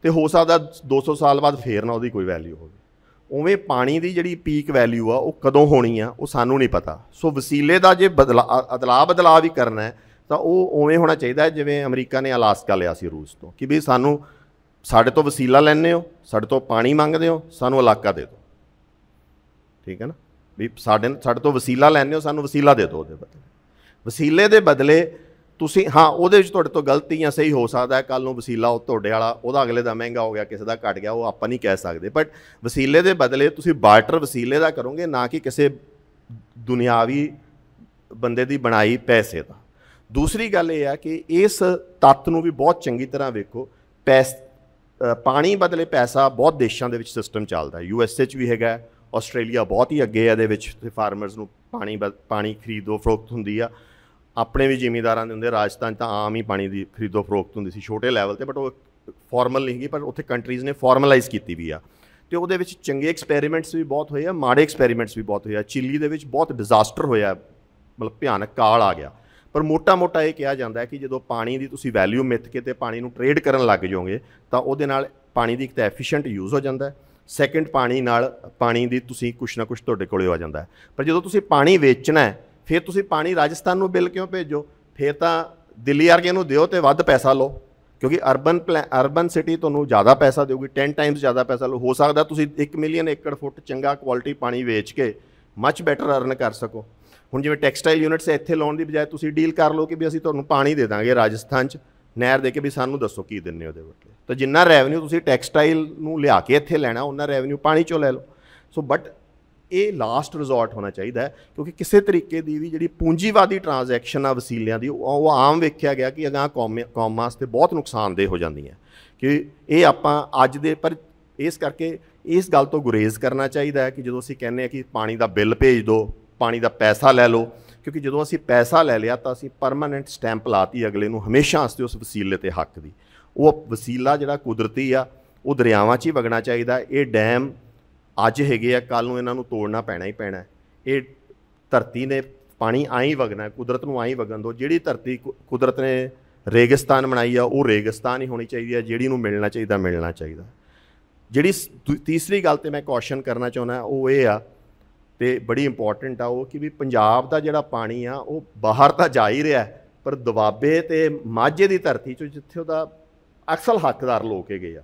ਤੇ ਹੋ ਸਕਦਾ 200 ਸਾਲ ਬਾਅਦ ਫੇਰ ਨਾ ਉਹਦੀ ਕੋਈ ਵੈਲਿਊ ਹੋਵੇ ਉਵੇਂ ਪਾਣੀ ਦੀ ਜਿਹੜੀ ਪੀਕ ਵੈਲਿਊ ਆ ਉਹ ਕਦੋਂ ਹੋਣੀ ਆ ਉਹ ਸਾਨੂੰ ਨਹੀਂ ਪਤਾ ਸੋ ਵਸੀਲੇ ਦਾ ਜੇ ਬਦਲਾ ਅਦਲਾ ਬਦਲਾ ਵੀ ਕਰਨਾ ਹੈ ਤਾਂ ਉਹ ਉਵੇਂ ਹੋਣਾ ਚਾਹੀਦਾ ਜਿਵੇਂ ਅਮਰੀਕਾ ਨੇ ਅਲਾਸਕਾ ਲਿਆ ਸੀ ਰੂਸ ਤੋਂ ਕਿ ਵੀ ਸਾਨੂੰ ਸਾਡੇ ਤੋਂ ਵਸੀਲਾ ਲੈਣੇ ਹੋ ਸਾਡੇ ਤੋਂ ਪਾਣੀ ਮੰਗਦੇ ਹੋ ਸਾਨੂੰ ਇਲਾਕਾ ਦੇ ਦਿਓ ਠੀਕ ਹੈ ਨਾ ਵੀ ਸਾਡੇ ਸਾਡੇ ਤੋਂ ਵਸੀਲਾ ਲੈਣੇ ਹੋ ਸਾਨੂੰ ਵਸੀਲਾ ਦੇ ਦਿਓ ਉਹਦੇ ਬਦਲੇ ਵਸੀਲੇ ਦੇ ਬਦਲੇ ਤੁਸੀਂ ਹਾਂ ਉਹਦੇ ਵਿੱਚ ਤੁਹਾਡੇ ਤੋਂ ਗਲਤੀ ਜਾਂ ਸਹੀ ਹੋ ਸਕਦਾ ਹੈ ਕੱਲ ਨੂੰ ਵਸੀਲਾ ਉਹ ਤੁਹਾਡੇ ਵਾਲਾ ਉਹਦਾ ਅਗਲੇ ਦਾ ਮਹਿੰਗਾ ਹੋ ਗਿਆ ਕਿਸੇ ਦਾ ਘਟ ਗਿਆ ਉਹ ਆਪਾਂ ਨਹੀਂ ਕਹਿ ਸਕਦੇ ਬਟ ਵਸੀਲੇ ਦੇ ਬਦਲੇ ਤੁਸੀਂ ਬਾਰਟਰ ਵਸੀਲੇ ਦਾ ਕਰੋਗੇ ਨਾ ਕਿ ਕਿਸੇ ਦੁਨਿਆਵੀ ਬੰਦੇ ਦੀ ਬਣਾਈ ਪੈਸੇ ਦਾ ਦੂਸਰੀ ਗੱਲ ਇਹ ਆ ਕਿ ਇਸ ਤੱਤ ਨੂੰ ਵੀ ਬਹੁਤ ਚੰਗੀ ਤਰ੍ਹਾਂ ਵੇਖੋ ਪੈਸ ਪਾਣੀ ਬਦਲੇ ਪੈਸਾ ਬਹੁਤ ਦੇਸ਼ਾਂ ਦੇ ਵਿੱਚ ਸਿਸਟਮ ਚੱਲਦਾ ਯੂ ਐਸ ਐਚ ਵੀ ਹੈਗਾ ਆਸਟ੍ਰੇਲੀਆ ਬਹੁਤ ਹੀ ਅੱਗੇ ਆ ਦੇ ਵਿੱਚ ਤੇ ਫਾਰਮਰਸ ਨੂੰ ਪਾਣੀ ਪਾਣੀ ਖਰੀਦੋ ਫਰੋਖਤ ਹੁੰਦੀ ਆ ਆਪਣੇ ਵੀ ਜ਼ਿਮੀਦਾਰਾਂ ਦੇ ਹੁੰਦੇ ਰਾਜਸਥਾਨ ਤਾਂ ਆਮ ਹੀ ਪਾਣੀ ਦੀ ਖਰੀਦੋ ਫਰੋਖਤ ਹੁੰਦੀ ਸੀ ਛੋਟੇ ਲੈਵਲ ਤੇ ਬਟ ਉਹ ਫਾਰਮਲ ਨਹੀਂ ਹੈਗੀ ਪਰ ਉੱਥੇ ਕੰਟਰੀਜ਼ ਨੇ ਫਾਰਮਲਾਈਜ਼ ਕੀਤੀ ਵੀ ਆ ਤੇ ਉਹਦੇ ਵਿੱਚ ਚੰਗੇ ਐਕਸਪੈਰੀਮੈਂਟਸ ਵੀ ਬਹੁਤ ਹੋਏ ਆ ਮਾੜੇ ਐਕਸਪੈਰੀਮੈਂਟਸ ਵੀ ਬਹੁਤ ਹੋਏ ਆ ਚਿੱਲੀ ਦੇ ਵਿੱਚ ਬਹੁਤ ਡਿਜ਼ਾਸਟਰ ਹੋਇਆ ਮਤਲਬ ਭਿਆਨਕ ਕਾਲ ਆ ਗਿਆ ਪਰ ਮੋਟਾ-ਮੋਟਾ ਇਹ ਕਿਹਾ ਜਾਂਦਾ ਹੈ ਕਿ ਜਦੋਂ ਪਾਣੀ ਦੀ ਤੁਸੀਂ ਵੈਲਿਊ ਮਿੱਥ ਕੇ ਤੇ ਪਾਣੀ ਨੂੰ ਟ੍ਰੇਡ ਕਰਨ ਲੱਗ ਜਾਓਗੇ ਤਾਂ ਉਹਦੇ ਨਾਲ ਪਾਣੀ ਦੀ ਇੱਕ ਤਾਂ ਐਫੀਸ਼ੀਐਂਟ ਯੂਜ਼ ਹੋ ਜਾਂਦਾ ਹੈ ਸੈਕੰਡ ਪਾਣੀ ਨਾਲ ਪਾਣੀ ਦੀ ਤੁਸੀਂ ਕੁਛ ਨਾ ਕੁਛ ਤੁਹਾਡੇ ਕੋਲੇ ਆ ਜਾਂਦਾ ਹੈ ਪਰ ਜਦੋਂ ਤੁਸੀਂ ਪਾਣੀ ਵੇਚਣਾ ਹੈ ਫਿਰ ਤੁਸੀਂ ਪਾਣੀ ਰਾਜਸਥਾਨ ਨੂੰ ਬਿੱਲ ਕਿਉਂ ਭੇਜੋ ਫਿਰ ਤਾਂ ਦਿੱਲੀ ਵਰਗੇ ਨੂੰ ਦਿਓ ਤੇ ਵੱਧ ਪੈਸਾ ਲਓ ਕਿਉਂਕਿ ਅਰਬਨ ਅਰਬਨ ਸਿਟੀ ਤੁਹਾਨੂੰ ਜ਼ਿਆਦਾ ਪੈਸਾ ਦੇਊਗੀ 10 ਟਾਈਮਸ ਜ਼ਿਆਦਾ ਪੈਸਾ ਲਓ ਹੋ ਸਕਦਾ ਤੁਸੀਂ 1 ਮਿਲੀਅਨ ਏਕੜ ਫੁੱਟ ਚੰਗਾ ਕੁਆਲਿਟੀ ਪਾਣੀ ਵੇਚ ਕੇ ਮੱਚ ਬੈਟਰ ਅਰਨ ਕਰ ਸਕੋ ਹੁਣ ਜਿਵੇਂ ਟੈਕਸਟਾਈਲ ਯੂਨਿਟਸ ਇੱਥੇ ਲਾਉਣ ਦੀ ਬਜਾਏ ਤੁਸੀਂ ਡੀਲ ਕਰ ਲਓ ਕਿ ਵੀ ਅਸੀਂ ਤੁਹਾਨੂੰ ਪਾਣੀ ਦੇ ਦਾਂਗੇ ਰਾਜਸਥਾਨ 'ਚ ਨਹਿਰ ਦੇ ਕੇ ਵੀ ਸਾਨੂੰ ਦੱਸੋ ਕੀ ਦਿੰਨੇ ਉਹਦੇ ਬਦਲੇ ਤਾਂ ਜਿੰਨਾ ਰੈਵਨਿਊ ਤੁਸੀਂ ਟੈਕਸਟਾਈਲ ਨੂੰ ਲਿਆ ਕੇ ਇੱਥੇ ਲੈਣਾ ਉਹਨਾਂ ਰੈਵਨਿਊ ਪਾਣੀ ਚੋਂ ਲੈ ਲਓ ਸੋ ਬਟ ਇਹ ਲਾਸਟ ਰਿਜ਼ੋਰਟ ਹੋਣਾ ਚਾਹੀਦਾ ਕਿਉਂਕਿ ਕਿਸੇ ਤਰੀਕੇ ਦੀ ਵੀ ਜਿਹੜੀ ਪੂੰਜੀਵਾਦੀ ਟ੍ਰਾਂਜੈਕਸ਼ਨ ਆ ਵਸੀਲਿਆਂ ਦੀ ਉਹ ਆਮ ਵੇਖਿਆ ਗਿਆ ਕਿ ਅਗਾ ਕੌਮ ਵਾਸਤੇ ਬਹੁਤ ਨੁਕਸਾਨਦੇ ਹੋ ਜਾਂਦੀਆਂ ਕਿ ਇਹ ਆਪਾਂ ਅੱਜ ਦੇ ਪਰ ਇਸ ਕਰਕੇ ਇਸ ਗੱਲ ਤੋਂ ਗੁਰੇਜ਼ ਕਰਨਾ ਚਾਹੀਦਾ ਹੈ ਕਿ ਜਦੋਂ ਅਸੀਂ ਕਹਿੰਦੇ ਆ ਕਿ ਪਾਣੀ ਦਾ ਬਿੱਲ ਭੇਜ ਦਿਓ ਪਾਣੀ ਦਾ ਪੈਸਾ ਲੈ ਲਓ ਕਿਉਂਕਿ ਜਦੋਂ ਅਸੀਂ ਪੈਸਾ ਲੈ ਲਿਆ ਤਾਂ ਅਸੀਂ ਪਰਮਨੈਂਟ ਸਟੈਂਪ ਲਾਤੀ ਅਗਲੇ ਨੂੰ ਹਮੇਸ਼ਾ ਵਾਸਤੇ ਉਸ ਵਸੀਲੇ ਤੇ ਹੱਕ ਦੀ ਉਹ ਵਸੀਲਾ ਜਿਹੜਾ ਕੁਦਰਤੀ ਆ ਉਹ ਦਰਿਆਵਾਂ 'ਚ ਹੀ ਵਗਣਾ ਚਾਹੀਦਾ ਇਹ ਡੈਮ ਅੱਜ ਹੈਗੇ ਆ ਕੱਲ ਨੂੰ ਇਹਨਾਂ ਨੂੰ ਤੋੜਨਾ ਪੈਣਾ ਹੀ ਪੈਣਾ ਇਹ ਧਰਤੀ ਨੇ ਪਾਣੀ ਆਈ ਵਗਣਾ ਕੁਦਰਤ ਨੂੰ ਆਈ ਵਗਣ ਦੋ ਜਿਹੜੀ ਧਰਤੀ ਕੁਦਰਤ ਨੇ ਰੇਗਿਸਤਾਨ ਬਣਾਈ ਆ ਉਹ ਰੇਗਿਸਤਾਨ ਹੀ ਹੋਣੀ ਚਾਹੀਦੀ ਆ ਜਿਹੜੀ ਨੂੰ ਮਿਲਣਾ ਚਾਹੀਦਾ ਮਿਲਣਾ ਚਾਹੀਦਾ ਜਿਹੜੀ ਤੀਸਰੀ ਗੱਲ ਤੇ ਮੈਂ ਕੌਸ਼ਨ ਕਰਨਾ ਚਾਹੁੰਦਾ ਉਹ ਇਹ ਆ ਤੇ ਬੜੀ ਇੰਪੋਰਟੈਂਟ ਆ ਉਹ ਕਿ ਵੀ ਪੰਜਾਬ ਦਾ ਜਿਹੜਾ ਪਾਣੀ ਆ ਉਹ ਬਾਹਰ ਤਾਂ ਜਾ ਹੀ ਰਿਹਾ ਪਰ ਦੁਆਬੇ ਤੇ ਮਾਝੇ ਦੀ ਧਰਤੀ 'ਚ ਜਿੱਥੇ ਉਹਦਾ ਅਕਸਲ ਹੱਕਦਾਰ ਲੋਕ ਹੈਗੇ ਆ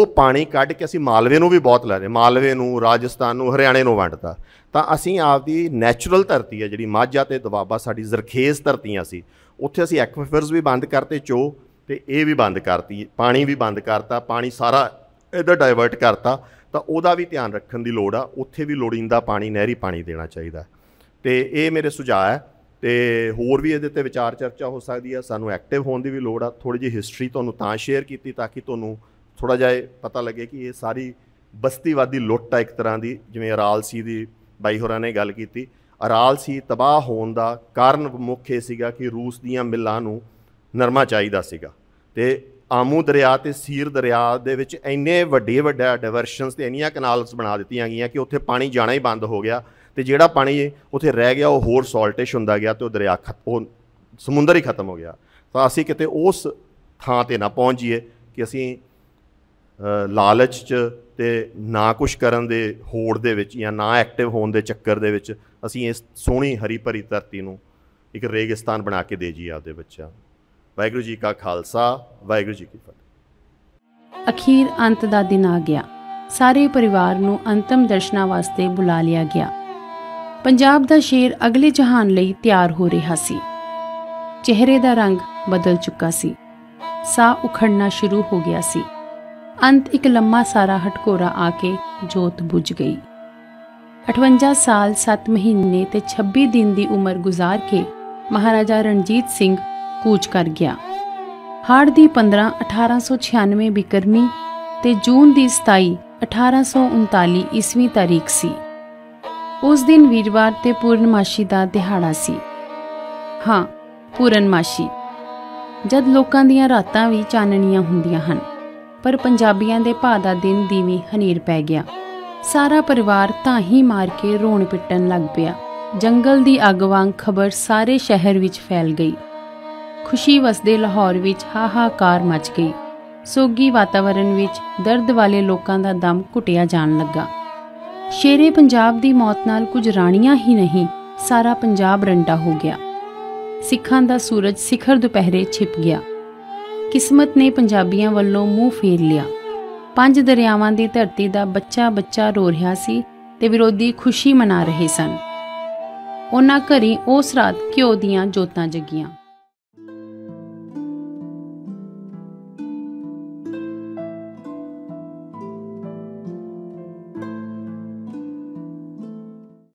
ਉਹ ਪਾਣੀ ਕੱਢ ਕੇ ਅਸੀਂ ਮਾਲਵੇ ਨੂੰ ਵੀ ਬਹੁਤ ਲੈ ਰਹੇ ਮਾਲਵੇ ਨੂੰ ਰਾਜਸਥਾਨ ਨੂੰ ਹਰਿਆਣੇ ਨੂੰ ਵੰਡਤਾ ਤਾਂ ਅਸੀਂ ਆਪਦੀ ਨੇਚਰਲ ਧਰਤੀ ਹੈ ਜਿਹੜੀ ਮਾਝਾ ਤੇ ਦਵਾਬਾ ਸਾਡੀ ਜ਼ਰਖੇਜ਼ ਧਰਤੀਆਂ ਸੀ ਉੱਥੇ ਅਸੀਂ ਐਕਵੀਫਰਸ ਵੀ ਬੰਦ ਕਰਤੇ ਚੋ ਤੇ ਇਹ ਵੀ ਬੰਦ ਕਰਤੀ ਪਾਣੀ ਵੀ ਬੰਦ ਕਰਤਾ ਪਾਣੀ ਸਾਰਾ ਇਧਰ ਡਾਇਵਰਟ ਕਰਤਾ ਤਾਂ ਉਹਦਾ ਵੀ ਧਿਆਨ ਰੱਖਣ ਦੀ ਲੋੜ ਆ ਉੱਥੇ ਵੀ ਲੋੜੀਂਦਾ ਪਾਣੀ ਨਹਿਰੀ ਪਾਣੀ ਦੇਣਾ ਚਾਹੀਦਾ ਤੇ ਇਹ ਮੇਰੇ ਸੁਝਾਅ ਹੈ ਤੇ ਹੋਰ ਵੀ ਇਹਦੇ ਤੇ ਵਿਚਾਰ ਚਰਚਾ ਹੋ ਸਕਦੀ ਆ ਸਾਨੂੰ ਐਕਟਿਵ ਹੋਣ ਦੀ ਵੀ ਲੋੜ ਆ ਥੋੜੀ ਜਿਹੀ ਹਿਸਟਰੀ ਤੁਹਾਨੂੰ ਤਾਂ ਸ਼ੇਅਰ ਕੀਤੀ ਤਾਂ ਕਿ ਤੁਹਾਨੂੰ ਥੋੜਾ ਜਿਹਾ ਪਤਾ ਲੱਗੇ ਕਿ ਇਹ ਸਾਰੀ ਬਸਤੀਵਾਦੀ ਲੁੱਟ ਆ ਇੱਕ ਤਰ੍ਹਾਂ ਦੀ ਜਿਵੇਂ ਅਰਾਲ ਸੀ ਦੀ ਬਾਈ ਹੋਰਾਂ ਨੇ ਗੱਲ ਕੀਤੀ ਅਰਾਲ ਸੀ ਤਬਾਹ ਹੋਣ ਦਾ ਕਾਰਨ ਮੁੱਖ ਇਹ ਸੀਗਾ ਕਿ ਰੂਸ ਦੀਆਂ ਮਿੱਲਾਂ ਨੂੰ ਨਰਮਾ ਚਾਹੀਦਾ ਸੀਗਾ ਤੇ ਆਮੂ ਦਰਿਆ ਤੇ ਸੀਰ ਦਰਿਆ ਦੇ ਵਿੱਚ ਇੰਨੇ ਵੱਡੇ ਵੱਡੇ ਡਾਇਵਰਸ਼ਨਸ ਤੇ ਇੰਨੀਆਂ ਕਨਾਲਸ ਬਣਾ ਦਿੱਤੀਆਂ ਗਈਆਂ ਕਿ ਉੱਥੇ ਪਾਣੀ ਜਾਣਾ ਹੀ ਬੰਦ ਹੋ ਗਿਆ ਤੇ ਜਿਹੜਾ ਪਾਣੀ ਉੱਥੇ ਰਹਿ ਗਿਆ ਉਹ ਹੋਰ ਸੌਲਟਿਸ਼ ਹੁੰਦਾ ਗਿਆ ਤੇ ਉਹ ਦਰਿਆ ਉਹ ਸਮੁੰਦਰ ਹੀ ਖਤਮ ਹੋ ਗਿਆ ਤਾਂ ਅਸੀਂ ਕਿਤੇ ਉਸ ਥਾਂ ਤੇ ਨਾ ਪਹੁੰਚ ਜਾਈਏ ਕਿ ਅਸੀਂ ਲਾਲਚ 'ਚ ਤੇ ਨਾ ਕੁਝ ਕਰਨ ਦੇ ਹੋੜ ਦੇ ਵਿੱਚ ਜਾਂ ਨਾ ਐਕਟਿਵ ਹੋਣ ਦੇ ਚੱਕਰ ਦੇ ਵਿੱਚ ਅਸੀਂ ਇਸ ਸੋਹਣੀ ਹਰੀ ਭਰੀ ਧਰਤੀ ਨੂੰ ਇੱਕ ਰੇਗਿਸਤਾਨ ਬਣਾ ਕੇ ਦੇ ਜੀ ਆਪਦੇ ਬੱਚਾ ਵਾਹਿਗੁਰੂ ਜੀ ਕਾ ਖਾਲਸਾ ਵਾਹਿਗੁਰੂ ਜੀ ਕੀ ਫਤਿਹ ਅਖੀਰ ਅੰਤ ਦਾ ਦਿਨ ਆ ਗਿਆ ਸਾਰੇ ਪਰਿਵਾਰ ਨੂੰ ਅੰਤਮ ਦਰਸ਼ਨਾਂ ਵਾਸਤੇ ਬੁਲਾ ਲਿਆ ਗਿਆ ਪੰਜਾਬ ਦਾ ਸ਼ੇਰ ਅਗਲੇ ਜਹਾਨ ਲਈ ਤਿਆਰ ਹੋ ਰਿਹਾ ਸੀ ਚਿਹਰੇ ਦਾ ਰੰਗ ਬਦਲ ਚੁੱਕਾ ਸੀ ਸਾਹ ਉਖੜਨਾ ਸ਼ੁਰੂ ਹੋ ਗਿਆ ਸੀ ਅੰਤ ਇੱਕ ਲੰਮਾ ਸਾਰਾ ਹਟਕੋਰਾ ਆ ਕੇ ਜੋਤ ਬੁਝ ਗਈ 58 ਸਾਲ 7 ਮਹੀਨੇ ਤੇ 26 ਦਿਨ ਦੀ ਉਮਰ ਗੁਜ਼ਾਰ ਕੇ ਮਹਾਰਾਜਾ ਰਣਜੀਤ ਸਿੰਘ ਕੂਚ ਕਰ ਗਿਆ ਹਾੜ ਦੀ 15 1896 ਬਿਕਰਮੀ ਤੇ ਜੂਨ ਦੀ 27 1839 ਈਸਵੀ ਤਾਰੀਖ ਸੀ ਉਸ ਦਿਨ ਵੀਰਵਾਰ ਤੇ ਪੂਰਨਮਾਸ਼ੀ ਦਾ ਦਿਹਾੜਾ ਸੀ ਹਾਂ ਪੂਰਨਮਾਸ਼ੀ ਜਦ ਲੋਕਾਂ ਦੀਆਂ ਰਾਤਾਂ ਵੀ ਚਾਨਣੀਆਂ ਹੁੰਦੀਆਂ ਹਨ ਪਰ ਪੰਜਾਬੀਆਂ ਦੇ ਭਾ ਦਾ ਦਿਨ ਦੀਵੀ ਹਨੇਰ ਪੈ ਗਿਆ ਸਾਰਾ ਪਰਿਵਾਰ ਤਾਂ ਹੀ ਮਾਰ ਕੇ ਰੋਣ ਪਿੱਟਣ ਲੱਗ ਪਿਆ ਜੰਗਲ ਦੀ ਅੱਗ ਵਾਂਗ ਖਬਰ ਸਾਰੇ ਸ਼ਹਿਰ ਵਿੱਚ ਫੈਲ ਗਈ ਖੁਸ਼ੀ ਵਸਦੇ ਲਾਹੌਰ ਵਿੱਚ ਹਾਹਾਕਾਰ ਮਚ ਗਈ ਸੋਗੀ ਵਾਤਾਵਰਣ ਵਿੱਚ ਦਰਦ ਵਾਲੇ ਲੋਕਾਂ ਦਾ ਦਮ ਘੁੱਟਿਆ ਜਾਣ ਲੱਗਾ ਸ਼ੇਰੇ ਪੰਜਾਬ ਦੀ ਮੌਤ ਨਾਲ ਕੁਝ ਰਾਣੀਆਂ ਹੀ ਨਹੀਂ ਸਾਰਾ ਪੰਜਾਬ ਰੰਡਾ ਹੋ ਗਿਆ ਸਿੱਖਾਂ ਦਾ ਸੂਰਜ ਸਿਖਰ ਦੁਪਹਿਰੇ ਛਿਪ ਗਿਆ ਕਿਸਮਤ ਨੇ ਪੰਜਾਬੀਆਂ ਵੱਲੋਂ ਮੂੰਹ ਫੇਰ ਲਿਆ ਪੰਜ ਦਰਿਆਵਾਂ ਦੀ ਧਰਤੀ ਦਾ ਬੱਚਾ ਬੱਚਾ ਰੋ ਰਿਹਾ ਸੀ ਤੇ ਵਿਰੋਧੀ ਖੁਸ਼ੀ ਮਨਾ ਰਹੇ ਸਨ ਉਹਨਾਂ ਘਰੀ ਉਸ ਰਾਤ ਕਿਉਂ ਦੀਆਂ ਜੋਤਾਂ ਜਗੀਆਂ